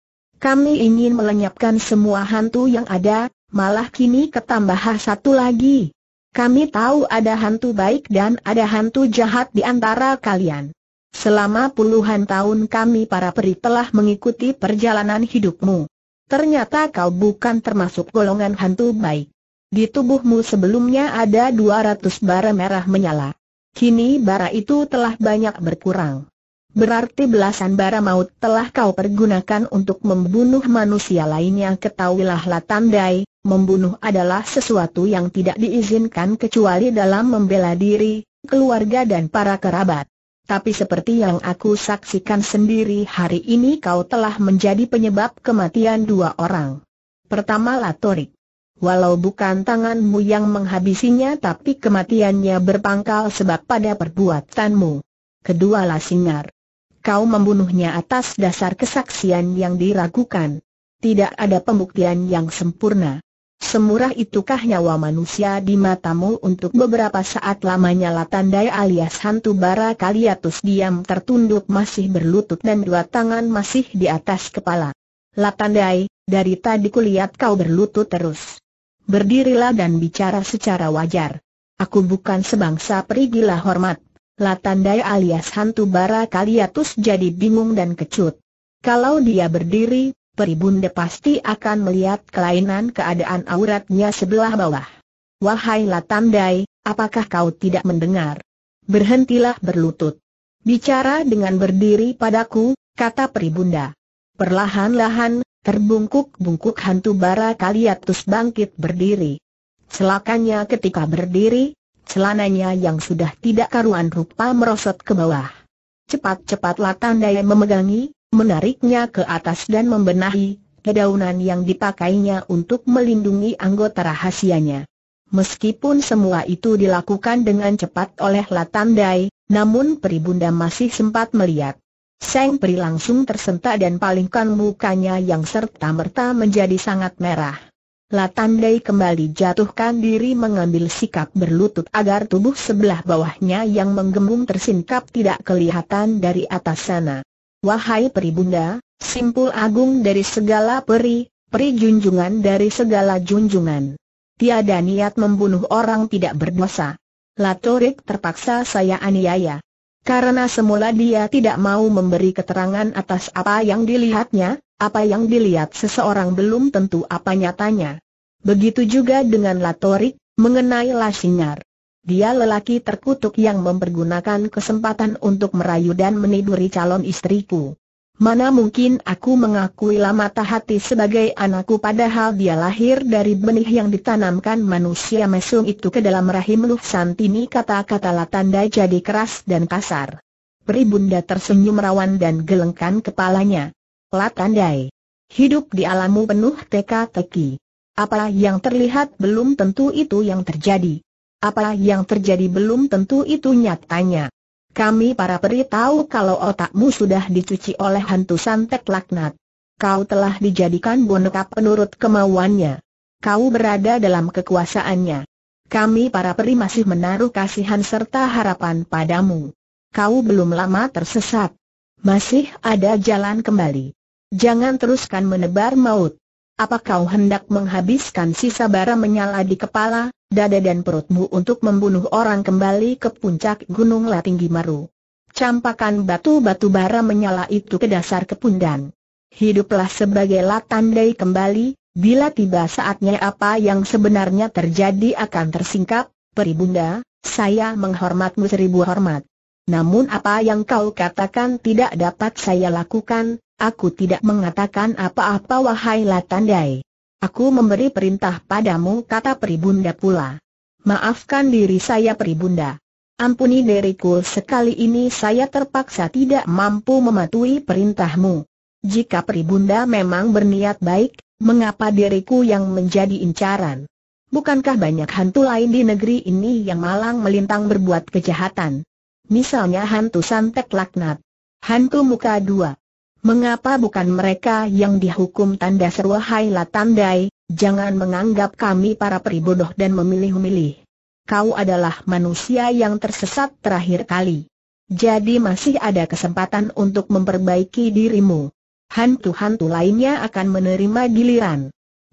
Kami ingin melenyapkan semua hantu yang ada, malah kini ketambah satu lagi. Kami tahu ada hantu baik dan ada hantu jahat di antara kalian. Selama puluhan tahun kami para peri telah mengikuti perjalanan hidupmu. Ternyata kau bukan termasuk golongan hantu baik. Di tubuhmu sebelumnya ada 200 bara merah menyala. Kini bara itu telah banyak berkurang berarti belasan bara maut telah kau pergunakan untuk membunuh manusia lainnya ketahuilah tandai, membunuh adalah sesuatu yang tidak diizinkan kecuali dalam membela diri, keluarga dan para kerabat. Tapi seperti yang aku saksikan sendiri hari ini kau telah menjadi penyebab kematian dua orang. Pertama Latorik. Walau bukan tanganmu yang menghabisinya tapi kematiannya berpangkal sebab pada perbuatanmu. Kedua Lasingar kau membunuhnya atas dasar kesaksian yang diragukan. Tidak ada pembuktian yang sempurna. Semurah itukah nyawa manusia di matamu untuk beberapa saat lamanya Latandai alias hantu bara kaliatus diam tertunduk masih berlutut dan dua tangan masih di atas kepala. Latandai, dari tadi kulihat kau berlutut terus. Berdirilah dan bicara secara wajar. Aku bukan sebangsa perigilah hormat Latandai alias hantu bara kaliatus jadi bingung dan kecut. Kalau dia berdiri, peribunda pasti akan melihat kelainan keadaan auratnya sebelah bawah. Wahai Latandai, apakah kau tidak mendengar? Berhentilah berlutut. Bicara dengan berdiri padaku, kata peribunda. Perlahan-lahan, terbungkuk-bungkuk hantu bara kaliatus bangkit berdiri. Selakannya ketika berdiri, celananya yang sudah tidak karuan rupa merosot ke bawah. Cepat-cepatlah Tandai memegangi, menariknya ke atas dan membenahi, dedaunan yang dipakainya untuk melindungi anggota rahasianya. Meskipun semua itu dilakukan dengan cepat oleh Latandai, namun peribunda masih sempat melihat. Seng Peri langsung tersentak dan palingkan mukanya yang serta-merta menjadi sangat merah. Latandai Tandai kembali jatuhkan diri mengambil sikap berlutut agar tubuh sebelah bawahnya yang menggembung tersingkap tidak kelihatan dari atas sana. Wahai peribunda, simpul agung dari segala peri, peri junjungan dari segala junjungan. Tiada niat membunuh orang tidak berdosa. Latorik terpaksa saya aniaya. Karena semula dia tidak mau memberi keterangan atas apa yang dilihatnya, apa yang dilihat seseorang belum tentu apa nyatanya. Begitu juga dengan Latorik, mengenai Lasingar. Dia lelaki terkutuk yang mempergunakan kesempatan untuk merayu dan meniduri calon istriku. Mana mungkin aku mengakui Lamata Hati sebagai anakku padahal dia lahir dari benih yang ditanamkan manusia mesum itu ke dalam rahim Luh Santini kata-kata Latanda jadi keras dan kasar. Peribunda tersenyum rawan dan gelengkan kepalanya. Latandai. Hidup di alammu penuh teka-teki. Apa yang terlihat belum tentu itu yang terjadi. Apa yang terjadi belum tentu itu nyatanya. Kami para peri tahu kalau otakmu sudah dicuci oleh hantu santet laknat. Kau telah dijadikan boneka penurut kemauannya. Kau berada dalam kekuasaannya. Kami para peri masih menaruh kasihan serta harapan padamu. Kau belum lama tersesat. Masih ada jalan kembali. Jangan teruskan menebar maut. Apa kau hendak menghabiskan sisa bara menyala di kepala, dada dan perutmu untuk membunuh orang kembali ke puncak Gunung Latinggi Maru? Campakan batu-batu bara menyala itu ke dasar kepundan. Hiduplah sebagai latandai kembali, bila tiba saatnya apa yang sebenarnya terjadi akan tersingkap, peribunda, saya menghormatmu seribu hormat. Namun apa yang kau katakan tidak dapat saya lakukan, aku tidak mengatakan apa-apa wahai Latandai. Aku memberi perintah padamu kata Peribunda pula. Maafkan diri saya Peribunda. Ampuni diriku sekali ini saya terpaksa tidak mampu mematuhi perintahmu. Jika Peribunda memang berniat baik, mengapa diriku yang menjadi incaran? Bukankah banyak hantu lain di negeri ini yang malang melintang berbuat kejahatan? Misalnya hantu santet laknat. Hantu muka dua. Mengapa bukan mereka yang dihukum tanda seru hai tandai, jangan menganggap kami para peribodoh dan memilih-milih. Kau adalah manusia yang tersesat terakhir kali. Jadi masih ada kesempatan untuk memperbaiki dirimu. Hantu-hantu lainnya akan menerima giliran.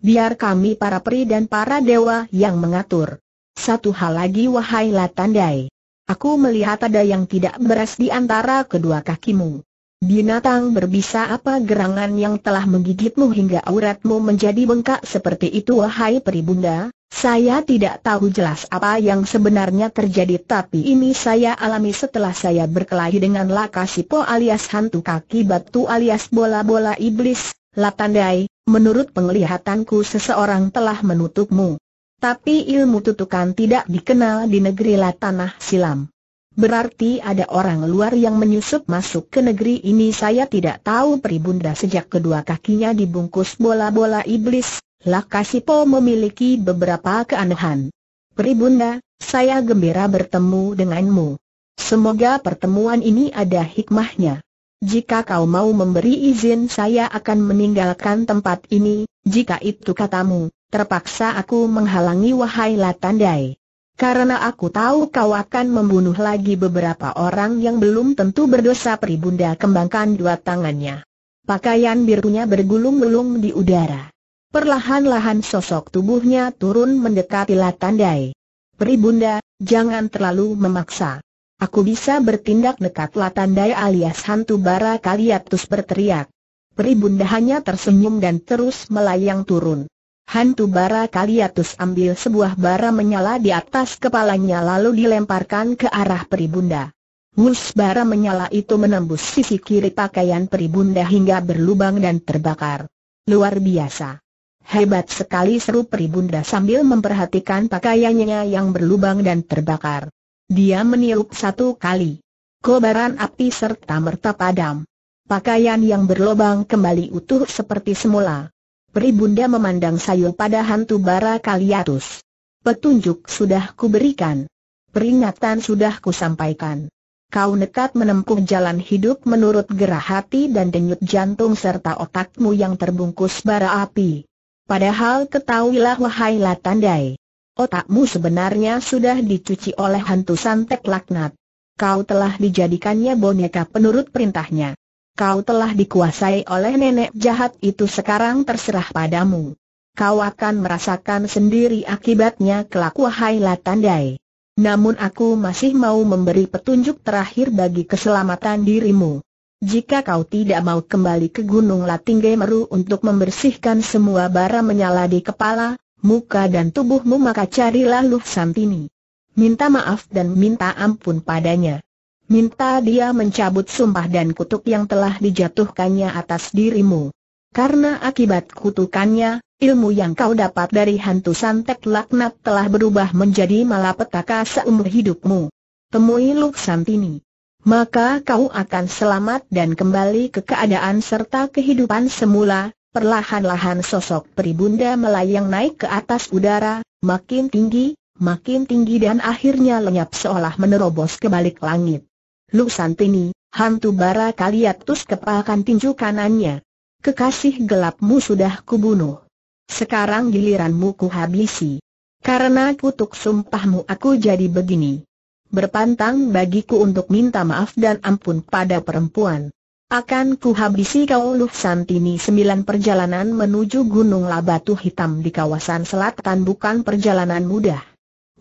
Biar kami para peri dan para dewa yang mengatur. Satu hal lagi wahai Latandai. Aku melihat ada yang tidak beres di antara kedua kakimu. Binatang berbisa apa gerangan yang telah menggigitmu hingga auratmu menjadi bengkak seperti itu wahai peribunda? Saya tidak tahu jelas apa yang sebenarnya terjadi tapi ini saya alami setelah saya berkelahi dengan Lakasipo alias hantu kaki batu alias bola-bola iblis, Latandai, menurut penglihatanku seseorang telah menutupmu. Tapi ilmu tutukan tidak dikenal di negeri la tanah Silam. Berarti ada orang luar yang menyusup masuk ke negeri ini saya tidak tahu Pribunda sejak kedua kakinya dibungkus bola-bola iblis, Lakasipo memiliki beberapa keanehan. Pribunda, saya gembira bertemu denganmu. Semoga pertemuan ini ada hikmahnya. Jika kau mau memberi izin saya akan meninggalkan tempat ini, jika itu katamu. Terpaksa aku menghalangi wahai Latandai. Karena aku tahu kau akan membunuh lagi beberapa orang yang belum tentu berdosa peribunda kembangkan dua tangannya. Pakaian birunya bergulung-gulung di udara. Perlahan-lahan sosok tubuhnya turun mendekati Latandai. Peribunda, jangan terlalu memaksa. Aku bisa bertindak dekat Latandai alias hantu bara kaliatus berteriak. Peribunda hanya tersenyum dan terus melayang turun. Hantu bara Kaliatus ambil sebuah bara menyala di atas kepalanya lalu dilemparkan ke arah peribunda. Wus bara menyala itu menembus sisi kiri pakaian peribunda hingga berlubang dan terbakar. Luar biasa. Hebat sekali seru peribunda sambil memperhatikan pakaiannya yang berlubang dan terbakar. Dia meniup satu kali. Kobaran api serta merta padam. Pakaian yang berlubang kembali utuh seperti semula. Peribunda memandang sayu pada hantu bara Kaliatus. Petunjuk sudah kuberikan. Peringatan sudah kusampaikan. Kau nekat menempuh jalan hidup menurut gerah hati dan denyut jantung serta otakmu yang terbungkus bara api. Padahal ketahuilah wahai Latandai. Otakmu sebenarnya sudah dicuci oleh hantu santet laknat. Kau telah dijadikannya boneka penurut perintahnya. Kau telah dikuasai oleh nenek jahat itu sekarang terserah padamu. Kau akan merasakan sendiri akibatnya kelak wahai Latandai. Namun aku masih mau memberi petunjuk terakhir bagi keselamatan dirimu. Jika kau tidak mau kembali ke Gunung Latingge Meru untuk membersihkan semua bara menyala di kepala, muka dan tubuhmu maka carilah Luh Santini. Minta maaf dan minta ampun padanya. Minta dia mencabut sumpah dan kutuk yang telah dijatuhkannya atas dirimu. Karena akibat kutukannya, ilmu yang kau dapat dari hantu santet laknat telah berubah menjadi malapetaka seumur hidupmu. Temui Luk Santini. Maka kau akan selamat dan kembali ke keadaan serta kehidupan semula, Perlahan-lahan sosok peribunda melayang naik ke atas udara, makin tinggi, makin tinggi dan akhirnya lenyap seolah menerobos ke balik langit. Lu Santini, hantu bara tus kepalkan tinju kanannya. Kekasih gelapmu sudah kubunuh. Sekarang giliranmu kuhabisi. Karena kutuk sumpahmu aku jadi begini. Berpantang bagiku untuk minta maaf dan ampun pada perempuan. Akan kuhabisi kau Lu Santini sembilan perjalanan menuju Gunung Labatu Hitam di kawasan selatan bukan perjalanan mudah.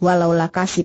Walau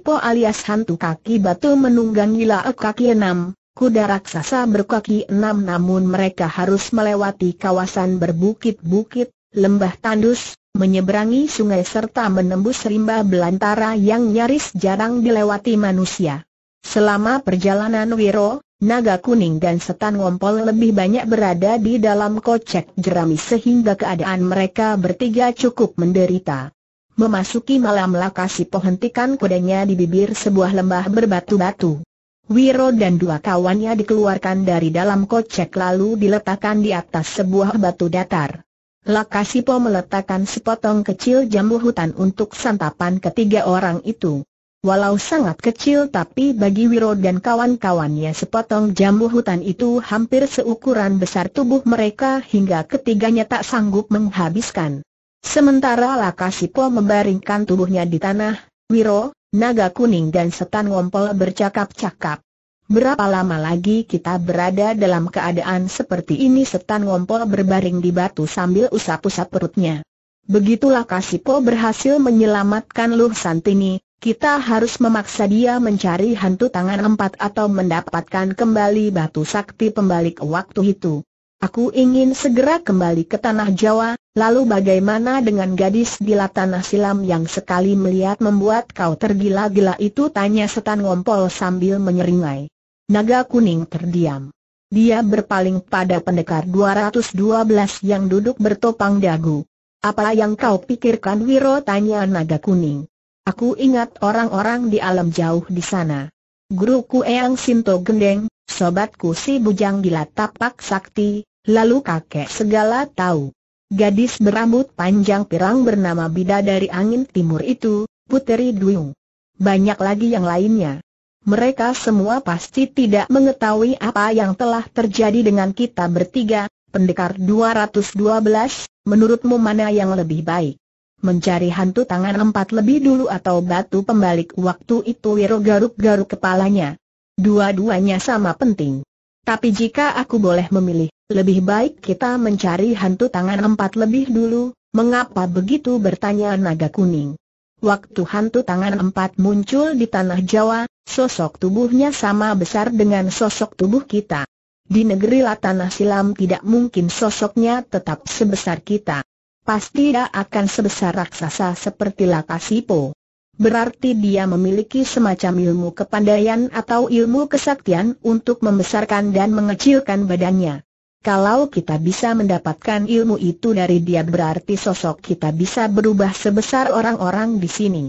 po alias hantu kaki batu menunggangi laak kaki enam, kuda raksasa berkaki enam namun mereka harus melewati kawasan berbukit-bukit, lembah tandus, menyeberangi sungai serta menembus rimba belantara yang nyaris jarang dilewati manusia. Selama perjalanan Wiro, Naga Kuning dan Setan Ngompol lebih banyak berada di dalam kocek jerami sehingga keadaan mereka bertiga cukup menderita. Memasuki malam laka hentikan kudanya di bibir sebuah lembah berbatu-batu. Wiro dan dua kawannya dikeluarkan dari dalam kocek lalu diletakkan di atas sebuah batu datar. Lakasipo meletakkan sepotong kecil jambu hutan untuk santapan ketiga orang itu. Walau sangat kecil tapi bagi Wiro dan kawan-kawannya sepotong jambu hutan itu hampir seukuran besar tubuh mereka hingga ketiganya tak sanggup menghabiskan. Sementara Lakasipo membaringkan tubuhnya di tanah, Wiro, Naga Kuning dan Setan Ngompol bercakap-cakap. Berapa lama lagi kita berada dalam keadaan seperti ini setan ngompol berbaring di batu sambil usap-usap perutnya. Begitulah Kasipo berhasil menyelamatkan Luh Santini, kita harus memaksa dia mencari hantu tangan empat atau mendapatkan kembali batu sakti pembalik waktu itu. Aku ingin segera kembali ke tanah Jawa, Lalu bagaimana dengan gadis gila tanah silam yang sekali melihat membuat kau tergila-gila itu tanya setan ngompol sambil menyeringai. Naga kuning terdiam. Dia berpaling pada pendekar 212 yang duduk bertopang dagu. Apa yang kau pikirkan Wiro tanya naga kuning. Aku ingat orang-orang di alam jauh di sana. Guruku Eyang Sinto Gendeng, sobatku si Bujang Gila Tapak Sakti, lalu kakek segala tahu. Gadis berambut panjang pirang bernama Bida dari Angin Timur itu, Puteri Duyung. Banyak lagi yang lainnya. Mereka semua pasti tidak mengetahui apa yang telah terjadi dengan kita bertiga, pendekar 212, menurutmu mana yang lebih baik? Mencari hantu tangan empat lebih dulu atau batu pembalik waktu itu Wiro garuk-garuk kepalanya. Dua-duanya sama penting. Tapi jika aku boleh memilih, lebih baik kita mencari hantu tangan empat lebih dulu, mengapa begitu bertanya naga kuning. Waktu hantu tangan empat muncul di tanah Jawa, sosok tubuhnya sama besar dengan sosok tubuh kita. Di negeri Latanah Silam tidak mungkin sosoknya tetap sebesar kita. Pasti dia akan sebesar raksasa seperti Lakasipo berarti dia memiliki semacam ilmu kepandaian atau ilmu kesaktian untuk membesarkan dan mengecilkan badannya. Kalau kita bisa mendapatkan ilmu itu dari dia berarti sosok kita bisa berubah sebesar orang-orang di sini.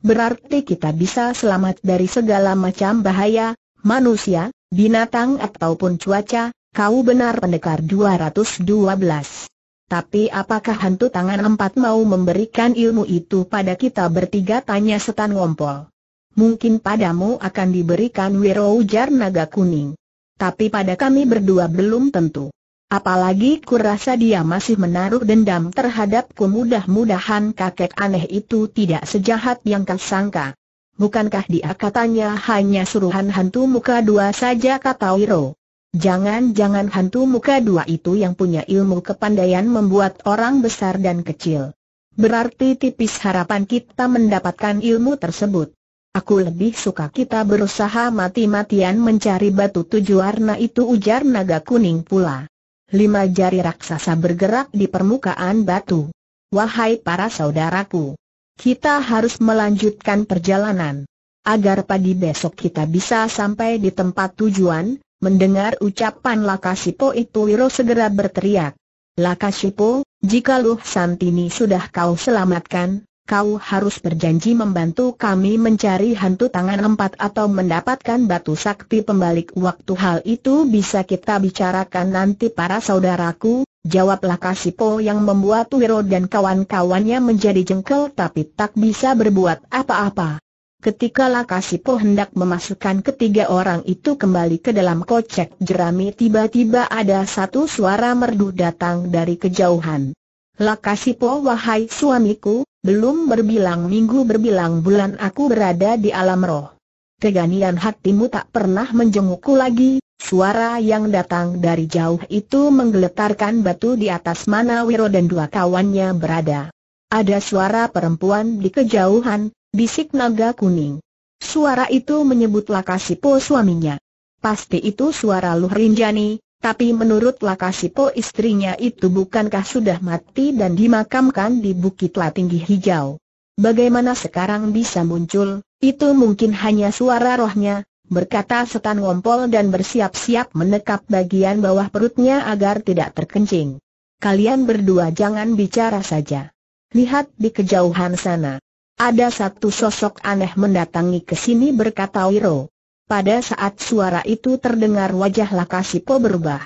Berarti kita bisa selamat dari segala macam bahaya, manusia, binatang ataupun cuaca, kau benar pendekar 212. Tapi apakah hantu tangan empat mau memberikan ilmu itu pada kita bertiga tanya setan ngompol. Mungkin padamu akan diberikan Wiro ujar naga kuning. Tapi pada kami berdua belum tentu. Apalagi kurasa dia masih menaruh dendam terhadapku mudah-mudahan kakek aneh itu tidak sejahat yang sangka. Bukankah dia katanya hanya suruhan hantu muka dua saja kata Wiro. Jangan-jangan hantu muka dua itu yang punya ilmu kepandaian membuat orang besar dan kecil. Berarti tipis harapan kita mendapatkan ilmu tersebut. Aku lebih suka kita berusaha mati-matian mencari batu tujuh warna itu ujar naga kuning pula. Lima jari raksasa bergerak di permukaan batu. Wahai para saudaraku, kita harus melanjutkan perjalanan. Agar pagi besok kita bisa sampai di tempat tujuan, Mendengar ucapan Lakasipo itu Wiro segera berteriak. Lakasipo, jika Luh Santini sudah kau selamatkan, kau harus berjanji membantu kami mencari hantu tangan empat atau mendapatkan batu sakti pembalik waktu hal itu bisa kita bicarakan nanti para saudaraku, jawab Lakasipo yang membuat Wiro dan kawan-kawannya menjadi jengkel tapi tak bisa berbuat apa-apa. Ketika Lakasipo hendak memasukkan ketiga orang itu kembali ke dalam kocek jerami tiba-tiba ada satu suara merdu datang dari kejauhan. Lakasipo wahai suamiku, belum berbilang minggu berbilang bulan aku berada di alam roh. Keganian hatimu tak pernah menjengukku lagi, suara yang datang dari jauh itu menggeletarkan batu di atas mana Wiro dan dua kawannya berada. Ada suara perempuan di kejauhan, Bisik naga kuning. Suara itu menyebut Lakasipo suaminya. Pasti itu suara Luh Rinjani, tapi menurut Lakasipo istrinya itu bukankah sudah mati dan dimakamkan di Bukit latinggi Hijau. Bagaimana sekarang bisa muncul, itu mungkin hanya suara rohnya, berkata setan ngompol dan bersiap-siap menekap bagian bawah perutnya agar tidak terkencing. Kalian berdua jangan bicara saja. Lihat di kejauhan sana. Ada satu sosok aneh mendatangi ke sini berkata Wiro. Pada saat suara itu terdengar wajah Lakasipo berubah.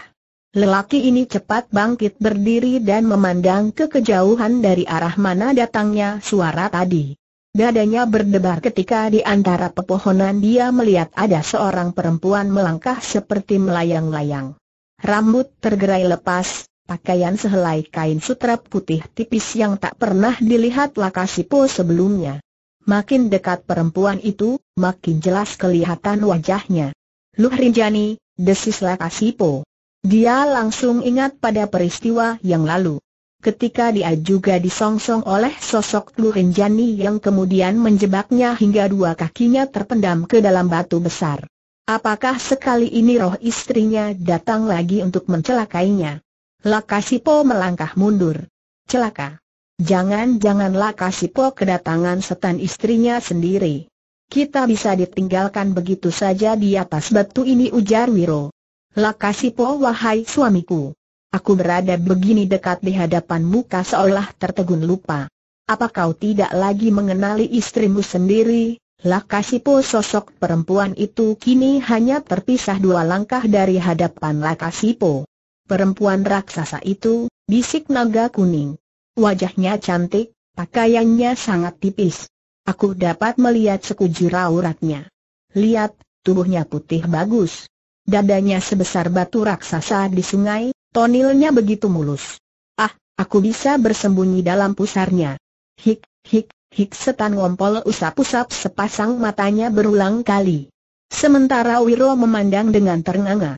Lelaki ini cepat bangkit berdiri dan memandang ke kejauhan dari arah mana datangnya suara tadi. Dadanya berdebar ketika di antara pepohonan dia melihat ada seorang perempuan melangkah seperti melayang-layang. Rambut tergerai lepas, pakaian sehelai kain sutra putih tipis yang tak pernah dilihat Lakasipo sebelumnya. Makin dekat perempuan itu, makin jelas kelihatan wajahnya. Luh Rinjani, desis Lakasipo. Dia langsung ingat pada peristiwa yang lalu. Ketika dia juga disongsong oleh sosok Luh Rinjani yang kemudian menjebaknya hingga dua kakinya terpendam ke dalam batu besar. Apakah sekali ini roh istrinya datang lagi untuk mencelakainya? Lakasipo melangkah mundur. Celaka. Jangan-jangan Lakasipo kedatangan setan istrinya sendiri. Kita bisa ditinggalkan begitu saja di atas batu ini ujar Wiro. Lakasipo wahai suamiku. Aku berada begini dekat di hadapan muka seolah tertegun lupa. Apa kau tidak lagi mengenali istrimu sendiri? Lakasipo sosok perempuan itu kini hanya terpisah dua langkah dari hadapan Lakasipo perempuan raksasa itu, bisik naga kuning. Wajahnya cantik, pakaiannya sangat tipis. Aku dapat melihat sekujur auratnya. Lihat, tubuhnya putih bagus. Dadanya sebesar batu raksasa di sungai, tonilnya begitu mulus. Ah, aku bisa bersembunyi dalam pusarnya. Hik, hik, hik setan ngompol usap-usap sepasang matanya berulang kali. Sementara Wiro memandang dengan ternganga.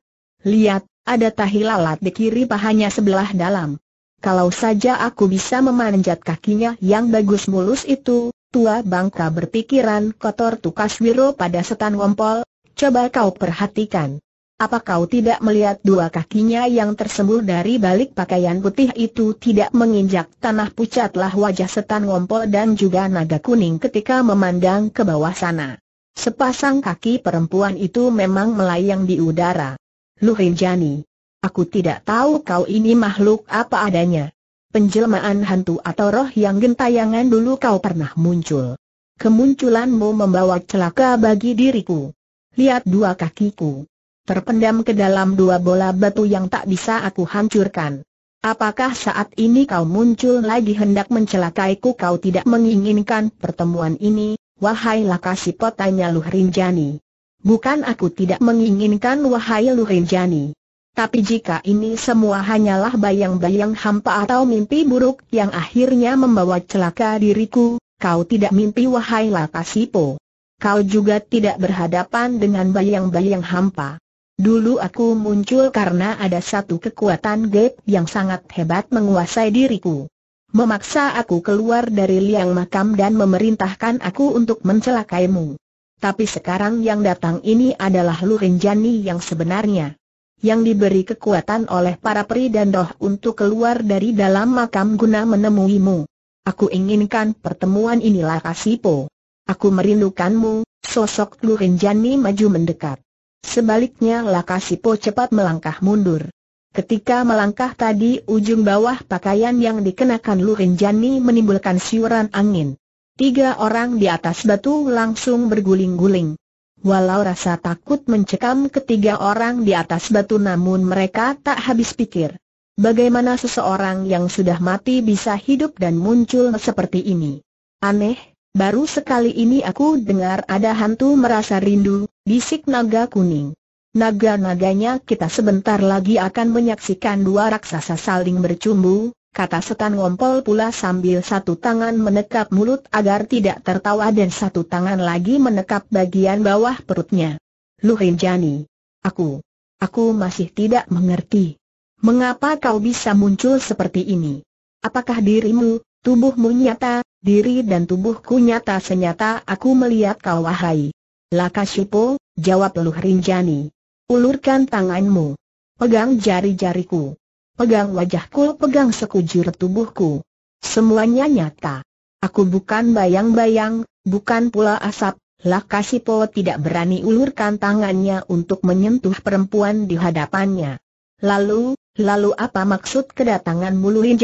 Lihat, ada tahi lalat di kiri pahanya sebelah dalam. Kalau saja aku bisa memanjat kakinya yang bagus mulus itu, tua bangka berpikiran kotor tukas wiro pada setan wompol, coba kau perhatikan. Apa kau tidak melihat dua kakinya yang tersembul dari balik pakaian putih itu tidak menginjak tanah pucatlah wajah setan ngompol dan juga naga kuning ketika memandang ke bawah sana. Sepasang kaki perempuan itu memang melayang di udara. Luhinjani. Aku tidak tahu kau ini makhluk apa adanya. Penjelmaan hantu atau roh yang gentayangan dulu kau pernah muncul. Kemunculanmu membawa celaka bagi diriku. Lihat dua kakiku. Terpendam ke dalam dua bola batu yang tak bisa aku hancurkan. Apakah saat ini kau muncul lagi hendak mencelakaiku kau tidak menginginkan pertemuan ini, wahai Lakasi potanya Luhrinjani. Bukan aku tidak menginginkan wahai Lurinjani. Tapi jika ini semua hanyalah bayang-bayang hampa atau mimpi buruk yang akhirnya membawa celaka diriku, kau tidak mimpi wahai Lakasipo. Kau juga tidak berhadapan dengan bayang-bayang hampa. Dulu aku muncul karena ada satu kekuatan gaib yang sangat hebat menguasai diriku. Memaksa aku keluar dari liang makam dan memerintahkan aku untuk mencelakaimu. Tapi sekarang yang datang ini adalah Lurin yang sebenarnya. Yang diberi kekuatan oleh para peri dan roh untuk keluar dari dalam makam guna menemuimu. Aku inginkan pertemuan inilah kasipo. Aku merindukanmu, sosok Lurin maju mendekat. Sebaliknya Lakasipo cepat melangkah mundur. Ketika melangkah tadi ujung bawah pakaian yang dikenakan Lurin menimbulkan siuran angin. Tiga orang di atas batu langsung berguling-guling. Walau rasa takut mencekam ketiga orang di atas batu namun mereka tak habis pikir. Bagaimana seseorang yang sudah mati bisa hidup dan muncul seperti ini? Aneh, baru sekali ini aku dengar ada hantu merasa rindu, bisik naga kuning. Naga-naganya kita sebentar lagi akan menyaksikan dua raksasa saling bercumbu, kata setan ngompol pula sambil satu tangan menekap mulut agar tidak tertawa dan satu tangan lagi menekap bagian bawah perutnya. Luhin Jani. Aku. Aku masih tidak mengerti. Mengapa kau bisa muncul seperti ini? Apakah dirimu, tubuhmu nyata, diri dan tubuhku nyata senyata aku melihat kau wahai. Lakashipo, jawab Lu Rinjani. Ulurkan tanganmu. Pegang jari-jariku pegang wajahku, pegang sekujur tubuhku. Semuanya nyata. Aku bukan bayang-bayang, bukan pula asap, Lakasipo tidak berani ulurkan tangannya untuk menyentuh perempuan di hadapannya. Lalu, lalu apa maksud kedatangan Muluhin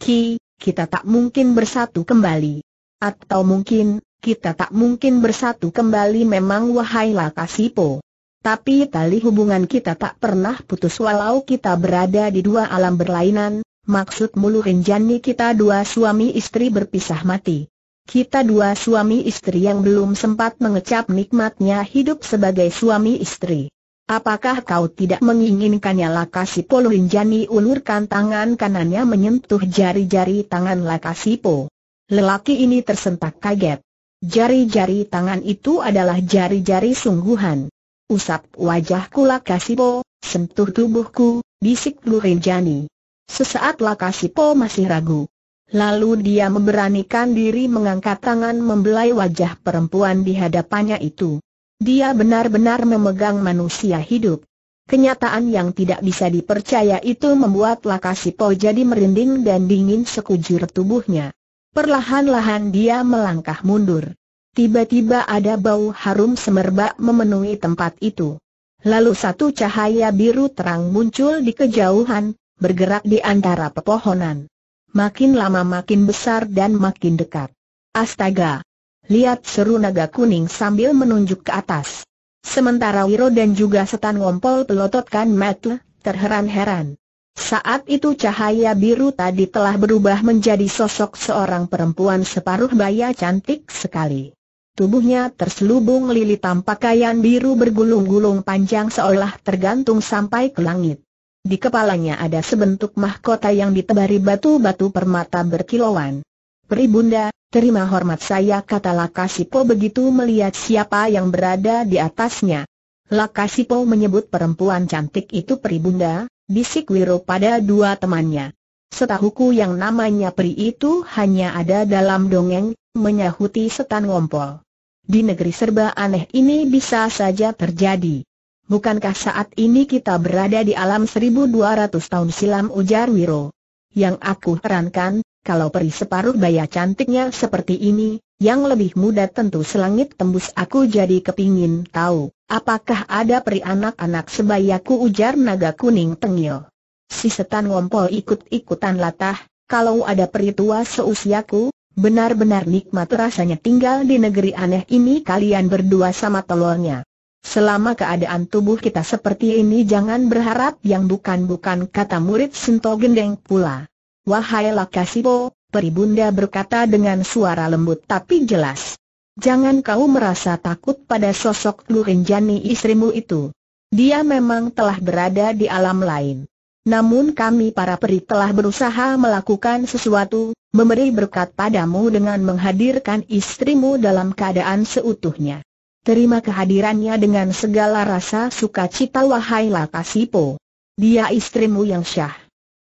Ki, kita tak mungkin bersatu kembali. Atau mungkin, kita tak mungkin bersatu kembali memang wahai Lakasipo. Tapi tali hubungan kita tak pernah putus walau kita berada di dua alam berlainan, maksud mulu Rinjani kita dua suami istri berpisah mati. Kita dua suami istri yang belum sempat mengecap nikmatnya hidup sebagai suami istri. Apakah kau tidak menginginkannya Lakasipo Lurinjani ulurkan tangan kanannya menyentuh jari-jari tangan Lakasipo. Lelaki ini tersentak kaget. Jari-jari tangan itu adalah jari-jari sungguhan. Usap wajahku Lakasipo, sentuh tubuhku, bisik Lurin Jani. Sesaat Lakasipo masih ragu. Lalu dia memberanikan diri mengangkat tangan membelai wajah perempuan di hadapannya itu. Dia benar-benar memegang manusia hidup. Kenyataan yang tidak bisa dipercaya itu membuat Lakasipo jadi merinding dan dingin sekujur tubuhnya. Perlahan-lahan dia melangkah mundur. Tiba-tiba ada bau harum semerbak memenuhi tempat itu. Lalu satu cahaya biru terang muncul di kejauhan, bergerak di antara pepohonan. Makin lama makin besar dan makin dekat. Astaga! Lihat seru naga kuning sambil menunjuk ke atas. Sementara Wiro dan juga setan ngompol pelototkan mata, terheran-heran. Saat itu cahaya biru tadi telah berubah menjadi sosok seorang perempuan separuh baya cantik sekali. Tubuhnya terselubung lilitan pakaian biru bergulung-gulung panjang seolah tergantung sampai ke langit. Di kepalanya ada sebentuk mahkota yang ditebari batu-batu permata berkilauan. Peribunda, terima hormat saya kata Lakasipo begitu melihat siapa yang berada di atasnya. Lakasipo menyebut perempuan cantik itu peribunda, bisik Wiro pada dua temannya. Setahuku yang namanya peri itu hanya ada dalam dongeng, menyahuti setan ngompol. Di negeri serba aneh ini bisa saja terjadi. Bukankah saat ini kita berada di alam 1200 tahun silam ujar Wiro? Yang aku herankan, kalau peri separuh baya cantiknya seperti ini, yang lebih muda tentu selangit tembus aku jadi kepingin tahu, apakah ada peri anak-anak sebayaku ujar naga kuning tengil. Si setan ngompol ikut-ikutan latah, kalau ada peri tua seusiaku, Benar-benar nikmat rasanya tinggal di negeri aneh ini kalian berdua sama telurnya. Selama keadaan tubuh kita seperti ini jangan berharap yang bukan-bukan kata murid Sento Gendeng pula. Wahai Lakasibo, peribunda berkata dengan suara lembut tapi jelas. Jangan kau merasa takut pada sosok Lurinjani istrimu itu. Dia memang telah berada di alam lain. Namun kami para peri telah berusaha melakukan sesuatu, memberi berkat padamu dengan menghadirkan istrimu dalam keadaan seutuhnya. Terima kehadirannya dengan segala rasa sukacita wahai Lakasipo. Dia istrimu yang syah.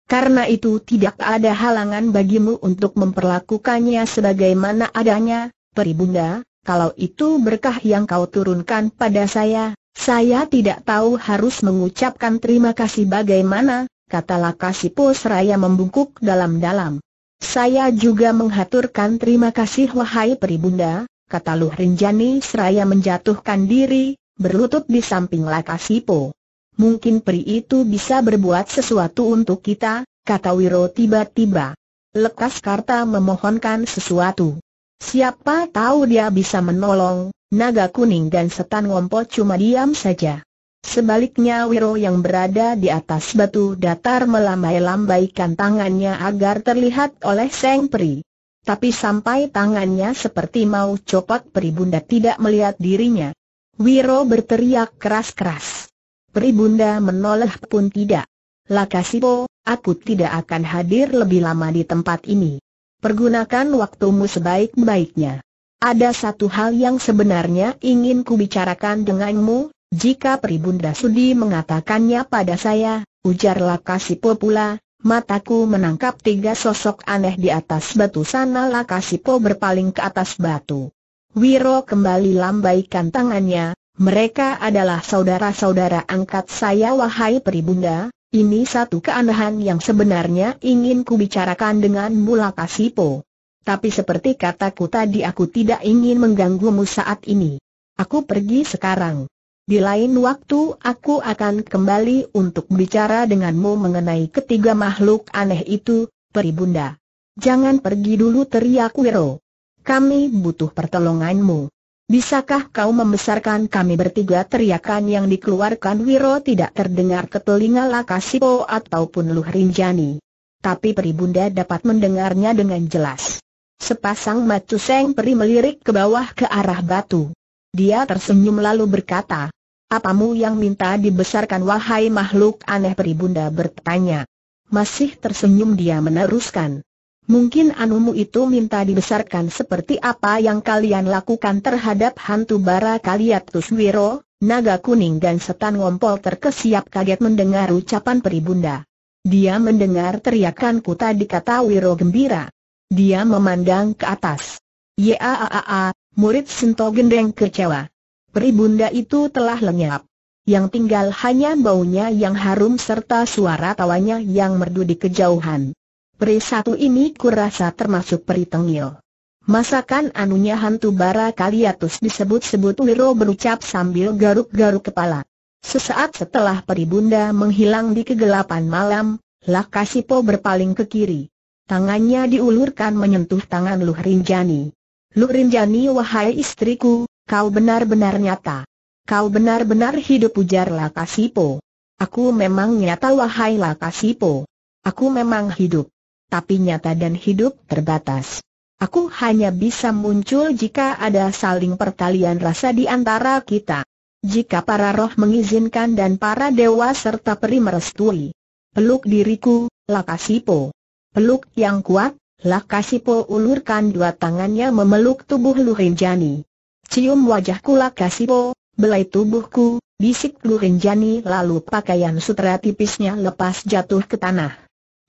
Karena itu tidak ada halangan bagimu untuk memperlakukannya sebagaimana adanya, peri bunda, kalau itu berkah yang kau turunkan pada saya, saya tidak tahu harus mengucapkan terima kasih bagaimana, kata Lakasipo seraya membungkuk dalam-dalam. Saya juga menghaturkan terima kasih wahai peribunda, kata Luh Rinjani seraya menjatuhkan diri, berlutut di samping Lakasipo. Mungkin peri itu bisa berbuat sesuatu untuk kita, kata Wiro tiba-tiba. Lekas Karta memohonkan sesuatu. Siapa tahu dia bisa menolong, naga kuning dan setan ngompo cuma diam saja. Sebaliknya Wiro yang berada di atas batu datar melambai-lambaikan tangannya agar terlihat oleh Seng Peri. Tapi sampai tangannya seperti mau copot Peribunda tidak melihat dirinya. Wiro berteriak keras-keras. Peribunda menoleh pun tidak. Lakasipo, aku tidak akan hadir lebih lama di tempat ini. Pergunakan waktumu sebaik-baiknya. Ada satu hal yang sebenarnya ingin kubicarakan denganmu, jika Pribunda Sudi mengatakannya pada saya, ujar Lakasipo pula, mataku menangkap tiga sosok aneh di atas batu sana Lakasipo berpaling ke atas batu. Wiro kembali lambaikan tangannya, mereka adalah saudara-saudara angkat saya wahai Pribunda, ini satu keanehan yang sebenarnya ingin kubicarakan denganmu Lakasipo. Tapi seperti kataku tadi aku tidak ingin mengganggumu saat ini. Aku pergi sekarang. Di lain waktu aku akan kembali untuk bicara denganmu mengenai ketiga makhluk aneh itu, peribunda. Jangan pergi dulu teriak Wiro. Kami butuh pertolonganmu. Bisakah kau membesarkan kami bertiga teriakan yang dikeluarkan Wiro tidak terdengar ke telinga Lakasipo ataupun Luhrinjani. Tapi peribunda dapat mendengarnya dengan jelas. Sepasang mata Seng Peri melirik ke bawah ke arah batu. Dia tersenyum lalu berkata, Apamu yang minta dibesarkan wahai makhluk aneh peri bunda bertanya. Masih tersenyum dia meneruskan. Mungkin anumu itu minta dibesarkan seperti apa yang kalian lakukan terhadap hantu bara kaliatus Tuswiro, naga kuning dan setan ngompol terkesiap kaget mendengar ucapan peribunda. Dia mendengar teriakan tadi kata wiro gembira. Dia memandang ke atas. Yaaa, murid Sento Gendeng kecewa. Peribunda itu telah lenyap. Yang tinggal hanya baunya yang harum serta suara tawanya yang merdu di kejauhan. Peri satu ini kurasa termasuk peri tengil. Masakan anunya hantu bara kaliatus disebut-sebut Wiro berucap sambil garuk-garuk kepala. Sesaat setelah peribunda menghilang di kegelapan malam, Lah Lakasipo berpaling ke kiri. Tangannya diulurkan menyentuh tangan Rinjani. Luh Rinjani wahai istriku, kau benar-benar nyata. Kau benar-benar hidup ujar Lakasipo. Aku memang nyata wahai Lakasipo. Aku memang hidup. Tapi nyata dan hidup terbatas. Aku hanya bisa muncul jika ada saling pertalian rasa di antara kita. Jika para roh mengizinkan dan para dewa serta peri merestui. Peluk diriku, Lakasipo. Peluk yang kuat, Lakasipo ulurkan dua tangannya memeluk tubuh Lurinjani. Cium wajahku Lakasipo, belai tubuhku, bisik Lurinjani lalu pakaian sutra tipisnya lepas jatuh ke tanah.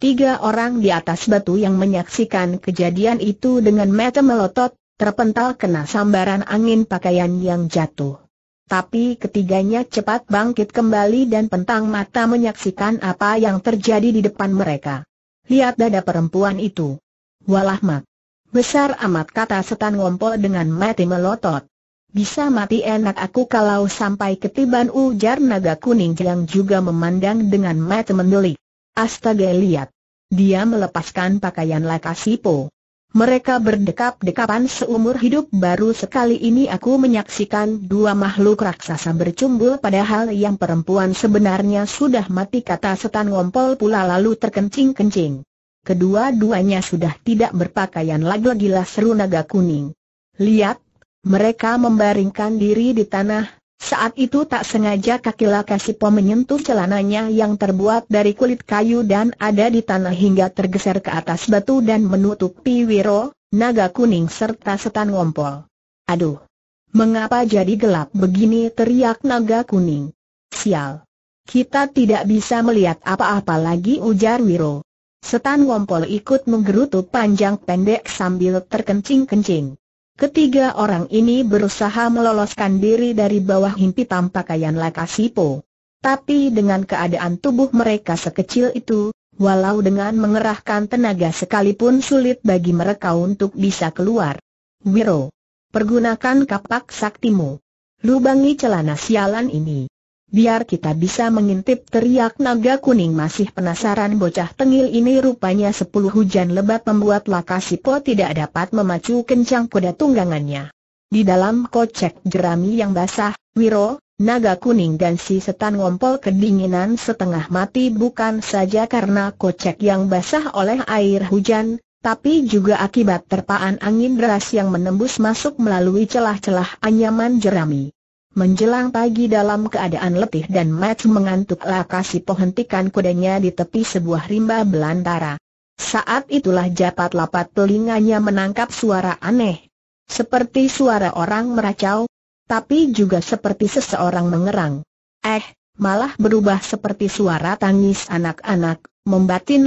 Tiga orang di atas batu yang menyaksikan kejadian itu dengan mata melotot, terpental kena sambaran angin pakaian yang jatuh. Tapi ketiganya cepat bangkit kembali dan pentang mata menyaksikan apa yang terjadi di depan mereka. Lihat dada perempuan itu. Walah mak, Besar amat kata setan ngompol dengan mati melotot. Bisa mati enak aku kalau sampai ketiban ujar naga kuning yang juga memandang dengan mati mendelik. Astaga lihat. Dia melepaskan pakaian Lakasipo. Mereka berdekap-dekapan seumur hidup baru sekali ini aku menyaksikan dua makhluk raksasa bercumbu padahal yang perempuan sebenarnya sudah mati kata setan ngompol pula lalu terkencing-kencing. Kedua-duanya sudah tidak berpakaian lagi-lagi seru naga kuning. Lihat, mereka membaringkan diri di tanah, saat itu tak sengaja kaki Po menyentuh celananya yang terbuat dari kulit kayu dan ada di tanah hingga tergeser ke atas batu dan menutup Piwiro, naga kuning serta setan ngompol. Aduh! Mengapa jadi gelap begini teriak naga kuning? Sial! Kita tidak bisa melihat apa-apa lagi ujar Wiro. Setan ngompol ikut menggerutu panjang pendek sambil terkencing-kencing. Ketiga orang ini berusaha meloloskan diri dari bawah himpitan pakaian Lakasipo. Tapi dengan keadaan tubuh mereka sekecil itu, walau dengan mengerahkan tenaga sekalipun sulit bagi mereka untuk bisa keluar. Wiro, pergunakan kapak saktimu. Lubangi celana sialan ini biar kita bisa mengintip teriak naga kuning masih penasaran bocah tengil ini rupanya sepuluh hujan lebat membuat Lakasipo tidak dapat memacu kencang kuda tunggangannya. Di dalam kocek jerami yang basah, Wiro, naga kuning dan si setan ngompol kedinginan setengah mati bukan saja karena kocek yang basah oleh air hujan, tapi juga akibat terpaan angin deras yang menembus masuk melalui celah-celah anyaman jerami. Menjelang pagi dalam keadaan letih dan match mengantuk lakasi hentikan kudanya di tepi sebuah rimba belantara. Saat itulah japat lapat telinganya menangkap suara aneh. Seperti suara orang meracau, tapi juga seperti seseorang mengerang. Eh, malah berubah seperti suara tangis anak-anak, membatin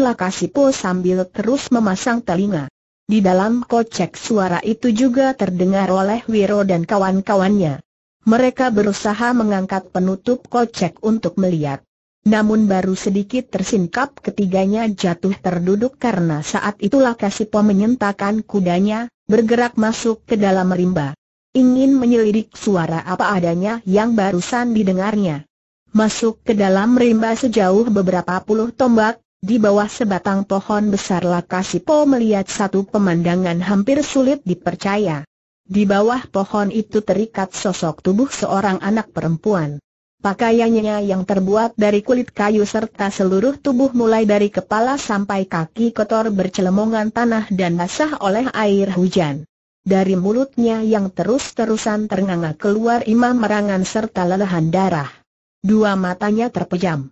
po sambil terus memasang telinga. Di dalam kocek suara itu juga terdengar oleh Wiro dan kawan-kawannya mereka berusaha mengangkat penutup kocek untuk melihat. Namun baru sedikit tersingkap ketiganya jatuh terduduk karena saat itulah Kasipo menyentakan kudanya, bergerak masuk ke dalam rimba. Ingin menyelidik suara apa adanya yang barusan didengarnya. Masuk ke dalam rimba sejauh beberapa puluh tombak, di bawah sebatang pohon besarlah Kasipo melihat satu pemandangan hampir sulit dipercaya. Di bawah pohon itu terikat sosok tubuh seorang anak perempuan. Pakaiannya yang terbuat dari kulit kayu serta seluruh tubuh mulai dari kepala sampai kaki kotor bercelemongan tanah dan basah oleh air hujan. Dari mulutnya yang terus-terusan ternganga keluar imam merangan serta lelahan darah. Dua matanya terpejam.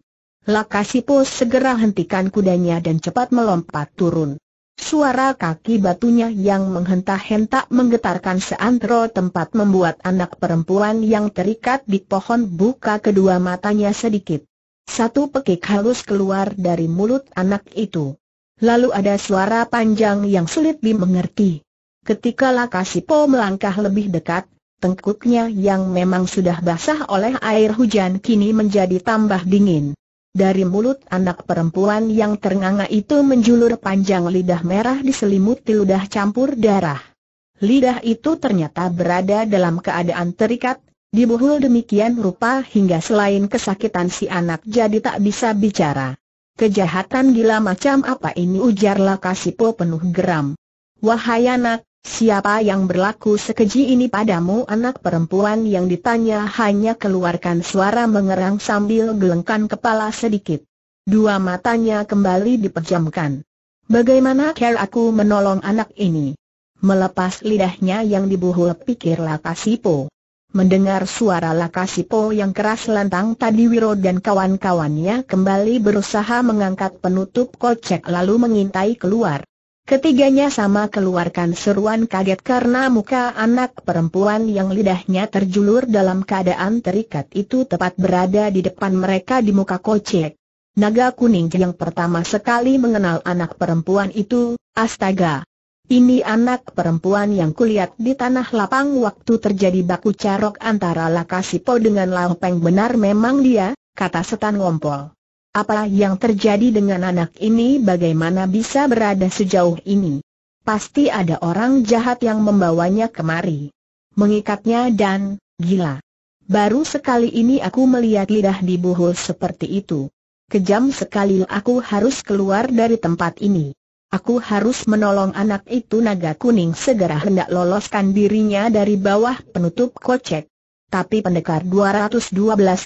Lakasipo segera hentikan kudanya dan cepat melompat turun. Suara kaki batunya yang menghentak-hentak menggetarkan seantero tempat membuat anak perempuan yang terikat di pohon buka kedua matanya sedikit. Satu pekik halus keluar dari mulut anak itu. Lalu ada suara panjang yang sulit dimengerti. Ketika Lakasipo melangkah lebih dekat, tengkuknya yang memang sudah basah oleh air hujan kini menjadi tambah dingin. Dari mulut anak perempuan yang ternganga itu menjulur panjang lidah merah diselimuti ludah campur darah. Lidah itu ternyata berada dalam keadaan terikat, dibuhul demikian rupa hingga selain kesakitan si anak jadi tak bisa bicara. Kejahatan gila macam apa ini ujar Lakasipo penuh geram. Wahai anak, Siapa yang berlaku sekeji ini padamu anak perempuan yang ditanya hanya keluarkan suara mengerang sambil gelengkan kepala sedikit. Dua matanya kembali dipejamkan. Bagaimana care aku menolong anak ini? Melepas lidahnya yang dibuhul pikir Lakasipo. Mendengar suara Lakasipo yang keras lantang tadi Wiro dan kawan-kawannya kembali berusaha mengangkat penutup kocek lalu mengintai keluar. Ketiganya sama keluarkan seruan kaget karena muka anak perempuan yang lidahnya terjulur dalam keadaan terikat itu tepat berada di depan mereka di muka kocek. Naga kuning yang pertama sekali mengenal anak perempuan itu, astaga. Ini anak perempuan yang kulihat di tanah lapang waktu terjadi baku carok antara Lakasipo dengan Lao benar memang dia, kata setan ngompol. Apa yang terjadi dengan anak ini bagaimana bisa berada sejauh ini? Pasti ada orang jahat yang membawanya kemari. Mengikatnya dan, gila. Baru sekali ini aku melihat lidah di buhul seperti itu. Kejam sekali aku harus keluar dari tempat ini. Aku harus menolong anak itu naga kuning segera hendak loloskan dirinya dari bawah penutup kocek. Tapi pendekar 212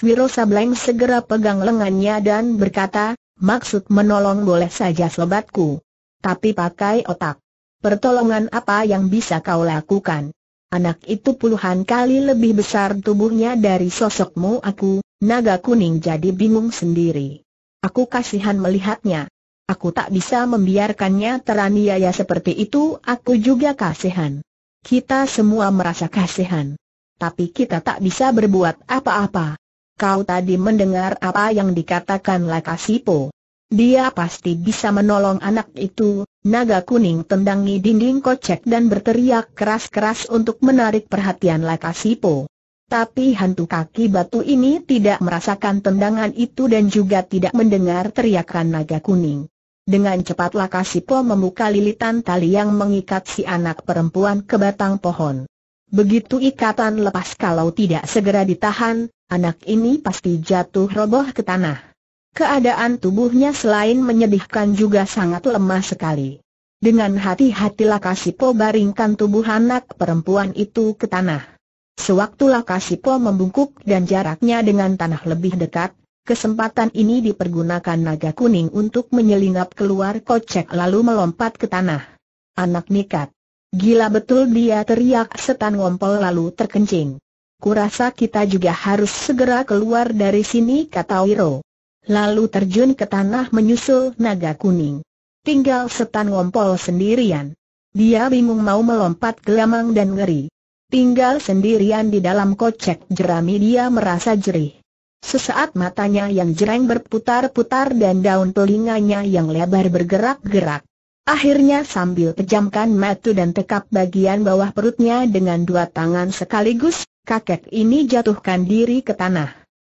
Wiro Sableng segera pegang lengannya dan berkata, maksud menolong boleh saja sobatku. Tapi pakai otak. Pertolongan apa yang bisa kau lakukan? Anak itu puluhan kali lebih besar tubuhnya dari sosokmu aku, naga kuning jadi bingung sendiri. Aku kasihan melihatnya. Aku tak bisa membiarkannya teraniaya seperti itu, aku juga kasihan. Kita semua merasa kasihan tapi kita tak bisa berbuat apa-apa. Kau tadi mendengar apa yang dikatakan Lakasipo. Dia pasti bisa menolong anak itu, naga kuning tendangi dinding kocek dan berteriak keras-keras untuk menarik perhatian Lakasipo. Tapi hantu kaki batu ini tidak merasakan tendangan itu dan juga tidak mendengar teriakan naga kuning. Dengan cepat Lakasipo membuka lilitan tali yang mengikat si anak perempuan ke batang pohon. Begitu ikatan lepas kalau tidak segera ditahan, anak ini pasti jatuh roboh ke tanah. Keadaan tubuhnya selain menyedihkan juga sangat lemah sekali. Dengan hati-hati Lakasipo baringkan tubuh anak perempuan itu ke tanah. Sewaktu Lakasipo membungkuk dan jaraknya dengan tanah lebih dekat, kesempatan ini dipergunakan naga kuning untuk menyelinap keluar kocek lalu melompat ke tanah. Anak nikat. Gila betul dia teriak setan ngompol lalu terkencing. Kurasa kita juga harus segera keluar dari sini kata Wiro. Lalu terjun ke tanah menyusul naga kuning. Tinggal setan ngompol sendirian. Dia bingung mau melompat gelamang dan ngeri. Tinggal sendirian di dalam kocek jerami dia merasa jerih. Sesaat matanya yang jereng berputar-putar dan daun telinganya yang lebar bergerak-gerak. Akhirnya sambil pejamkan mata dan tekap bagian bawah perutnya dengan dua tangan sekaligus, kakek ini jatuhkan diri ke tanah.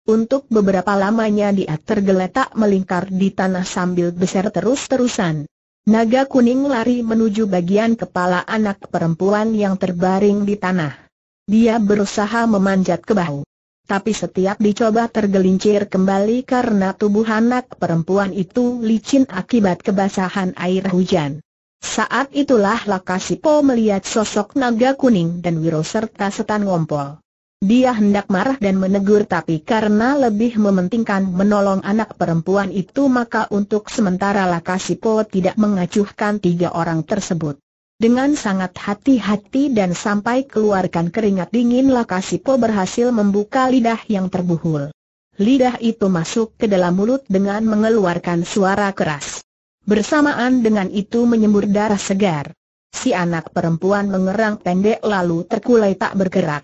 Untuk beberapa lamanya dia tergeletak melingkar di tanah sambil besar terus-terusan. Naga kuning lari menuju bagian kepala anak perempuan yang terbaring di tanah. Dia berusaha memanjat ke bahu tapi setiap dicoba tergelincir kembali karena tubuh anak perempuan itu licin akibat kebasahan air hujan. Saat itulah Lakasipo melihat sosok naga kuning dan wiro serta setan ngompol. Dia hendak marah dan menegur tapi karena lebih mementingkan menolong anak perempuan itu maka untuk sementara Lakasipo tidak mengacuhkan tiga orang tersebut. Dengan sangat hati-hati dan sampai keluarkan keringat dingin Lakasipo berhasil membuka lidah yang terbuhul. Lidah itu masuk ke dalam mulut dengan mengeluarkan suara keras. Bersamaan dengan itu menyembur darah segar. Si anak perempuan mengerang pendek lalu terkulai tak bergerak.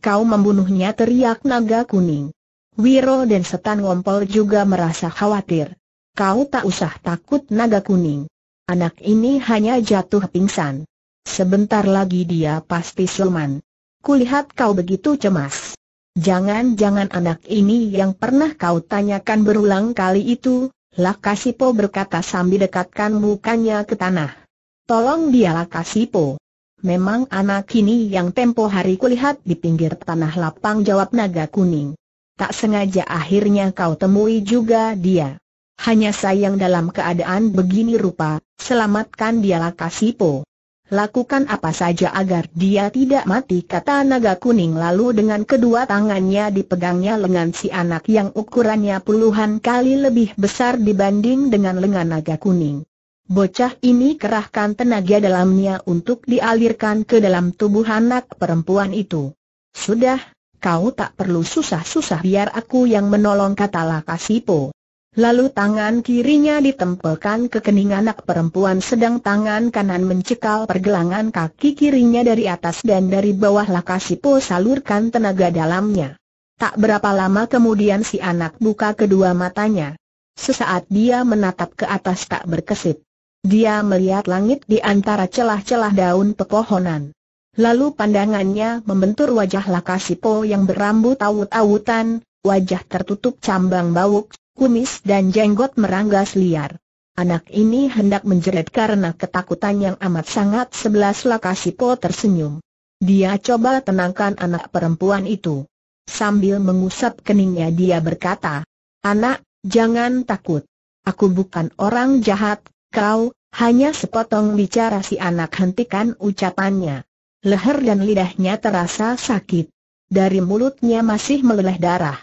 Kau membunuhnya teriak naga kuning. Wiro dan setan ngompol juga merasa khawatir. Kau tak usah takut naga kuning. Anak ini hanya jatuh pingsan. Sebentar lagi dia pasti siluman. Kulihat kau begitu cemas. Jangan-jangan anak ini yang pernah kau tanyakan berulang kali itu, Lakasipo berkata sambil dekatkan mukanya ke tanah. Tolong dia Lakasipo. Memang anak ini yang tempo hari kulihat di pinggir tanah lapang jawab naga kuning. Tak sengaja akhirnya kau temui juga dia. Hanya sayang dalam keadaan begini rupa, selamatkan dialah Kasipo. Lakukan apa saja agar dia tidak mati kata naga kuning lalu dengan kedua tangannya dipegangnya lengan si anak yang ukurannya puluhan kali lebih besar dibanding dengan lengan naga kuning. Bocah ini kerahkan tenaga dalamnya untuk dialirkan ke dalam tubuh anak perempuan itu. Sudah, kau tak perlu susah-susah biar aku yang menolong kata Lakasipo. Lalu tangan kirinya ditempelkan ke kening anak perempuan sedang tangan kanan mencekal pergelangan kaki kirinya dari atas dan dari bawah Lakasipo salurkan tenaga dalamnya. Tak berapa lama kemudian si anak buka kedua matanya. Sesaat dia menatap ke atas tak berkesip. Dia melihat langit di antara celah-celah daun pepohonan. Lalu pandangannya membentur wajah Lakasipo yang berambut awut-awutan, wajah tertutup cambang bauk, kumis dan jenggot meranggas liar. Anak ini hendak menjerit karena ketakutan yang amat sangat sebelas po tersenyum. Dia coba tenangkan anak perempuan itu. Sambil mengusap keningnya dia berkata, Anak, jangan takut. Aku bukan orang jahat, kau, hanya sepotong bicara si anak hentikan ucapannya. Leher dan lidahnya terasa sakit. Dari mulutnya masih meleleh darah.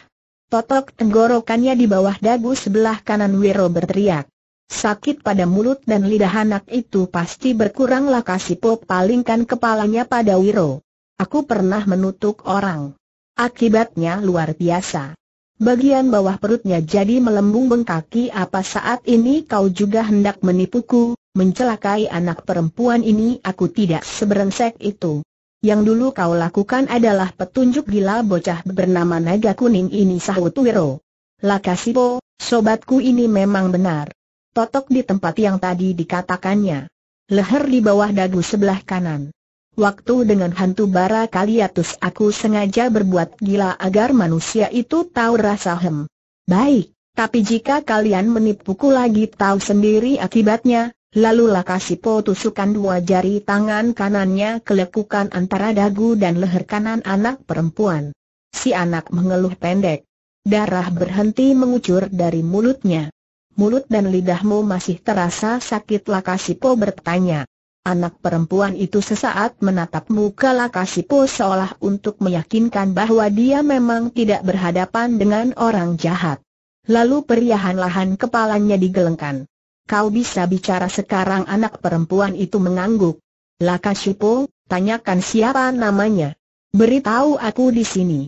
Totok tenggorokannya di bawah dagu sebelah kanan Wiro berteriak. Sakit pada mulut dan lidah anak itu pasti berkuranglah Kasipo palingkan kepalanya pada Wiro. Aku pernah menutup orang. Akibatnya luar biasa. Bagian bawah perutnya jadi melembung bengkaki apa saat ini kau juga hendak menipuku, mencelakai anak perempuan ini aku tidak seberengsek itu. Yang dulu kau lakukan adalah petunjuk gila bocah bernama Naga Kuning ini sahut Wiro. Lakasipo, sobatku ini memang benar. Totok di tempat yang tadi dikatakannya. Leher di bawah dagu sebelah kanan. Waktu dengan hantu bara kaliatus aku sengaja berbuat gila agar manusia itu tahu rasa hem. Baik, tapi jika kalian menipuku lagi tahu sendiri akibatnya, Lalu Lakasipo tusukan dua jari tangan kanannya kelekukan antara dagu dan leher kanan anak perempuan. Si anak mengeluh pendek. Darah berhenti mengucur dari mulutnya. Mulut dan lidahmu masih terasa sakit Lakasipo bertanya. Anak perempuan itu sesaat menatap muka Lakasipo seolah untuk meyakinkan bahwa dia memang tidak berhadapan dengan orang jahat. Lalu perlahan-lahan kepalanya digelengkan. Kau bisa bicara sekarang anak perempuan itu mengangguk. Lakashipo, tanyakan siapa namanya. Beritahu aku di sini.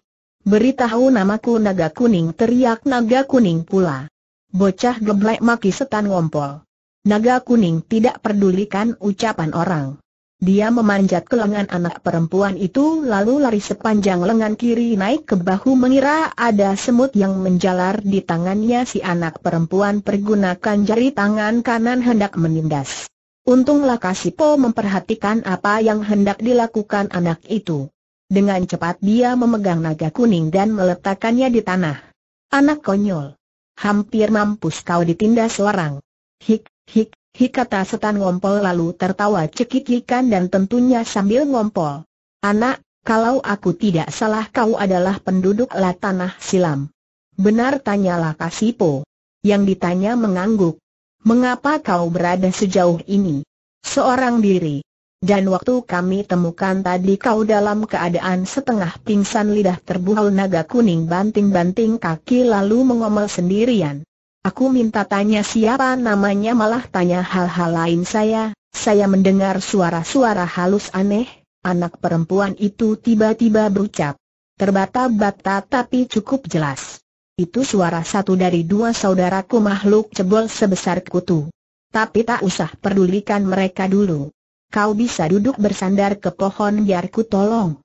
Beritahu namaku Naga Kuning teriak Naga Kuning pula. Bocah geblek maki setan ngompol. Naga Kuning tidak pedulikan ucapan orang. Dia memanjat ke lengan anak perempuan itu lalu lari sepanjang lengan kiri naik ke bahu mengira ada semut yang menjalar di tangannya si anak perempuan pergunakan jari tangan kanan hendak menindas. Untunglah Kasipo memperhatikan apa yang hendak dilakukan anak itu. Dengan cepat dia memegang naga kuning dan meletakkannya di tanah. Anak konyol. Hampir mampus kau ditindas orang. Hik, hik, Hikata setan ngompol lalu tertawa cekikikan dan tentunya sambil ngompol. Anak, kalau aku tidak salah kau adalah penduduk La Tanah Silam. Benar tanyalah Kasipo, Yang ditanya mengangguk. Mengapa kau berada sejauh ini? Seorang diri. Dan waktu kami temukan tadi kau dalam keadaan setengah pingsan lidah terbuhal naga kuning banting-banting kaki lalu mengomel sendirian. Aku minta tanya siapa namanya malah tanya hal-hal lain saya, saya mendengar suara-suara halus aneh, anak perempuan itu tiba-tiba berucap. Terbata-bata tapi cukup jelas. Itu suara satu dari dua saudaraku makhluk cebol sebesar kutu. Tapi tak usah pedulikan mereka dulu. Kau bisa duduk bersandar ke pohon biar ku tolong.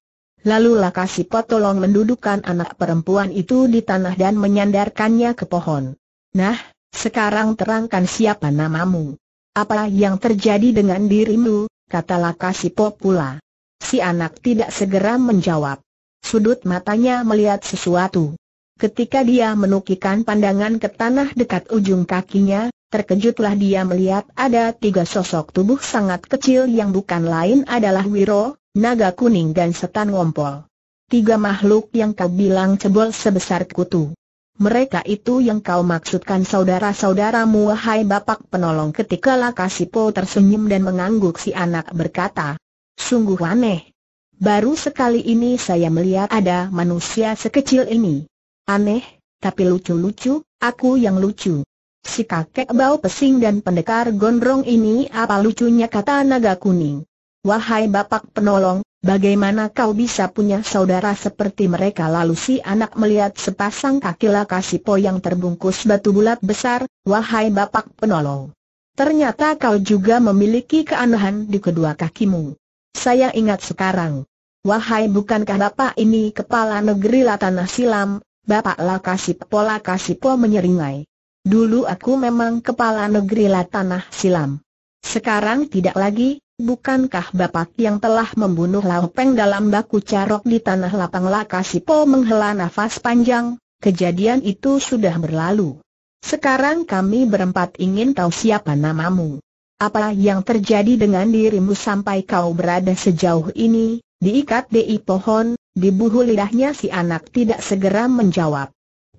Lalu Lakasi Potolong mendudukan anak perempuan itu di tanah dan menyandarkannya ke pohon. Nah, sekarang terangkan siapa namamu. Apa yang terjadi dengan dirimu, kata Lakasipo pula. Si anak tidak segera menjawab. Sudut matanya melihat sesuatu. Ketika dia menukikan pandangan ke tanah dekat ujung kakinya, terkejutlah dia melihat ada tiga sosok tubuh sangat kecil yang bukan lain adalah Wiro, Naga Kuning dan Setan Wompol. Tiga makhluk yang kau bilang cebol sebesar kutu mereka itu yang kau maksudkan saudara-saudaramu wahai bapak penolong ketika Lakasipo tersenyum dan mengangguk si anak berkata, sungguh aneh. Baru sekali ini saya melihat ada manusia sekecil ini. Aneh, tapi lucu-lucu, aku yang lucu. Si kakek bau pesing dan pendekar gondrong ini apa lucunya kata naga kuning. Wahai bapak penolong, Bagaimana kau bisa punya saudara seperti mereka lalu si anak melihat sepasang kaki Lakasipo yang terbungkus batu bulat besar, wahai bapak penolong. Ternyata kau juga memiliki keanehan di kedua kakimu. Saya ingat sekarang. Wahai bukankah bapak ini kepala negeri latanah Silam, bapak Lakasipo Lakasipo menyeringai. Dulu aku memang kepala negeri Latanah Silam. Sekarang tidak lagi, Bukankah Bapak yang telah membunuh Peng dalam baku carok di tanah lapang Lakasipo menghela nafas panjang? Kejadian itu sudah berlalu. Sekarang kami berempat ingin tahu siapa namamu. Apa yang terjadi dengan dirimu sampai kau berada sejauh ini, diikat di pohon, dibuhu lidahnya si anak tidak segera menjawab.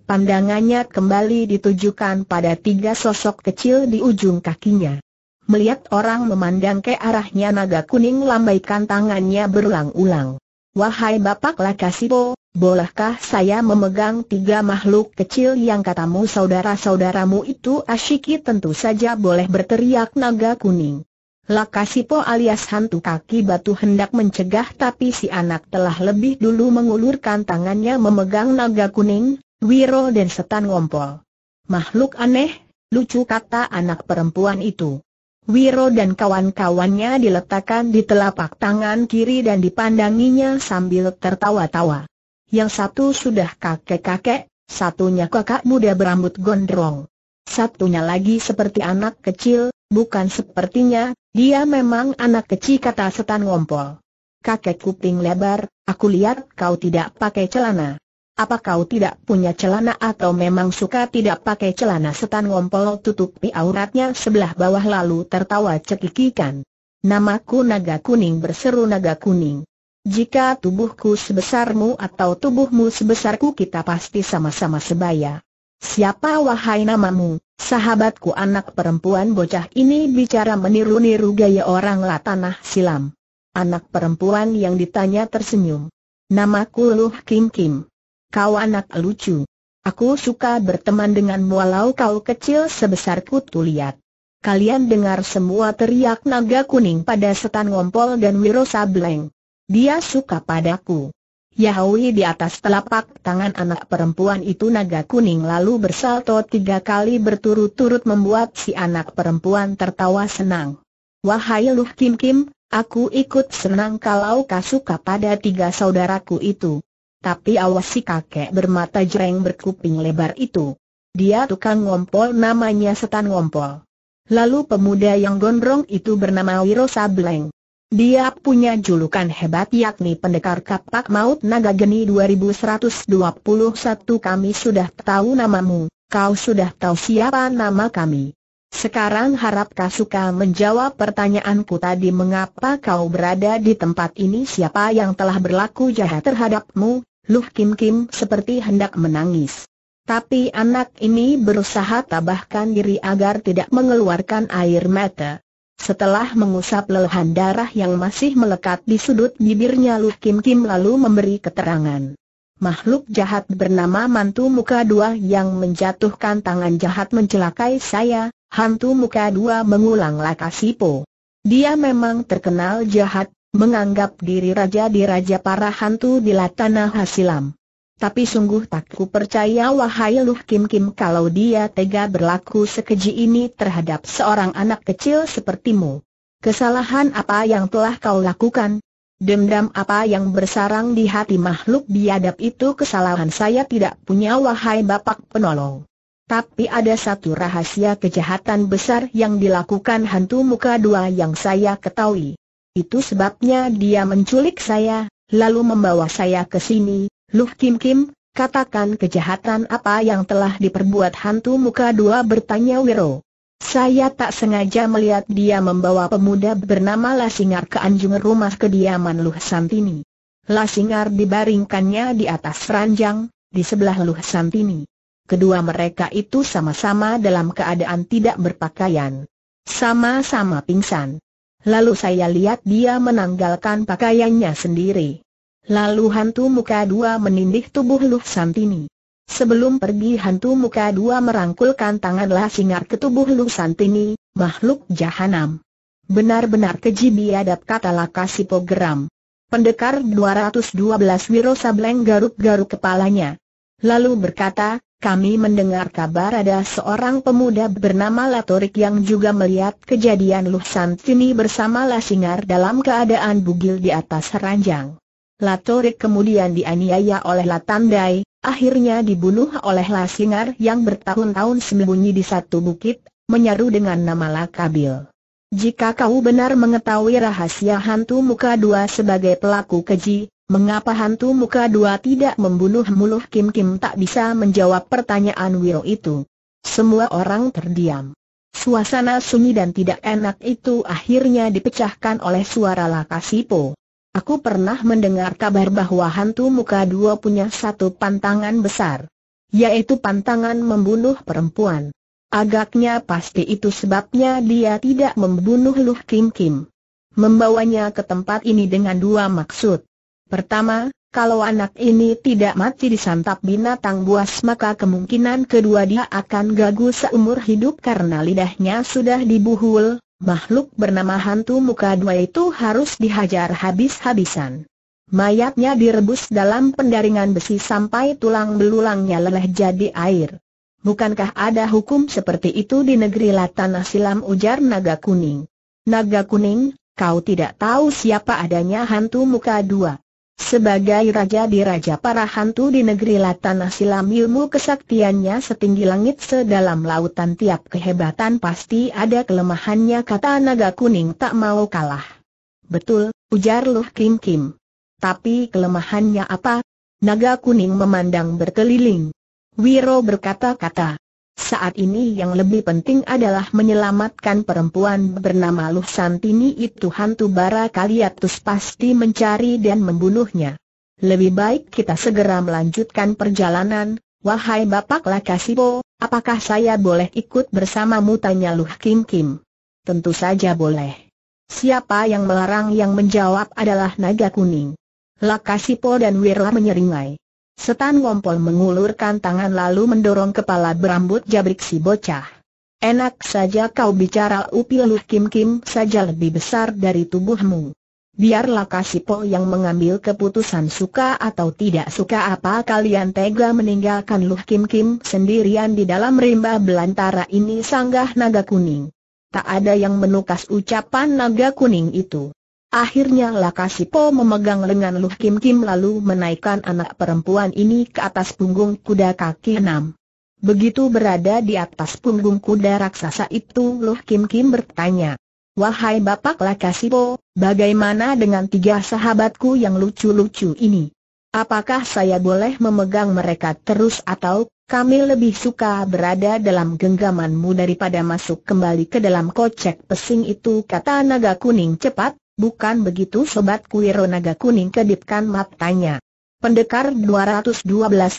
Pandangannya kembali ditujukan pada tiga sosok kecil di ujung kakinya. Melihat orang memandang ke arahnya naga kuning lambaikan tangannya berulang-ulang. Wahai Bapak Lakasipo, bolehkah saya memegang tiga makhluk kecil yang katamu saudara-saudaramu itu asyiki tentu saja boleh berteriak naga kuning. Lakasipo alias hantu kaki batu hendak mencegah tapi si anak telah lebih dulu mengulurkan tangannya memegang naga kuning, wiro dan setan ngompol. Makhluk aneh, lucu kata anak perempuan itu. Wiro dan kawan-kawannya diletakkan di telapak tangan kiri dan dipandanginya sambil tertawa-tawa. Yang satu sudah kakek-kakek, satunya kakak muda berambut gondrong. Satunya lagi seperti anak kecil, bukan sepertinya, dia memang anak kecil kata setan ngompol. Kakek kuping lebar, aku lihat kau tidak pakai celana. Apa kau tidak punya celana atau memang suka tidak pakai celana setan ngompol tutupi auratnya sebelah bawah lalu tertawa cekikikan. Namaku Naga Kuning berseru Naga Kuning. Jika tubuhku sebesarmu atau tubuhmu sebesarku kita pasti sama-sama sebaya. Siapa wahai namamu? Sahabatku anak perempuan bocah ini bicara meniru-niru gaya orang tanah silam. Anak perempuan yang ditanya tersenyum. Namaku Luh Kim Kim kau anak lucu. Aku suka berteman dengan walau kau kecil sebesar kutu liat. Kalian dengar semua teriak naga kuning pada setan ngompol dan wiro sableng. Dia suka padaku. Yahui di atas telapak tangan anak perempuan itu naga kuning lalu bersalto tiga kali berturut-turut membuat si anak perempuan tertawa senang. Wahai Luh Kim Kim, aku ikut senang kalau kau suka pada tiga saudaraku itu tapi awasi kakek bermata jreng berkuping lebar itu. Dia tukang ngompol namanya setan ngompol. Lalu pemuda yang gondrong itu bernama Wiro Sableng. Dia punya julukan hebat yakni pendekar kapak maut naga geni 2121 kami sudah tahu namamu, kau sudah tahu siapa nama kami. Sekarang harap kau suka menjawab pertanyaanku tadi mengapa kau berada di tempat ini siapa yang telah berlaku jahat terhadapmu, Luh Kim Kim seperti hendak menangis. Tapi anak ini berusaha tabahkan diri agar tidak mengeluarkan air mata. Setelah mengusap lelahan darah yang masih melekat di sudut bibirnya Luh Kim Kim lalu memberi keterangan. Makhluk jahat bernama Mantu Muka Dua yang menjatuhkan tangan jahat mencelakai saya, Hantu Muka Dua mengulang lakasipo. Dia memang terkenal jahat, menganggap diri raja di raja para hantu di lantana Hasilam. Tapi sungguh tak ku percaya wahai Luh Kim Kim kalau dia tega berlaku sekeji ini terhadap seorang anak kecil sepertimu. Kesalahan apa yang telah kau lakukan? Dendam apa yang bersarang di hati makhluk biadab itu kesalahan saya tidak punya wahai Bapak penolong. Tapi ada satu rahasia kejahatan besar yang dilakukan hantu muka dua yang saya ketahui. Itu sebabnya dia menculik saya, lalu membawa saya ke sini. Luh Kim Kim, katakan kejahatan apa yang telah diperbuat hantu muka dua bertanya Wiro. Saya tak sengaja melihat dia membawa pemuda bernama Lasingar ke anjung rumah kediaman Luh Santini. Lasingar dibaringkannya di atas ranjang, di sebelah Luh Santini. Kedua mereka itu sama-sama dalam keadaan tidak berpakaian. Sama-sama pingsan. Lalu saya lihat dia menanggalkan pakaiannya sendiri. Lalu hantu muka dua menindih tubuh Luf Santini. Sebelum pergi hantu muka dua merangkulkan tangan lah singar ke tubuh Luf Santini, makhluk jahanam. Benar-benar keji biadab kata Lakasi geram. Pendekar 212 Wiro Sableng garuk-garuk kepalanya. Lalu berkata, kami mendengar kabar ada seorang pemuda bernama Latorik yang juga melihat kejadian Luh Santini bersama Lasingar dalam keadaan bugil di atas ranjang. Latorik kemudian dianiaya oleh Latandai, akhirnya dibunuh oleh Lasingar yang bertahun-tahun sembunyi di satu bukit, menyaru dengan nama Lakabil. Jika kau benar mengetahui rahasia hantu muka dua sebagai pelaku keji, Mengapa hantu muka dua tidak membunuh Muluh Kim Kim tak bisa menjawab pertanyaan Wiro itu? Semua orang terdiam. Suasana sunyi dan tidak enak itu akhirnya dipecahkan oleh suara Lakasipo. Aku pernah mendengar kabar bahwa hantu muka dua punya satu pantangan besar. Yaitu pantangan membunuh perempuan. Agaknya pasti itu sebabnya dia tidak membunuh Luh Kim Kim. Membawanya ke tempat ini dengan dua maksud. Pertama, kalau anak ini tidak mati disantap binatang buas maka kemungkinan kedua dia akan gagu seumur hidup karena lidahnya sudah dibuhul, makhluk bernama hantu muka dua itu harus dihajar habis-habisan. Mayatnya direbus dalam pendaringan besi sampai tulang belulangnya leleh jadi air. Bukankah ada hukum seperti itu di negeri Latana Silam ujar Naga Kuning? Naga Kuning, kau tidak tahu siapa adanya hantu muka dua. Sebagai raja di raja para hantu di negeri Latan silam ilmu kesaktiannya setinggi langit sedalam lautan tiap kehebatan pasti ada kelemahannya kata naga kuning tak mau kalah. Betul, ujar Luh Kim Kim. Tapi kelemahannya apa? Naga kuning memandang berkeliling. Wiro berkata-kata. Saat ini yang lebih penting adalah menyelamatkan perempuan bernama Luh Santini itu hantu bara kaliatus pasti mencari dan membunuhnya. Lebih baik kita segera melanjutkan perjalanan, wahai Bapak Lakasibo, apakah saya boleh ikut bersamamu tanya Luh Kim Kim. Tentu saja boleh. Siapa yang melarang yang menjawab adalah naga kuning. Lakasipo dan Wirla menyeringai. Setan Ngompol mengulurkan tangan lalu mendorong kepala berambut jabrik si bocah. Enak saja kau bicara upilu Kim Kim saja lebih besar dari tubuhmu. Biarlah Kasipo yang mengambil keputusan suka atau tidak suka apa kalian tega meninggalkan Luh Kim Kim sendirian di dalam rimba belantara ini sanggah naga kuning. Tak ada yang menukas ucapan naga kuning itu. Akhirnya Lakasipo memegang lengan Luh Kim Kim lalu menaikkan anak perempuan ini ke atas punggung kuda kaki enam. Begitu berada di atas punggung kuda raksasa itu Luh Kim Kim bertanya. Wahai Bapak Lakasipo, bagaimana dengan tiga sahabatku yang lucu-lucu ini? Apakah saya boleh memegang mereka terus atau kami lebih suka berada dalam genggamanmu daripada masuk kembali ke dalam kocek pesing itu kata naga kuning cepat, Bukan begitu sobat Kuiro naga Kuning kedipkan matanya. Pendekar 212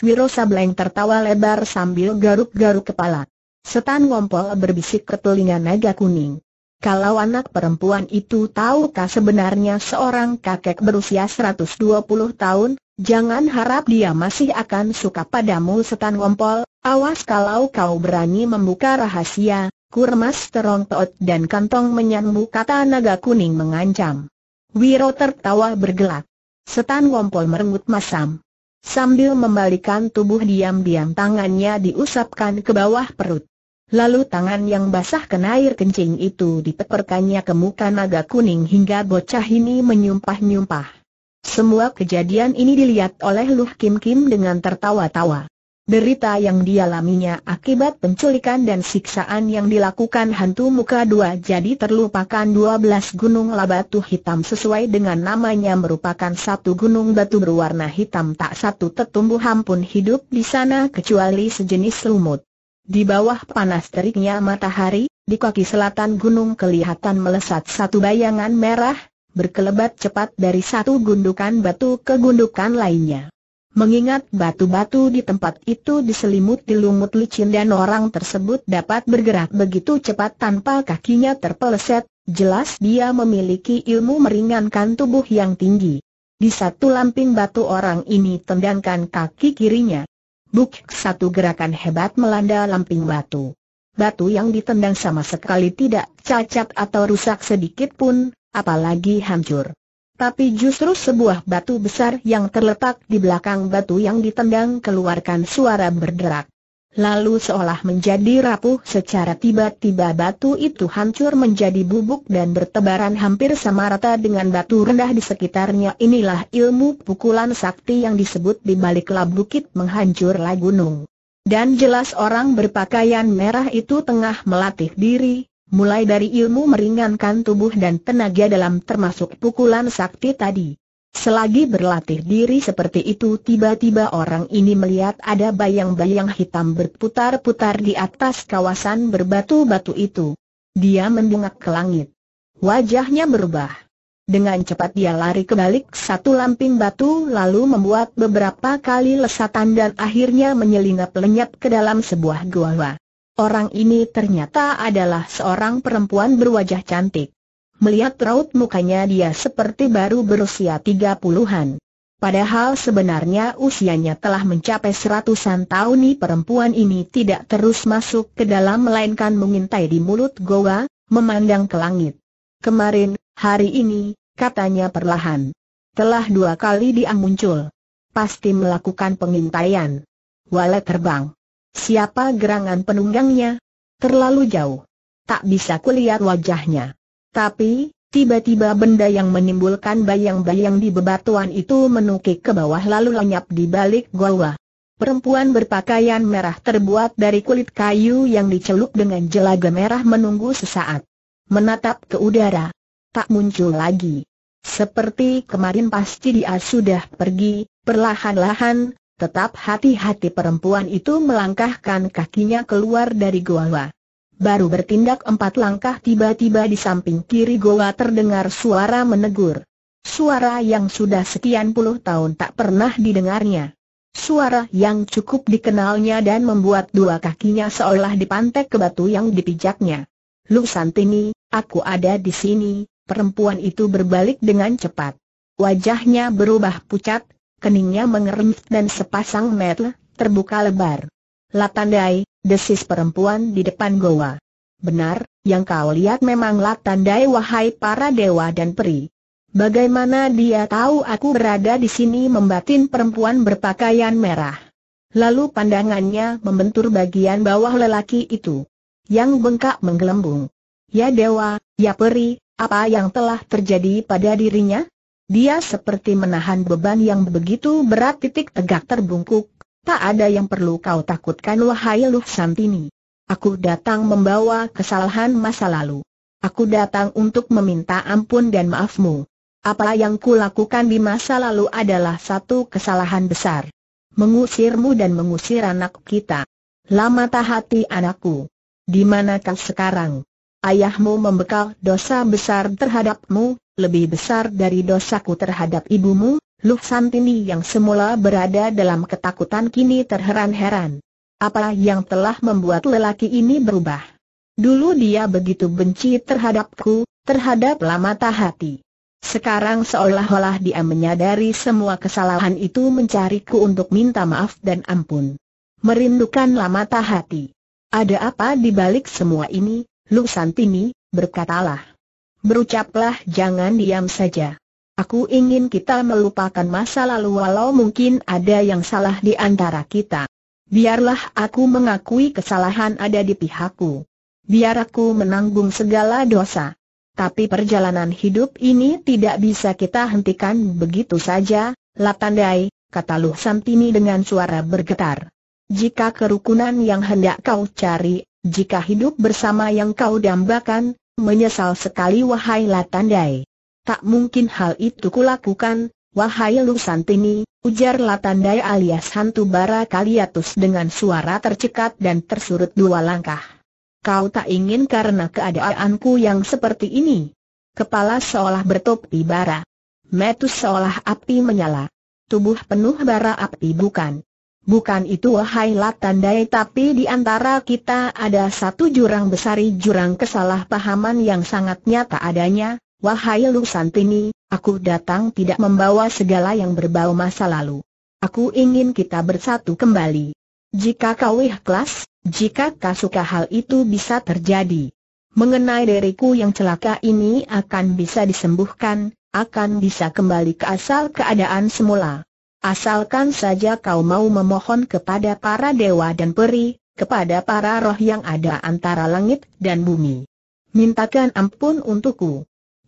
Wiro Sableng tertawa lebar sambil garuk-garuk kepala. Setan ngompol berbisik ke telinga Naga Kuning. Kalau anak perempuan itu tahukah sebenarnya seorang kakek berusia 120 tahun, jangan harap dia masih akan suka padamu setan ngompol, awas kalau kau berani membuka rahasia, Kurmas teot dan kantong menyambu kata naga kuning mengancam. Wiro tertawa bergelak. Setan wongpol merengut masam. Sambil membalikan tubuh diam-diam tangannya diusapkan ke bawah perut. Lalu tangan yang basah kena air kencing itu dipeperkannya ke muka naga kuning hingga bocah ini menyumpah-nyumpah. Semua kejadian ini dilihat oleh Luh Kim Kim dengan tertawa-tawa derita yang dialaminya akibat penculikan dan siksaan yang dilakukan hantu muka dua jadi terlupakan dua belas gunung labatu hitam sesuai dengan namanya merupakan satu gunung batu berwarna hitam tak satu tetumbuhan pun hidup di sana kecuali sejenis lumut. Di bawah panas teriknya matahari, di kaki selatan gunung kelihatan melesat satu bayangan merah, berkelebat cepat dari satu gundukan batu ke gundukan lainnya. Mengingat batu-batu di tempat itu diselimut lumut licin dan orang tersebut dapat bergerak begitu cepat tanpa kakinya terpeleset, jelas dia memiliki ilmu meringankan tubuh yang tinggi. Di satu lamping batu orang ini tendangkan kaki kirinya. Buk satu gerakan hebat melanda lamping batu. Batu yang ditendang sama sekali tidak cacat atau rusak sedikit pun, apalagi hancur tapi justru sebuah batu besar yang terletak di belakang batu yang ditendang keluarkan suara berderak. Lalu seolah menjadi rapuh secara tiba-tiba batu itu hancur menjadi bubuk dan bertebaran hampir sama rata dengan batu rendah di sekitarnya inilah ilmu pukulan sakti yang disebut di balik baliklah bukit menghancurlah gunung. Dan jelas orang berpakaian merah itu tengah melatih diri, mulai dari ilmu meringankan tubuh dan tenaga dalam termasuk pukulan sakti tadi. Selagi berlatih diri seperti itu tiba-tiba orang ini melihat ada bayang-bayang hitam berputar-putar di atas kawasan berbatu-batu itu. Dia mendengak ke langit. Wajahnya berubah. Dengan cepat dia lari ke balik satu lamping batu lalu membuat beberapa kali lesatan dan akhirnya menyelinap lenyap ke dalam sebuah gua. Orang ini ternyata adalah seorang perempuan berwajah cantik. Melihat raut mukanya dia seperti baru berusia tiga puluhan. Padahal sebenarnya usianya telah mencapai seratusan tahun ini perempuan ini tidak terus masuk ke dalam melainkan mengintai di mulut goa, memandang ke langit. Kemarin, hari ini, katanya perlahan. Telah dua kali dia muncul. Pasti melakukan pengintaian. Walet terbang. Siapa gerangan penunggangnya? Terlalu jauh. Tak bisa kulihat wajahnya. Tapi, tiba-tiba benda yang menimbulkan bayang-bayang di bebatuan itu menukik ke bawah lalu lenyap di balik goa. Perempuan berpakaian merah terbuat dari kulit kayu yang dicelup dengan jelaga merah menunggu sesaat. Menatap ke udara. Tak muncul lagi. Seperti kemarin pasti dia sudah pergi, perlahan-lahan, Tetap hati-hati perempuan itu melangkahkan kakinya keluar dari goa. Baru bertindak empat langkah tiba-tiba di samping kiri goa terdengar suara menegur. Suara yang sudah sekian puluh tahun tak pernah didengarnya. Suara yang cukup dikenalnya dan membuat dua kakinya seolah dipantek ke batu yang dipijaknya. Lu Santini, aku ada di sini, perempuan itu berbalik dengan cepat. Wajahnya berubah pucat, keningnya mengerem dan sepasang mata terbuka lebar. Latandai, desis perempuan di depan goa. Benar, yang kau lihat memang Latandai wahai para dewa dan peri. Bagaimana dia tahu aku berada di sini membatin perempuan berpakaian merah. Lalu pandangannya membentur bagian bawah lelaki itu. Yang bengkak menggelembung. Ya dewa, ya peri, apa yang telah terjadi pada dirinya? Dia seperti menahan beban yang begitu berat titik tegak terbungkuk. Tak ada yang perlu kau takutkan wahai Luh Santini. Aku datang membawa kesalahan masa lalu. Aku datang untuk meminta ampun dan maafmu. Apa yang kulakukan di masa lalu adalah satu kesalahan besar. Mengusirmu dan mengusir anak kita. Lama tak hati anakku. Di manakah sekarang? Ayahmu membekal dosa besar terhadapmu, lebih besar dari dosaku terhadap ibumu, Luh Santini yang semula berada dalam ketakutan kini terheran-heran. Apa yang telah membuat lelaki ini berubah? Dulu dia begitu benci terhadapku, terhadap Lamata Hati. Sekarang seolah-olah dia menyadari semua kesalahan itu mencariku untuk minta maaf dan ampun. Merindukan Lamata Hati. Ada apa di balik semua ini? Lu Santini, berkatalah. Berucaplah jangan diam saja. Aku ingin kita melupakan masa lalu walau mungkin ada yang salah di antara kita. Biarlah aku mengakui kesalahan ada di pihakku. Biar aku menanggung segala dosa. Tapi perjalanan hidup ini tidak bisa kita hentikan begitu saja, Latandai, kata Luh Santini dengan suara bergetar. Jika kerukunan yang hendak kau cari jika hidup bersama yang kau dambakan, menyesal sekali wahai Latandai. Tak mungkin hal itu kulakukan, wahai Lusantini, ujar Latandai alias hantu bara kaliatus dengan suara tercekat dan tersurut dua langkah. Kau tak ingin karena keadaanku yang seperti ini. Kepala seolah bertopi bara. Metus seolah api menyala. Tubuh penuh bara api bukan. Bukan itu wahai Latandai tapi di antara kita ada satu jurang besar, jurang kesalahpahaman yang sangat nyata adanya, wahai Lusantini, aku datang tidak membawa segala yang berbau masa lalu. Aku ingin kita bersatu kembali. Jika kau ikhlas, jika kau suka hal itu bisa terjadi. Mengenai diriku yang celaka ini akan bisa disembuhkan, akan bisa kembali ke asal keadaan semula. Asalkan saja kau mau memohon kepada para dewa dan peri, kepada para roh yang ada antara langit dan bumi. Mintakan ampun untukku.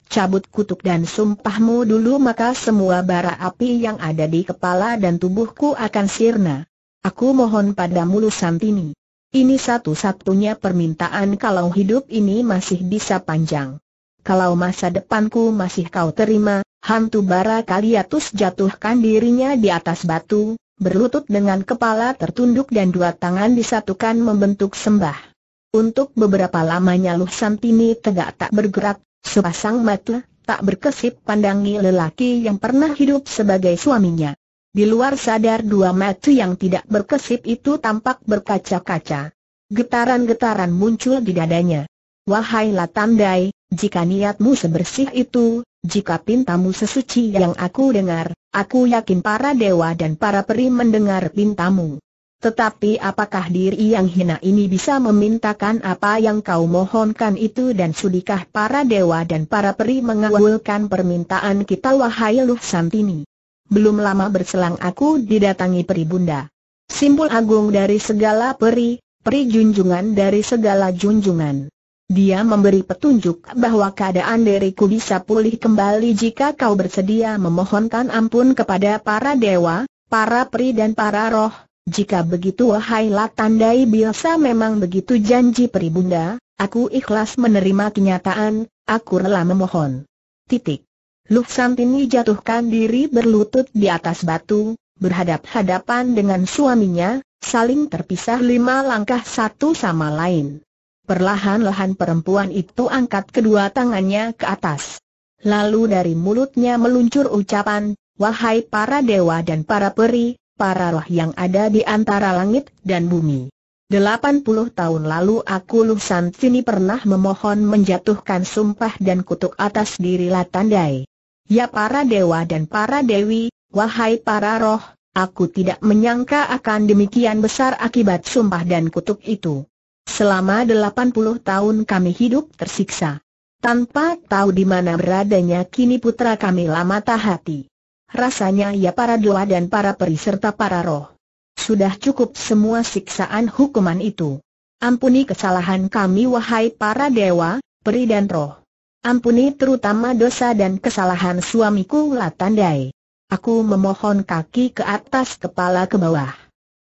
Cabut kutuk dan sumpahmu dulu maka semua bara api yang ada di kepala dan tubuhku akan sirna. Aku mohon padamu Santini. Ini satu-satunya permintaan kalau hidup ini masih bisa panjang. Kalau masa depanku masih kau terima, hantu bara Kaliatus jatuhkan dirinya di atas batu, berlutut dengan kepala tertunduk dan dua tangan disatukan membentuk sembah. Untuk beberapa lamanya Luh Santini tegak tak bergerak, sepasang mata tak berkesip pandangi lelaki yang pernah hidup sebagai suaminya. Di luar sadar dua mata yang tidak berkesip itu tampak berkaca-kaca. Getaran-getaran muncul di dadanya. Wahai Latandai, jika niatmu sebersih itu, jika pintamu sesuci yang aku dengar, aku yakin para dewa dan para peri mendengar pintamu. Tetapi apakah diri yang hina ini bisa memintakan apa yang kau mohonkan itu dan sudikah para dewa dan para peri mengawalkan permintaan kita wahai Luh Santini? Belum lama berselang aku didatangi peri bunda, simpul agung dari segala peri, peri junjungan dari segala junjungan. Dia memberi petunjuk bahwa keadaan diriku bisa pulih kembali jika kau bersedia memohonkan ampun kepada para dewa, para peri dan para roh. Jika begitu wahailah tandai biasa memang begitu janji peribunda, aku ikhlas menerima kenyataan, aku rela memohon. Titik. Luksantini jatuhkan diri berlutut di atas batu, berhadap-hadapan dengan suaminya, saling terpisah lima langkah satu sama lain. Perlahan-lahan perempuan itu angkat kedua tangannya ke atas. Lalu dari mulutnya meluncur ucapan, Wahai para dewa dan para peri, para roh yang ada di antara langit dan bumi. 80 tahun lalu aku Lusan Sini pernah memohon menjatuhkan sumpah dan kutuk atas diri Latandai. Ya para dewa dan para dewi, wahai para roh, aku tidak menyangka akan demikian besar akibat sumpah dan kutuk itu. Selama 80 tahun kami hidup tersiksa. Tanpa tahu di mana beradanya kini putra kami lama hati. Rasanya ya para doa dan para peri serta para roh. Sudah cukup semua siksaan hukuman itu. Ampuni kesalahan kami wahai para dewa, peri dan roh. Ampuni terutama dosa dan kesalahan suamiku Latandai. Aku memohon kaki ke atas kepala ke bawah.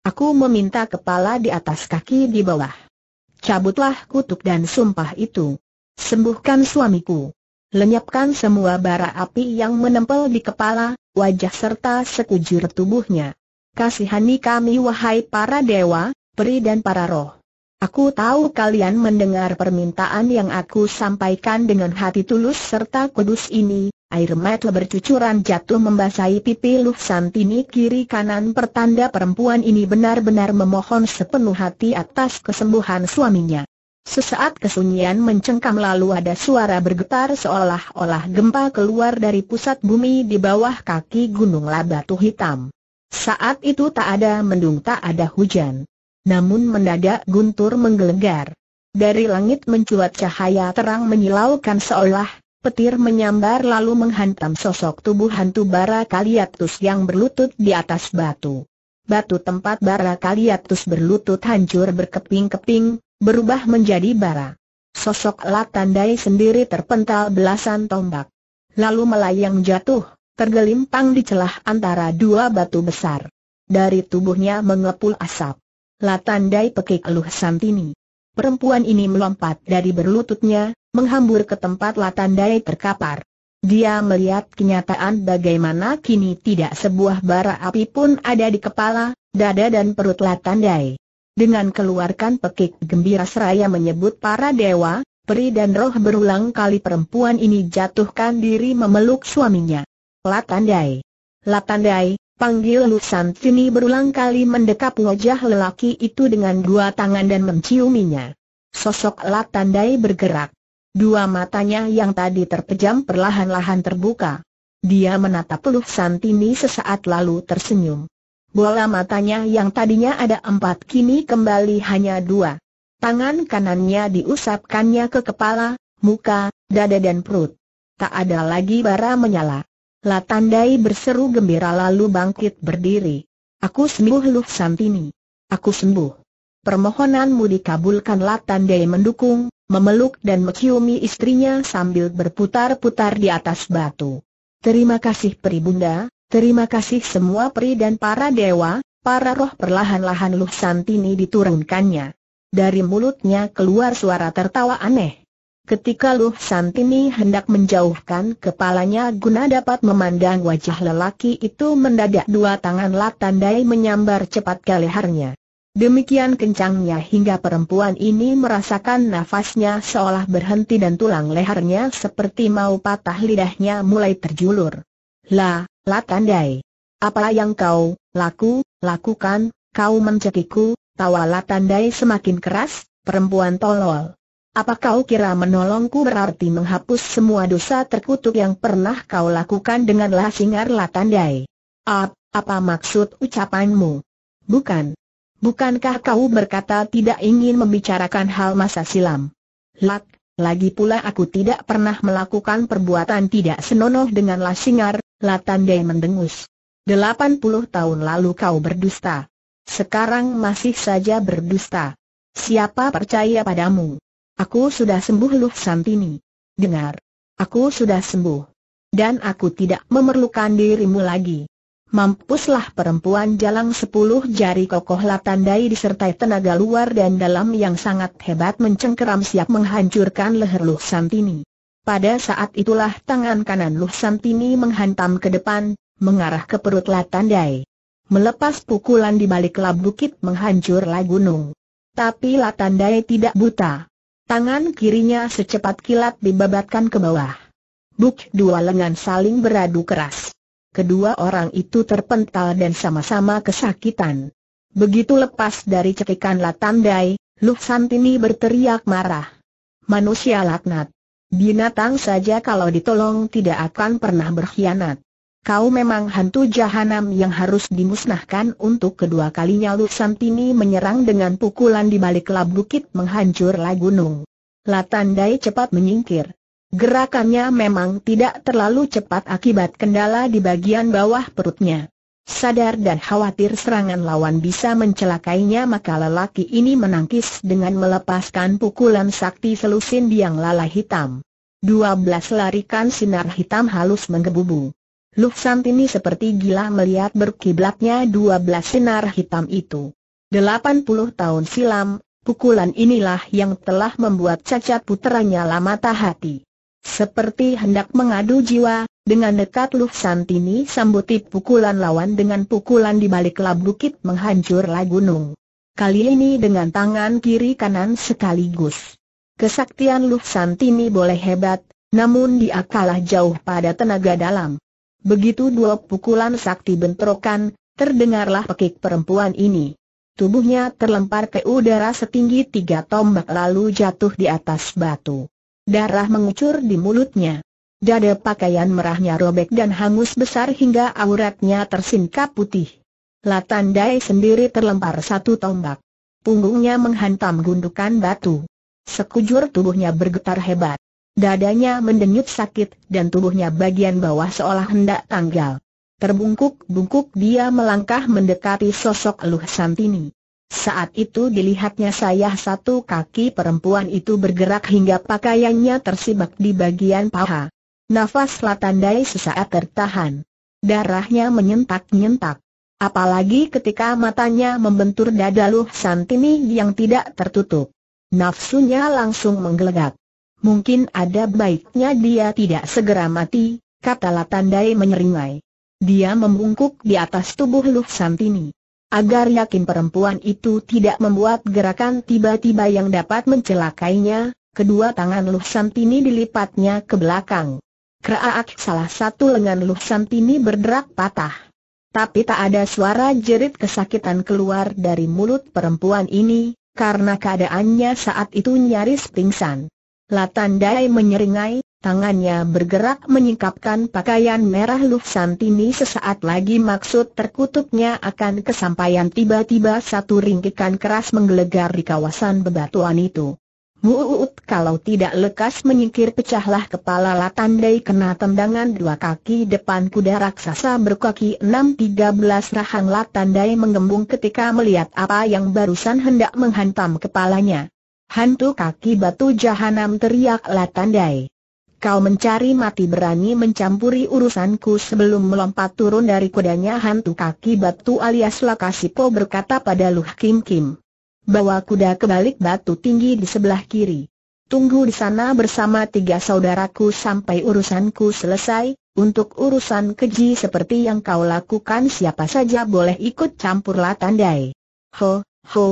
Aku meminta kepala di atas kaki di bawah cabutlah kutuk dan sumpah itu. Sembuhkan suamiku. Lenyapkan semua bara api yang menempel di kepala, wajah serta sekujur tubuhnya. Kasihani kami wahai para dewa, peri dan para roh. Aku tahu kalian mendengar permintaan yang aku sampaikan dengan hati tulus serta kudus ini, Air mata bercucuran jatuh membasahi pipi Luk Santini kiri kanan pertanda perempuan ini benar-benar memohon sepenuh hati atas kesembuhan suaminya. Sesaat kesunyian mencengkam lalu ada suara bergetar seolah-olah gempa keluar dari pusat bumi di bawah kaki gunung Labatu Hitam. Saat itu tak ada mendung tak ada hujan. Namun mendadak guntur menggelegar. Dari langit mencuat cahaya terang menyilaukan seolah Petir menyambar lalu menghantam sosok tubuh hantu bara kaliatus yang berlutut di atas batu. Batu tempat bara kaliatus berlutut hancur berkeping-keping, berubah menjadi bara. Sosok Latandai sendiri terpental belasan tombak. Lalu melayang jatuh, tergelimpang di celah antara dua batu besar. Dari tubuhnya mengepul asap. Latandai pekik eluh Santini perempuan ini melompat dari berlututnya, menghambur ke tempat Latandai terkapar. Dia melihat kenyataan bagaimana kini tidak sebuah bara api pun ada di kepala, dada dan perut Latandai. Dengan keluarkan pekik gembira seraya menyebut para dewa, peri dan roh berulang kali perempuan ini jatuhkan diri memeluk suaminya. Latandai. Latandai, Panggil Lu Tini berulang kali mendekap wajah lelaki itu dengan dua tangan dan menciuminya. Sosok Lat Tandai bergerak. Dua matanya yang tadi terpejam perlahan-lahan terbuka. Dia menatap Lu Tini sesaat lalu tersenyum. Bola matanya yang tadinya ada empat kini kembali hanya dua. Tangan kanannya diusapkannya ke kepala, muka, dada dan perut. Tak ada lagi bara menyala. Latandai berseru gembira lalu bangkit berdiri. Aku sembuh Luh Santini. Aku sembuh. Permohonanmu dikabulkan Latandai mendukung, memeluk dan menciumi istrinya sambil berputar-putar di atas batu. Terima kasih peribunda, terima kasih semua peri dan para dewa, para roh perlahan-lahan Luh Santini diturunkannya. Dari mulutnya keluar suara tertawa aneh. Ketika Luh Santini hendak menjauhkan kepalanya guna dapat memandang wajah lelaki itu mendadak dua tangan Latandai menyambar cepat ke lehernya. Demikian kencangnya hingga perempuan ini merasakan nafasnya seolah berhenti dan tulang lehernya seperti mau patah lidahnya mulai terjulur. La, Latandai, Apa yang kau, laku, lakukan, kau mencekiku, tawa Latandai semakin keras, perempuan tolol. Apa kau kira menolongku berarti menghapus semua dosa terkutuk yang pernah kau lakukan dengan lah singar latandai? Ap, apa maksud ucapanmu? Bukan. Bukankah kau berkata tidak ingin membicarakan hal masa silam? Lak, lagi pula aku tidak pernah melakukan perbuatan tidak senonoh dengan lah singar, latandai mendengus. 80 tahun lalu kau berdusta. Sekarang masih saja berdusta. Siapa percaya padamu? Aku sudah sembuh Luh Santini. Dengar. Aku sudah sembuh. Dan aku tidak memerlukan dirimu lagi. Mampuslah perempuan jalan sepuluh jari kokoh Latandai disertai tenaga luar dan dalam yang sangat hebat mencengkeram siap menghancurkan leher Luh Santini. Pada saat itulah tangan kanan Luh Santini menghantam ke depan, mengarah ke perut Latandai. Melepas pukulan di balik bukit menghancurlah gunung. Tapi Latandai tidak buta. Tangan kirinya secepat kilat dibabatkan ke bawah. Buk dua lengan saling beradu keras. Kedua orang itu terpental dan sama-sama kesakitan. Begitu lepas dari cekikan Latandai, Luh Santini berteriak marah. Manusia laknat. Binatang saja kalau ditolong tidak akan pernah berkhianat. Kau memang hantu jahanam yang harus dimusnahkan untuk kedua kalinya Lu Santini menyerang dengan pukulan di balik lap bukit menghancurlah gunung. Latandai cepat menyingkir. Gerakannya memang tidak terlalu cepat akibat kendala di bagian bawah perutnya. Sadar dan khawatir serangan lawan bisa mencelakainya maka lelaki ini menangkis dengan melepaskan pukulan sakti selusin biang lala hitam. Dua 12 larikan sinar hitam halus menggebu menggebubu. Luk Santini seperti gila melihat berkiblatnya dua belas sinar hitam itu. Delapan puluh tahun silam, pukulan inilah yang telah membuat cacat puteranya lama tak hati. Seperti hendak mengadu jiwa, dengan dekat Luk Santini sambuti pukulan lawan dengan pukulan di balik lab bukit menghancurlah gunung. Kali ini dengan tangan kiri kanan sekaligus. Kesaktian Luk Santini boleh hebat, namun dia kalah jauh pada tenaga dalam. Begitu dua pukulan sakti bentrokan, terdengarlah pekik perempuan ini. Tubuhnya terlempar ke udara setinggi tiga tombak lalu jatuh di atas batu. Darah mengucur di mulutnya. Dada pakaian merahnya robek dan hangus besar hingga auratnya tersingkap putih. Latan Dai sendiri terlempar satu tombak. Punggungnya menghantam gundukan batu. Sekujur tubuhnya bergetar hebat. Dadanya mendenyut sakit dan tubuhnya bagian bawah seolah hendak tanggal. Terbungkuk-bungkuk dia melangkah mendekati sosok Luh Santini. Saat itu dilihatnya sayah satu kaki perempuan itu bergerak hingga pakaiannya tersibak di bagian paha. Nafas Latandai sesaat tertahan. Darahnya menyentak-nyentak. Apalagi ketika matanya membentur dada Luh Santini yang tidak tertutup. Nafsunya langsung menggelegak. Mungkin ada baiknya dia tidak segera mati, kata Latandai menyeringai. Dia membungkuk di atas tubuh Luh Santini. Agar yakin perempuan itu tidak membuat gerakan tiba-tiba yang dapat mencelakainya, kedua tangan Luh Santini dilipatnya ke belakang. Kraak salah satu lengan Luh Santini berderak patah. Tapi tak ada suara jerit kesakitan keluar dari mulut perempuan ini, karena keadaannya saat itu nyaris pingsan. Latandai menyeringai, tangannya bergerak menyingkapkan pakaian merah Luf Santini sesaat lagi maksud terkutuknya akan kesampaian tiba-tiba satu ringkikan keras menggelegar di kawasan bebatuan itu. Muut kalau tidak lekas menyingkir pecahlah kepala Latandai kena tendangan dua kaki depan kuda raksasa berkaki tiga belas rahang Latandai mengembung ketika melihat apa yang barusan hendak menghantam kepalanya. Hantu kaki batu jahanam teriak Latandai. Kau mencari mati berani mencampuri urusanku sebelum melompat turun dari kudanya hantu kaki batu alias Lakasipo berkata pada Luh Kim Kim. Bawa kuda ke balik batu tinggi di sebelah kiri. Tunggu di sana bersama tiga saudaraku sampai urusanku selesai, untuk urusan keji seperti yang kau lakukan siapa saja boleh ikut campur Latandai. Ho, ho,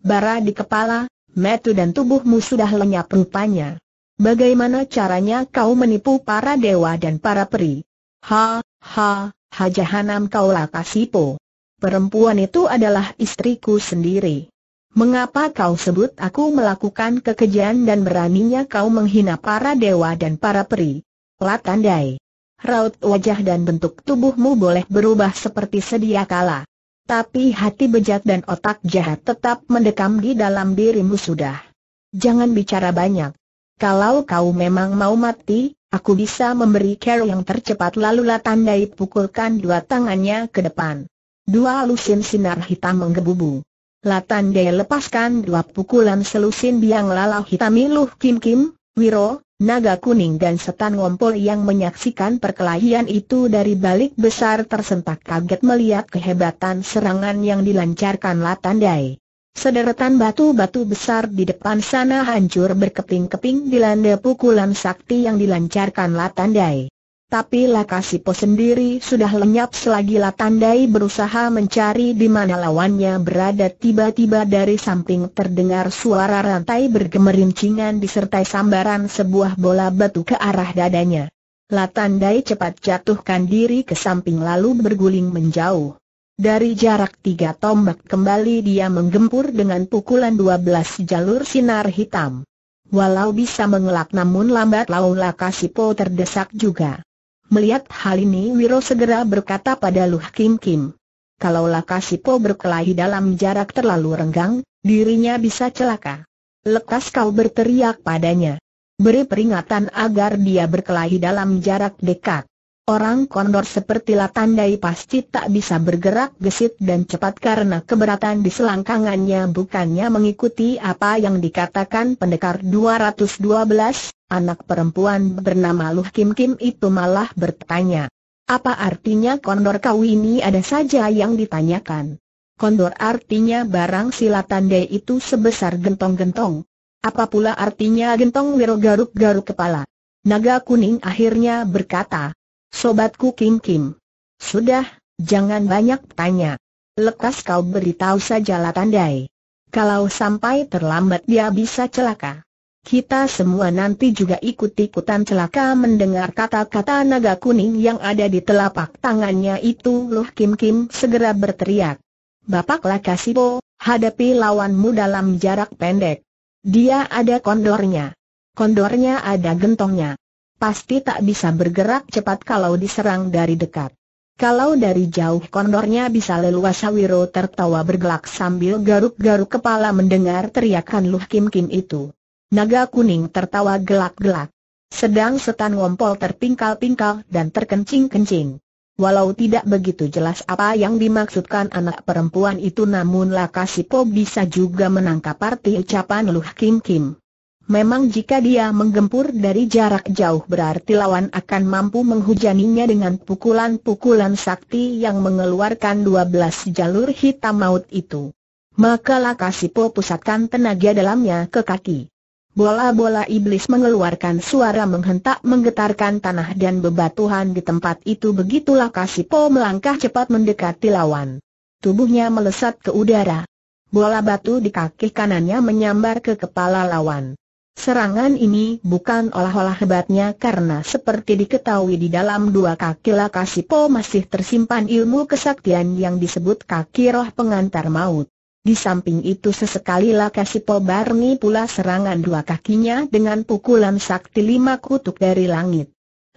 bara di kepala, Metu dan tubuhmu sudah lenyap rupanya. Bagaimana caranya kau menipu para dewa dan para peri? Ha, ha, ha jahanam kaulah kasipo. Perempuan itu adalah istriku sendiri. Mengapa kau sebut aku melakukan kekejian dan beraninya kau menghina para dewa dan para peri? Latandai. Raut wajah dan bentuk tubuhmu boleh berubah seperti sedia kala. Tapi hati bejat dan otak jahat tetap mendekam di dalam dirimu sudah. Jangan bicara banyak. Kalau kau memang mau mati, aku bisa memberi care yang tercepat Lalu tandai pukulkan dua tangannya ke depan. Dua lusin sinar hitam menggebubu. Latan Dei lepaskan dua pukulan selusin biang lalau hitam Iluh Kim Kim, Wiro, Naga kuning dan setan ngompol yang menyaksikan perkelahian itu dari balik besar tersentak kaget melihat kehebatan serangan yang dilancarkan Latandai. Sederetan batu-batu besar di depan sana hancur berkeping-keping dilanda pukulan sakti yang dilancarkan Latandai. Tapi Lakasipo sendiri sudah lenyap selagi Latandai berusaha mencari di mana lawannya berada tiba-tiba dari samping terdengar suara rantai bergemerincingan disertai sambaran sebuah bola batu ke arah dadanya. Latandai cepat jatuhkan diri ke samping lalu berguling menjauh. Dari jarak tiga tombak kembali dia menggempur dengan pukulan dua belas jalur sinar hitam. Walau bisa mengelak namun lambat laun Lakasipo terdesak juga. Melihat hal ini Wiro segera berkata pada Luh Kim Kim. Kalaulah Kasipo berkelahi dalam jarak terlalu renggang, dirinya bisa celaka. Lekas kau berteriak padanya. Beri peringatan agar dia berkelahi dalam jarak dekat. Orang kondor seperti Latandai pasti tak bisa bergerak gesit dan cepat karena keberatan di selangkangannya bukannya mengikuti apa yang dikatakan pendekar 212, anak perempuan bernama Luh Kim Kim itu malah bertanya. Apa artinya kondor kau ini ada saja yang ditanyakan? Kondor artinya barang silatandai itu sebesar gentong-gentong. Apa pula artinya gentong wiro garuk-garuk kepala? Naga kuning akhirnya berkata, Sobatku Kim Kim. Sudah, jangan banyak tanya. Lekas kau beritahu sajalah tandai. Kalau sampai terlambat dia bisa celaka. Kita semua nanti juga ikut-ikutan celaka mendengar kata-kata naga kuning yang ada di telapak tangannya itu Loh Kim Kim segera berteriak. Bapaklah Kasibo, hadapi lawanmu dalam jarak pendek. Dia ada kondornya. Kondornya ada gentongnya. Pasti tak bisa bergerak cepat kalau diserang dari dekat. Kalau dari jauh kondornya bisa leluasa Wiro tertawa bergelak sambil garuk-garuk kepala mendengar teriakan Luh Kim Kim itu. Naga kuning tertawa gelak-gelak. Sedang setan ngompol terpingkal-pingkal dan terkencing-kencing. Walau tidak begitu jelas apa yang dimaksudkan anak perempuan itu namun Lakasipo bisa juga menangkap arti ucapan Luh Kim Kim. Memang jika dia menggempur dari jarak jauh berarti lawan akan mampu menghujaninya dengan pukulan-pukulan sakti yang mengeluarkan 12 jalur hitam maut itu. Maka Lakasipo pusatkan tenaga dalamnya ke kaki. Bola-bola iblis mengeluarkan suara menghentak menggetarkan tanah dan bebatuhan di tempat itu begitulah Kasipo melangkah cepat mendekati lawan. Tubuhnya melesat ke udara. Bola batu di kaki kanannya menyambar ke kepala lawan. Serangan ini bukan olah-olah hebatnya karena seperti diketahui di dalam dua kaki Lakasipo masih tersimpan ilmu kesaktian yang disebut kaki roh pengantar maut. Di samping itu sesekali Lakasipo barengi pula serangan dua kakinya dengan pukulan sakti lima kutuk dari langit.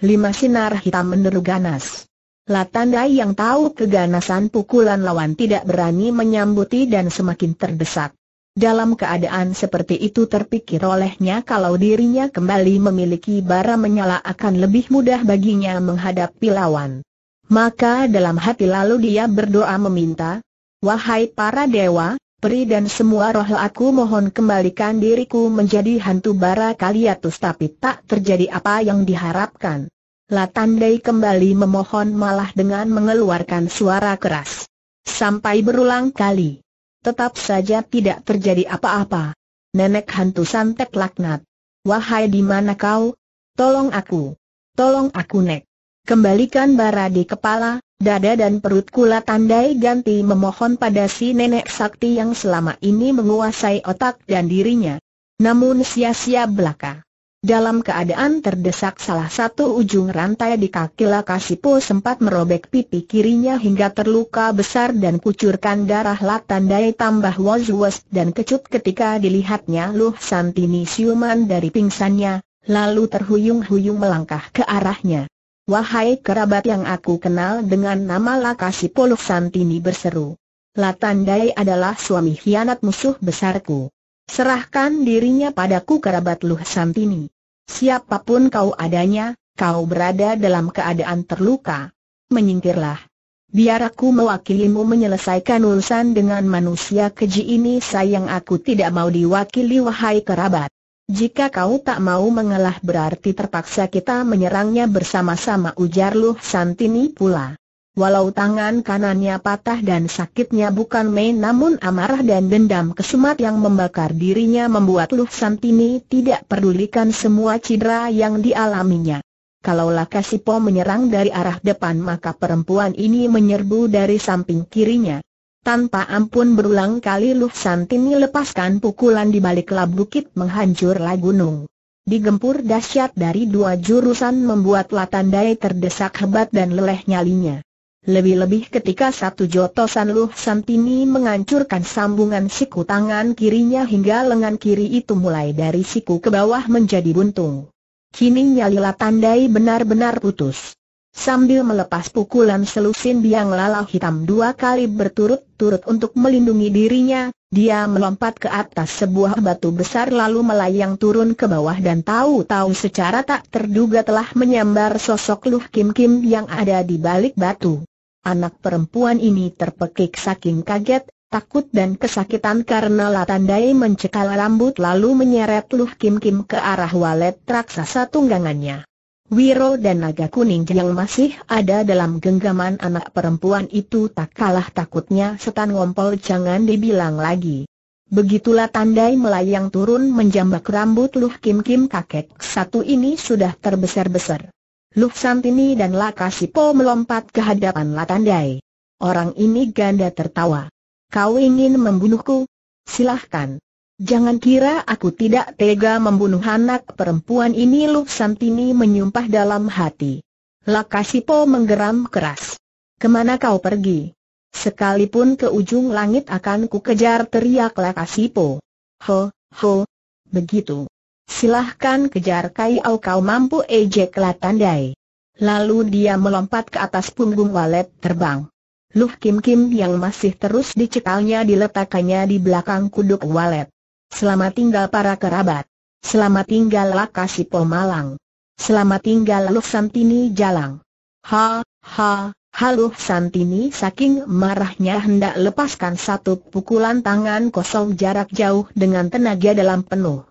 Lima sinar hitam meneru ganas. Latandai yang tahu keganasan pukulan lawan tidak berani menyambuti dan semakin terdesak. Dalam keadaan seperti itu terpikir olehnya kalau dirinya kembali memiliki bara menyala akan lebih mudah baginya menghadapi lawan. Maka dalam hati lalu dia berdoa meminta, Wahai para dewa, peri dan semua roh aku mohon kembalikan diriku menjadi hantu bara kaliatus tapi tak terjadi apa yang diharapkan. Latandai kembali memohon malah dengan mengeluarkan suara keras. Sampai berulang kali. Tetap saja tidak terjadi apa-apa. Nenek hantu santet laknat. Wahai di mana kau? Tolong aku. Tolong aku nek. Kembalikan bara di kepala, dada dan perut kula tandai ganti memohon pada si nenek sakti yang selama ini menguasai otak dan dirinya. Namun sia-sia belaka. Dalam keadaan terdesak salah satu ujung rantai di kaki Lakasipo sempat merobek pipi kirinya hingga terluka besar dan kucurkan darah latandai tambah was-was dan kecut ketika dilihatnya Luh Santini siuman dari pingsannya, lalu terhuyung-huyung melangkah ke arahnya. Wahai kerabat yang aku kenal dengan nama Lakasipo, Luh Santini berseru. Latandai adalah suami hianat musuh besarku. Serahkan dirinya padaku kerabat Luh Santini. Siapapun kau adanya, kau berada dalam keadaan terluka. Menyingkirlah. Biar aku mewakilimu menyelesaikan urusan dengan manusia keji ini sayang aku tidak mau diwakili wahai kerabat. Jika kau tak mau mengalah berarti terpaksa kita menyerangnya bersama-sama ujar Luh Santini pula. Walau tangan kanannya patah dan sakitnya bukan main namun amarah dan dendam kesumat yang membakar dirinya membuat Luh Santini tidak pedulikan semua cedera yang dialaminya. Kalau Lakasipo menyerang dari arah depan maka perempuan ini menyerbu dari samping kirinya. Tanpa ampun berulang kali Luh Santini lepaskan pukulan di balik lab bukit menghancurlah gunung. Digempur dahsyat dari dua jurusan membuat Latandai terdesak hebat dan leleh nyalinya. Lebih-lebih ketika satu jotosan Luh Santini menghancurkan sambungan siku tangan kirinya hingga lengan kiri itu mulai dari siku ke bawah menjadi buntung. Kini nyalila tandai benar-benar putus. Sambil melepas pukulan selusin biang lalau hitam dua kali berturut-turut untuk melindungi dirinya, dia melompat ke atas sebuah batu besar lalu melayang turun ke bawah dan tahu-tahu secara tak terduga telah menyambar sosok Luh Kim Kim yang ada di balik batu. Anak perempuan ini terpekik saking kaget, takut dan kesakitan karena Latandai mencekal rambut lalu menyeret Luh Kim Kim ke arah walet raksasa tunggangannya. Wiro dan naga kuning yang masih ada dalam genggaman anak perempuan itu tak kalah takutnya setan ngompol jangan dibilang lagi. Begitulah Tandai melayang turun menjambak rambut Luh Kim Kim kakek satu ini sudah terbesar besar. Luk Santini dan Lakasipo melompat ke hadapan Latandai. Orang ini ganda tertawa. Kau ingin membunuhku? Silahkan. Jangan kira aku tidak tega membunuh anak perempuan ini Luk Santini menyumpah dalam hati. Lakasipo menggeram keras. Kemana kau pergi? Sekalipun ke ujung langit akan ku kejar teriak Lakasipo. Ho, ho. Begitu. Silahkan kejar Kai Au kau mampu ejeklah tandai. Lalu dia melompat ke atas punggung walet terbang. Luh Kim Kim yang masih terus dicekalnya diletakkannya di belakang kuduk walet. Selamat tinggal para kerabat. Selamat tinggal Lakasi Malang. Selamat tinggal Luh Santini Jalang. Ha, ha, ha Luh Santini saking marahnya hendak lepaskan satu pukulan tangan kosong jarak jauh dengan tenaga dalam penuh.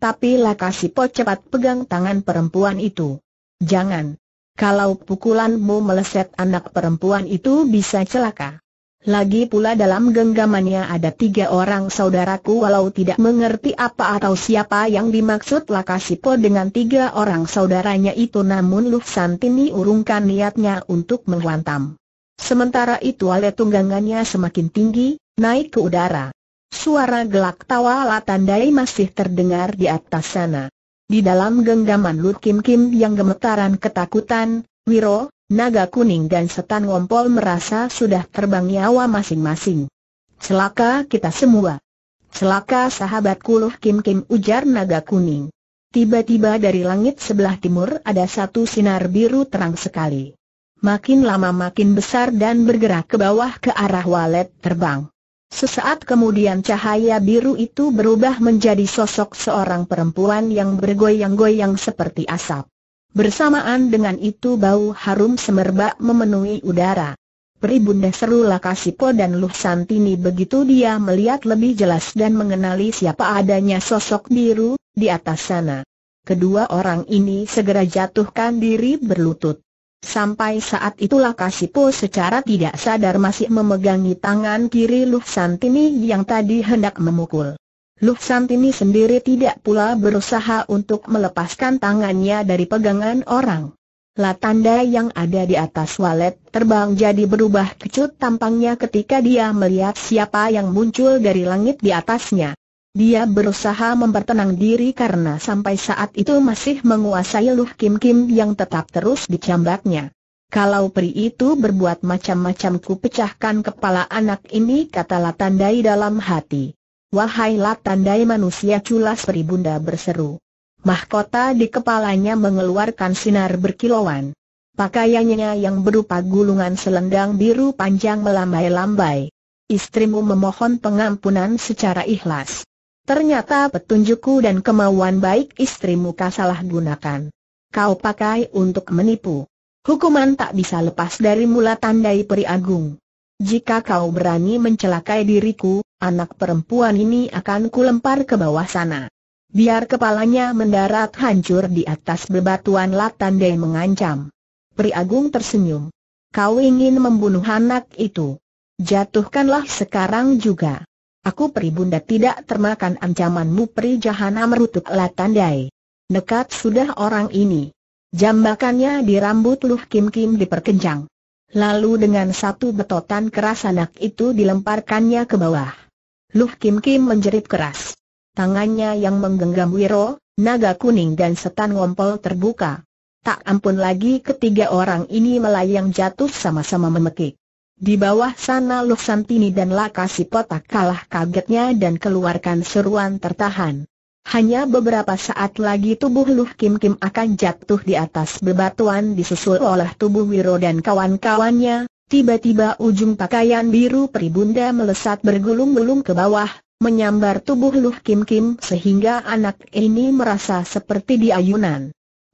Tapi Lakasipo cepat pegang tangan perempuan itu. Jangan. Kalau pukulanmu meleset anak perempuan itu bisa celaka. Lagi pula dalam genggamannya ada tiga orang saudaraku walau tidak mengerti apa atau siapa yang dimaksud Lakasipo dengan tiga orang saudaranya itu namun Lu Santini urungkan niatnya untuk menghantam. Sementara itu alat tunggangannya semakin tinggi, naik ke udara. Suara gelak tawa latandai masih terdengar di atas sana. Di dalam genggaman Lut Kim Kim yang gemetaran ketakutan, Wiro, Naga Kuning dan Setan Ngompol merasa sudah terbang nyawa masing-masing. Celaka kita semua. Celaka sahabatku Lut Kim Kim ujar Naga Kuning. Tiba-tiba dari langit sebelah timur ada satu sinar biru terang sekali. Makin lama makin besar dan bergerak ke bawah ke arah walet terbang. Sesaat kemudian cahaya biru itu berubah menjadi sosok seorang perempuan yang bergoyang-goyang seperti asap. Bersamaan dengan itu bau harum semerbak memenuhi udara. Peribunda seru Lakasipo dan Luh Santini begitu dia melihat lebih jelas dan mengenali siapa adanya sosok biru, di atas sana. Kedua orang ini segera jatuhkan diri berlutut. Sampai saat itulah Kasipo secara tidak sadar masih memegangi tangan kiri Luh Santini yang tadi hendak memukul. Luh Santini sendiri tidak pula berusaha untuk melepaskan tangannya dari pegangan orang. Latanda yang ada di atas walet terbang jadi berubah kecut tampangnya ketika dia melihat siapa yang muncul dari langit di atasnya. Dia berusaha mempertenang diri karena sampai saat itu masih menguasai Luh Kim Kim yang tetap terus dicambaknya. Kalau peri itu berbuat macam-macam ku pecahkan kepala anak ini kata Latandai dalam hati. Wahai Latandai manusia culas peri bunda berseru. Mahkota di kepalanya mengeluarkan sinar berkilauan. Pakaiannya yang berupa gulungan selendang biru panjang melambai-lambai. Istrimu memohon pengampunan secara ikhlas. Ternyata petunjukku dan kemauan baik istrimu kau salah gunakan. Kau pakai untuk menipu. Hukuman tak bisa lepas dari mula tandai peri agung. Jika kau berani mencelakai diriku, anak perempuan ini akan kulempar ke bawah sana. Biar kepalanya mendarat hancur di atas bebatuan Latandai mengancam. Peri Agung tersenyum. Kau ingin membunuh anak itu. Jatuhkanlah sekarang juga. Aku peribunda tidak termakan ancamanmu peri jahana merutuk latandai. Nekat sudah orang ini. Jambakannya di rambut Luh Kim Kim diperkencang. Lalu dengan satu betotan keras anak itu dilemparkannya ke bawah. Luh Kim Kim menjerit keras. Tangannya yang menggenggam wiro, naga kuning dan setan ngompol terbuka. Tak ampun lagi ketiga orang ini melayang jatuh sama-sama memekik. Di bawah sana Lok Santini dan Lakasi Potak kalah kagetnya dan keluarkan seruan tertahan. Hanya beberapa saat lagi tubuh Luh Kim Kim akan jatuh di atas bebatuan disusul oleh tubuh Wiro dan kawan-kawannya. Tiba-tiba ujung pakaian biru peribunda melesat bergulung-gulung ke bawah, menyambar tubuh Luh Kim Kim sehingga anak ini merasa seperti diayunan.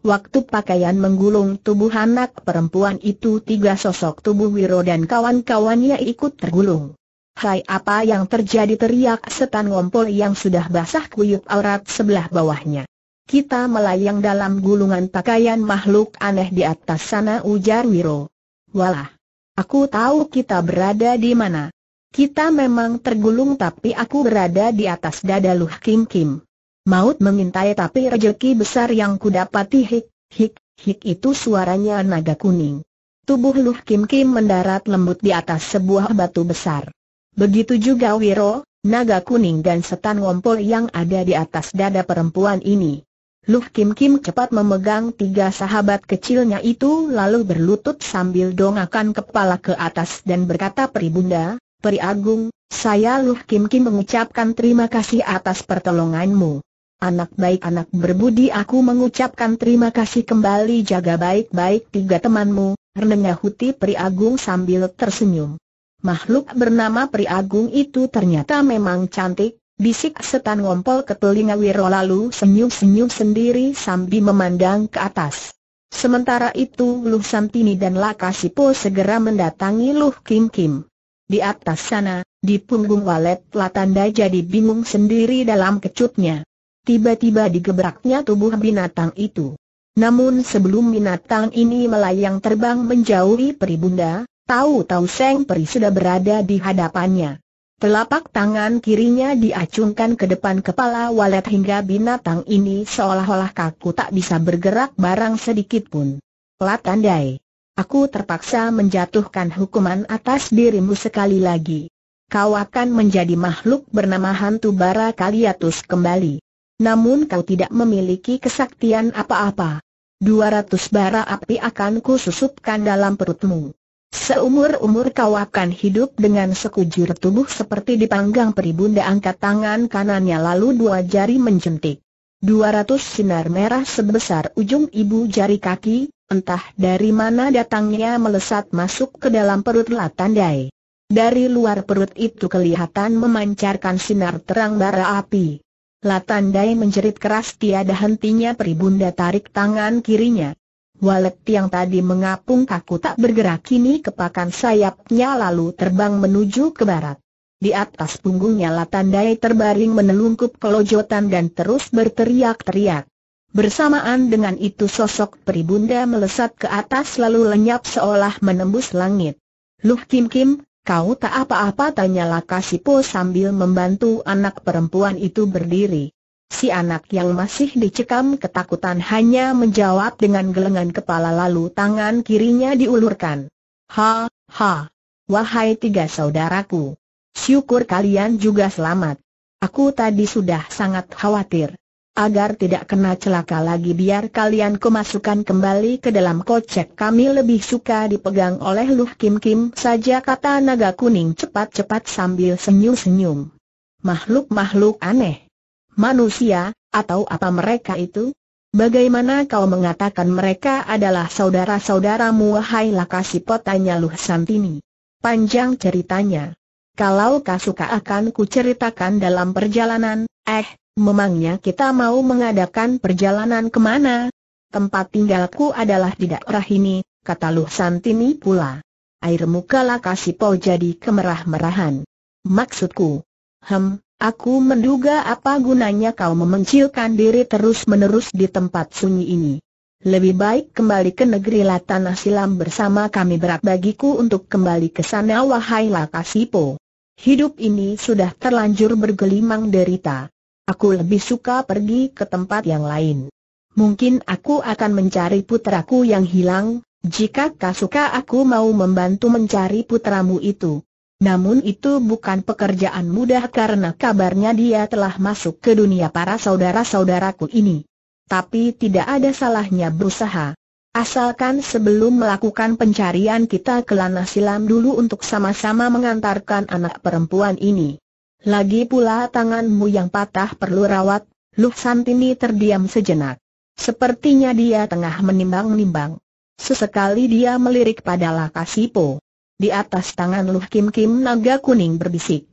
Waktu pakaian menggulung tubuh anak perempuan itu tiga sosok tubuh Wiro dan kawan-kawannya ikut tergulung. Hai apa yang terjadi teriak setan ngompol yang sudah basah kuyup aurat sebelah bawahnya. Kita melayang dalam gulungan pakaian makhluk aneh di atas sana ujar Wiro. Walah, aku tahu kita berada di mana. Kita memang tergulung tapi aku berada di atas dada Luh Kim Kim. Maut mengintai tapi rejeki besar yang kudapati hik, hik, hik itu suaranya naga kuning. Tubuh Luh Kim Kim mendarat lembut di atas sebuah batu besar. Begitu juga Wiro, naga kuning dan setan ngompol yang ada di atas dada perempuan ini. Luh Kim Kim cepat memegang tiga sahabat kecilnya itu lalu berlutut sambil dongakan kepala ke atas dan berkata peribunda, peri agung, saya Luh Kim Kim mengucapkan terima kasih atas pertolonganmu. Anak baik anak berbudi aku mengucapkan terima kasih kembali jaga baik-baik tiga temanmu, renengah Huti Pri Agung sambil tersenyum. Makhluk bernama Pri Agung itu ternyata memang cantik, bisik setan ngompol ke telinga Wiro lalu senyum-senyum sendiri sambil memandang ke atas. Sementara itu Luh Santini dan Lakasipo segera mendatangi Luh Kim Kim. Di atas sana, di punggung walet Latanda jadi bingung sendiri dalam kecutnya tiba-tiba digebraknya tubuh binatang itu. Namun sebelum binatang ini melayang terbang menjauhi peribunda, tahu-tahu Seng Peri sudah berada di hadapannya. Telapak tangan kirinya diacungkan ke depan kepala walet hingga binatang ini seolah-olah kaku tak bisa bergerak barang sedikit pun. Latandai, aku terpaksa menjatuhkan hukuman atas dirimu sekali lagi. Kau akan menjadi makhluk bernama hantu bara kaliatus kembali namun kau tidak memiliki kesaktian apa-apa. Dua ratus bara api akan kususupkan dalam perutmu. Seumur-umur kau akan hidup dengan sekujur tubuh seperti dipanggang peribunda angkat tangan kanannya lalu dua jari menjentik. Dua ratus sinar merah sebesar ujung ibu jari kaki, entah dari mana datangnya melesat masuk ke dalam perut Latandai. Dari luar perut itu kelihatan memancarkan sinar terang bara api. Latandai menjerit keras tiada hentinya peribunda tarik tangan kirinya. Walet yang tadi mengapung kaku tak bergerak kini kepakan sayapnya lalu terbang menuju ke barat. Di atas punggungnya Latandai terbaring menelungkup kelojotan dan terus berteriak-teriak. Bersamaan dengan itu sosok peribunda melesat ke atas lalu lenyap seolah menembus langit. Luh Kim Kim, Kau tak apa-apa tanya Lakasipo sambil membantu anak perempuan itu berdiri. Si anak yang masih dicekam ketakutan hanya menjawab dengan gelengan kepala lalu tangan kirinya diulurkan. Ha, ha. Wahai tiga saudaraku. Syukur kalian juga selamat. Aku tadi sudah sangat khawatir agar tidak kena celaka lagi biar kalian kemasukan kembali ke dalam kocek kami lebih suka dipegang oleh Luh Kim Kim saja kata naga kuning cepat-cepat sambil senyum-senyum. Makhluk-makhluk aneh. Manusia, atau apa mereka itu? Bagaimana kau mengatakan mereka adalah saudara-saudaramu wahai lakasi potanya Luh Santini? Panjang ceritanya. Kalau kau suka akan kuceritakan dalam perjalanan, eh, Memangnya kita mau mengadakan perjalanan kemana? Tempat tinggalku adalah di daerah ini, kata Luh Santini pula. Air muka Kasipo jadi kemerah-merahan. Maksudku, hem, aku menduga apa gunanya kau memencilkan diri terus-menerus di tempat sunyi ini. Lebih baik kembali ke negeri Latanah Silam bersama kami berat bagiku untuk kembali ke sana wahai Kasipo. Hidup ini sudah terlanjur bergelimang derita. Aku lebih suka pergi ke tempat yang lain. Mungkin aku akan mencari putraku yang hilang, jika kau suka aku mau membantu mencari putramu itu. Namun itu bukan pekerjaan mudah karena kabarnya dia telah masuk ke dunia para saudara-saudaraku ini. Tapi tidak ada salahnya berusaha. Asalkan sebelum melakukan pencarian kita ke Lanah Silam dulu untuk sama-sama mengantarkan anak perempuan ini. Lagi pula tanganmu yang patah perlu rawat, Lu Santini terdiam sejenak. Sepertinya dia tengah menimbang-nimbang. Sesekali dia melirik pada Lakasipo. Di atas tangan Lu Kim Kim naga kuning berbisik.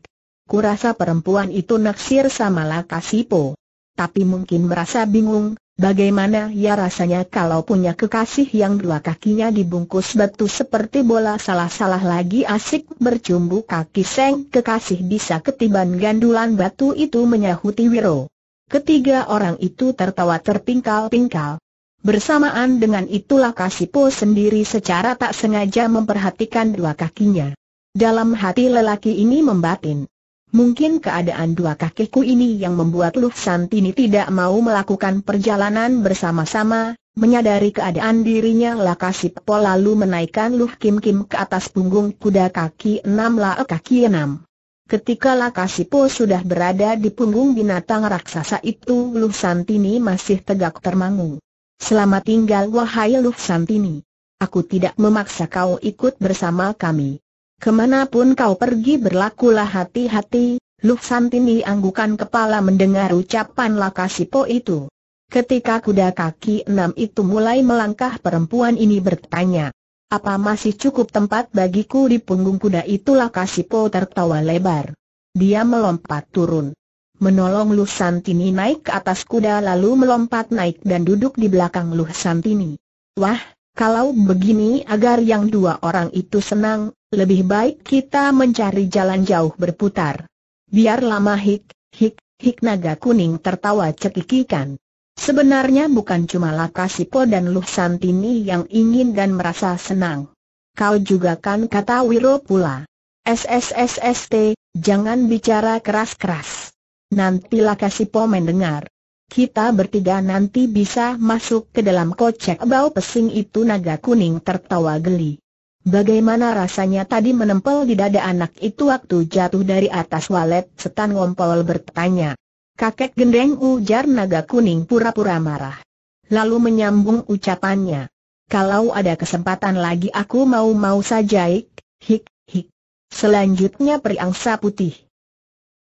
Kurasa perempuan itu naksir sama Lakasipo. Tapi mungkin merasa bingung, Bagaimana ya rasanya kalau punya kekasih yang dua kakinya dibungkus batu seperti bola salah-salah lagi asik bercumbu kaki seng kekasih bisa ketiban gandulan batu itu menyahuti Wiro. Ketiga orang itu tertawa terpingkal-pingkal. Bersamaan dengan itulah Kasipo sendiri secara tak sengaja memperhatikan dua kakinya. Dalam hati lelaki ini membatin. Mungkin keadaan dua kakekku ini yang membuat Luf Santini tidak mau melakukan perjalanan bersama-sama, menyadari keadaan dirinya Lakasip Po lalu menaikkan Luf Kim Kim ke atas punggung kuda kaki enam la eh, kaki enam. Ketika Lakasip Po sudah berada di punggung binatang raksasa itu Luf Santini masih tegak termangu. Selamat tinggal wahai Luf Santini. Aku tidak memaksa kau ikut bersama kami. Kemanapun kau pergi berlakulah hati-hati, Santini anggukan kepala mendengar ucapan Lakasipo itu. Ketika kuda kaki enam itu mulai melangkah perempuan ini bertanya, apa masih cukup tempat bagiku di punggung kuda itu Lakasipo tertawa lebar. Dia melompat turun. Menolong Luh Santini naik ke atas kuda lalu melompat naik dan duduk di belakang Luh Santini. Wah, kalau begini agar yang dua orang itu senang, lebih baik kita mencari jalan jauh berputar. Biar lama hik, hik, hik naga kuning tertawa cekikikan. Sebenarnya bukan cuma Lakasipo dan Luh Santini yang ingin dan merasa senang. Kau juga kan kata Wiro pula. SSSST, jangan bicara keras-keras. Nanti Lakasipo mendengar. Kita bertiga nanti bisa masuk ke dalam kocek bau pesing itu naga kuning tertawa geli. Bagaimana rasanya tadi menempel di dada anak itu waktu jatuh dari atas walet setan ngompol bertanya. Kakek gendeng ujar naga kuning pura-pura marah. Lalu menyambung ucapannya. Kalau ada kesempatan lagi aku mau-mau saja ik, hik, hik. Selanjutnya periangsa putih.